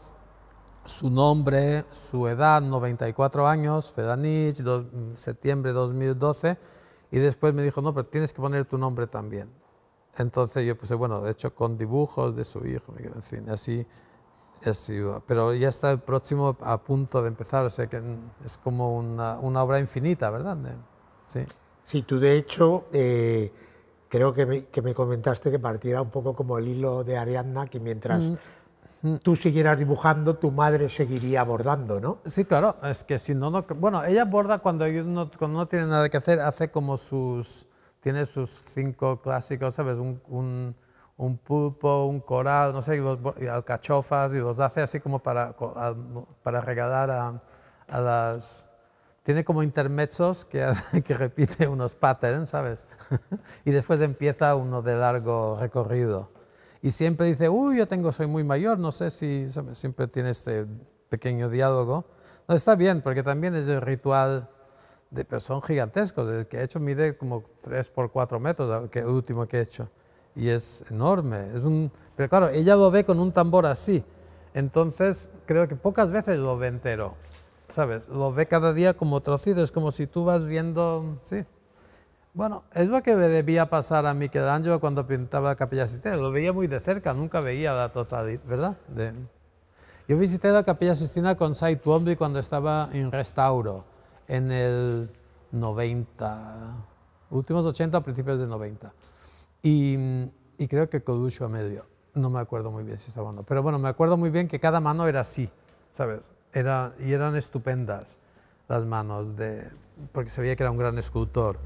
Speaker 2: su nombre, su edad, 94 años, Fedanich, mm, septiembre 2012, y después me dijo, no, pero tienes que poner tu nombre también. Entonces yo pues bueno, de hecho con dibujos de su hijo, en fin, así, así Pero ya está el próximo a punto de empezar, o sea que
Speaker 1: es como una, una obra infinita, ¿verdad? Sí. tú de hecho eh, creo que me, que me, comentaste que partiera un poco como el hilo de Ariadna, que mientras... Mm, mm. tú siguieras dibujando, tu madre seguiría bordando, ¿no? Sí, claro, es que
Speaker 2: si no, no bueno, ella borda cuando no, cuando no tiene nada que hacer, hace como sus, tiene sus cinco clásicos, ¿sabes? Un, un, pulpo, un coral, no sé, y, alcachofas, y los hace así como para, para regalar a, a las... Tiene como intermezzos que, que repite unos patterns, ¿sabes? y después empieza uno de largo recorrido. Y siempre dice, uy, yo tengo, soy muy mayor, no sé si siempre tiene este pequeño diálogo. No, está bien, porque también es el ritual de, pero son gigantescos. El que he hecho mide como 3 por 4 metros, el último que he hecho. Y es enorme. Es un, pero claro, ella lo ve con un tambor así. Entonces, creo que pocas veces lo ve entero. ¿Sabes? Lo ve cada día como trocido. Es como si tú vas viendo. Sí. Bueno, es lo que debía pasar a Michelangelo cuando pintaba la Capilla Sistina. Lo veía muy de cerca, nunca veía la totalidad, ¿verdad? yo visité la Capilla Sistina con Sai Tuombi cuando estaba en restauro en el 90, últimos 80, principios de 90. Y, creo que Coducho a medio. No me acuerdo muy bien si estaba o no. Pero bueno, me acuerdo muy bien que cada mano era así, ¿sabes? Era, y eran estupendas las manos, de, porque se veía que era un gran escultor.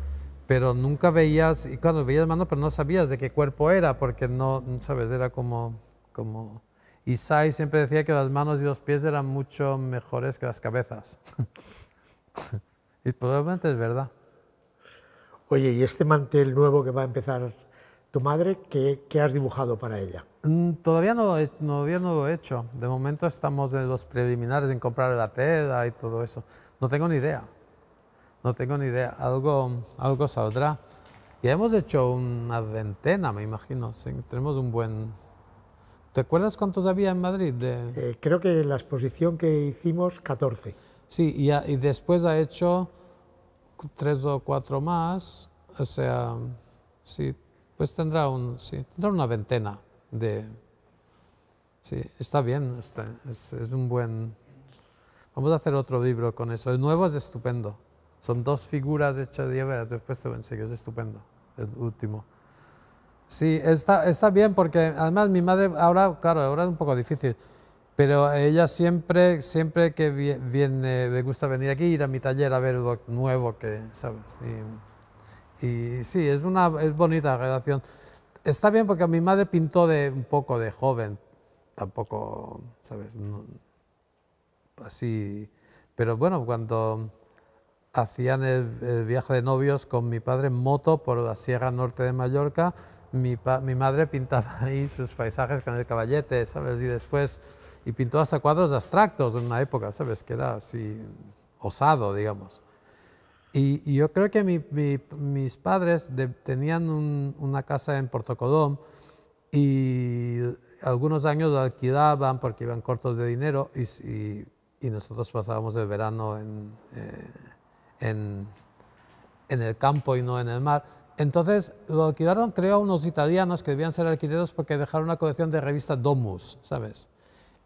Speaker 2: Pero nunca veías, y cuando veías manos, pero no sabías de qué cuerpo era, porque no, ¿sabes? Era como... como Sai siempre decía que las manos y los pies eran mucho mejores que las cabezas.
Speaker 1: y probablemente es verdad. Oye, ¿y este mantel nuevo que va a empezar tu madre, qué, has dibujado para ella? Mm, eh, todavía
Speaker 2: no, lo he hecho. De momento estamos en los preliminares en comprar la tela y todo eso. No tengo ni idea. No tengo ni idea. Algo, algo saldrá. Ya hemos hecho una veintena, me imagino. tenemos un buen... ¿Te acuerdas cuántos había en Madrid? Eh, creo que la exposición que hicimos, 14. Sí, y, después ha hecho tres o cuatro más, o sea, sí, pues tendrá, tendrá una ventena de... Sí, está bien, es, un buen... Vamos a hacer otro libro con eso. El nuevo es estupendo. Son dos figuras hechas de y después te lo es estupendo, el último. Sí, está, está bien porque además mi madre, ahora, claro, ahora es un poco difícil pero ella siempre, siempre que viene, me gusta venir aquí, ir a mi taller a ver lo nuevo que, ¿sabes? Y, sí, es una es bonita relación. Está bien porque mi madre pintó de un poco de joven, tampoco, ¿sabes? así, pero bueno, cuando hacían el, viaje de novios con mi padre en moto por la Sierra Norte de Mallorca, mi, mi madre pintaba ahí sus paisajes con el caballete, ¿sabes? Y después y pintó hasta cuadros abstractos en una época, ¿sabes? Que era así osado, digamos. Y, yo creo que mis padres tenían una casa en Portocodón y algunos años lo alquilaban porque iban cortos de dinero y, nosotros pasábamos el verano eh, en, en, el campo y no en el mar. Entonces lo alquilaron, creo, unos italianos que debían ser alquileros porque dejaron una colección de revistas Domus, ¿sabes?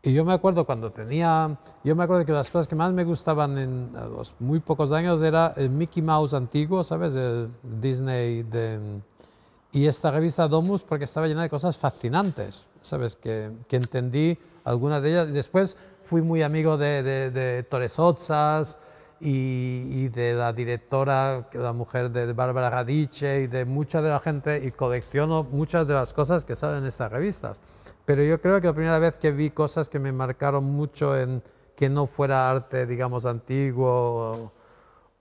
Speaker 2: Y yo me acuerdo cuando tenía, yo me acuerdo que las cosas que más me gustaban en los muy pocos años era el Mickey Mouse antiguo, ¿sabes? de Disney de, y esta revista Domus porque estaba llena de cosas fascinantes, ¿sabes? Que, que entendí algunas de ellas. Y después fui muy amigo de, de, Torres y, de la directora, la mujer de, de Bárbara Radice y de mucha de la gente y colecciono muchas de las cosas que salen en estas revistas pero yo creo que la primera vez que vi cosas que me marcaron mucho en que no fuera arte, digamos, antiguo,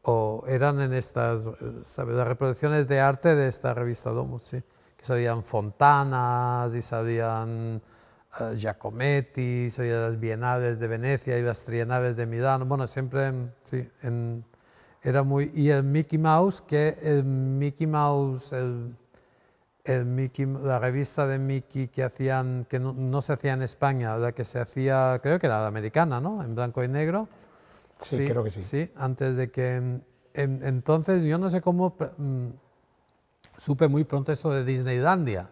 Speaker 2: o, eran en estas, Las reproducciones de arte de esta revista Domus, Que sabían fontanas y sabían eh, Giacometti, sabían las bienales de Venecia y las trienales de Milán, bueno, siempre, sí, era muy... Y el Mickey Mouse, que el Mickey Mouse, el la revista de Mickey que hacían, que no, se hacía en España, la que se hacía, creo que era la americana, ¿no? En blanco y negro. Sí, creo que sí. Sí, antes de que. entonces, yo no sé cómo mm, supe muy pronto esto de Disneylandia.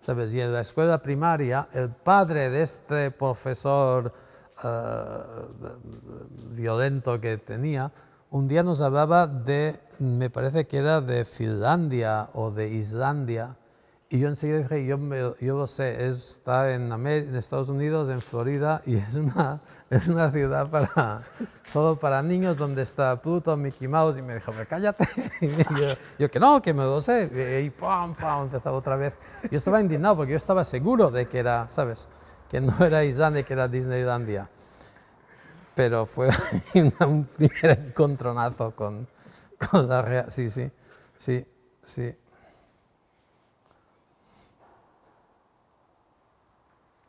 Speaker 2: ¿Sabes? Y en la escuela primaria, el padre de este profesor eh, violento que tenía, un día nos hablaba de, me parece que era de Finlandia o de Islandia, y yo enseguida dije, yo, yo lo sé, está en, Estados Unidos, en Florida, y es una, es una ciudad para, solo para niños donde está Pluto, Mickey Mouse, y me dijo, cállate. Y yo, que no, que me lo sé. Y pam, pam, empezaba otra vez. Yo estaba indignado porque yo estaba seguro de que era, ¿sabes? Que no era Islandia, que era Disneylandia. Pero fue un primer encontronazo con, con la realidad. Sí, sí, sí, sí.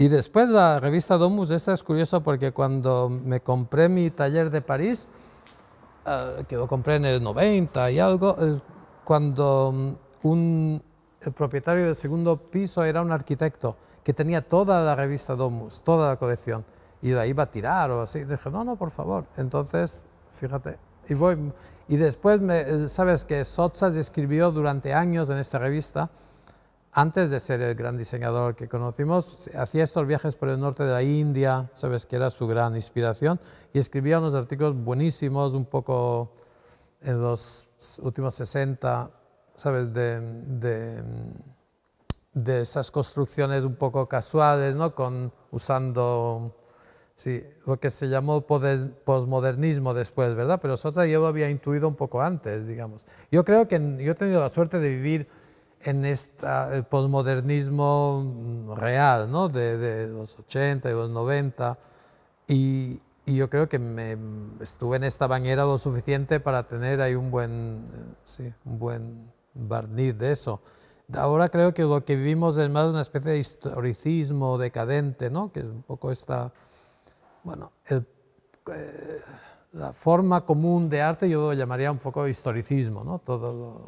Speaker 2: Y después la revista Domus, esa es curiosa porque cuando me compré mi taller de París, eh, que lo compré en el 90 y algo, eh, cuando mm, un el propietario del segundo piso era un arquitecto que tenía toda la revista Domus, toda la colección, y la iba a tirar o así, dije, no, no, por favor. Entonces, fíjate, y, voy, y después, me, eh, sabes que Sottsass escribió durante años en esta revista, antes de ser el gran diseñador que conocimos, hacía estos viajes por el norte de la India, sabes que era su gran inspiración, y escribía unos artículos buenísimos, un poco en los últimos 60, sabes, de, de, esas construcciones un poco casuales, ¿no? Con, usando sí, lo que se llamó posmodernismo después, ¿verdad? Pero Sosa ya lo había intuido un poco antes, digamos. Yo creo que yo he tenido la suerte de vivir en esta, el posmodernismo real, ¿no? De, de, los 80 y los 90. Y, yo creo que me, estuve en esta bañera lo suficiente para tener ahí un buen, sí, un buen barniz de eso. Ahora creo que lo que vivimos es más una especie de historicismo decadente, ¿no? Que es un poco esta, bueno, eh, la forma común de arte yo lo llamaría un poco historicismo, ¿no? Todos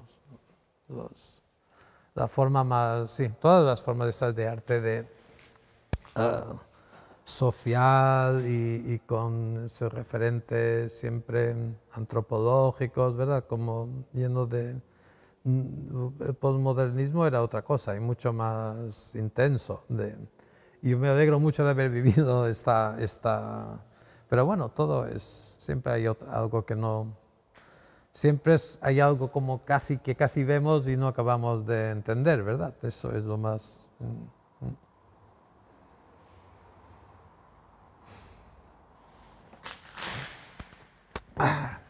Speaker 2: los la forma más, sí, todas las formas estas de arte de, ah, social y, con esos referentes siempre antropológicos, ¿verdad? Como lleno de... Mm, el posmodernismo era otra cosa y mucho más intenso. De, y me alegro mucho de haber vivido esta, esta... Pero bueno, todo es... Siempre hay algo que no siempre hay algo como casi que casi vemos y no acabamos de entender, ¿verdad? Eso es lo más... Mm, mm. Ah.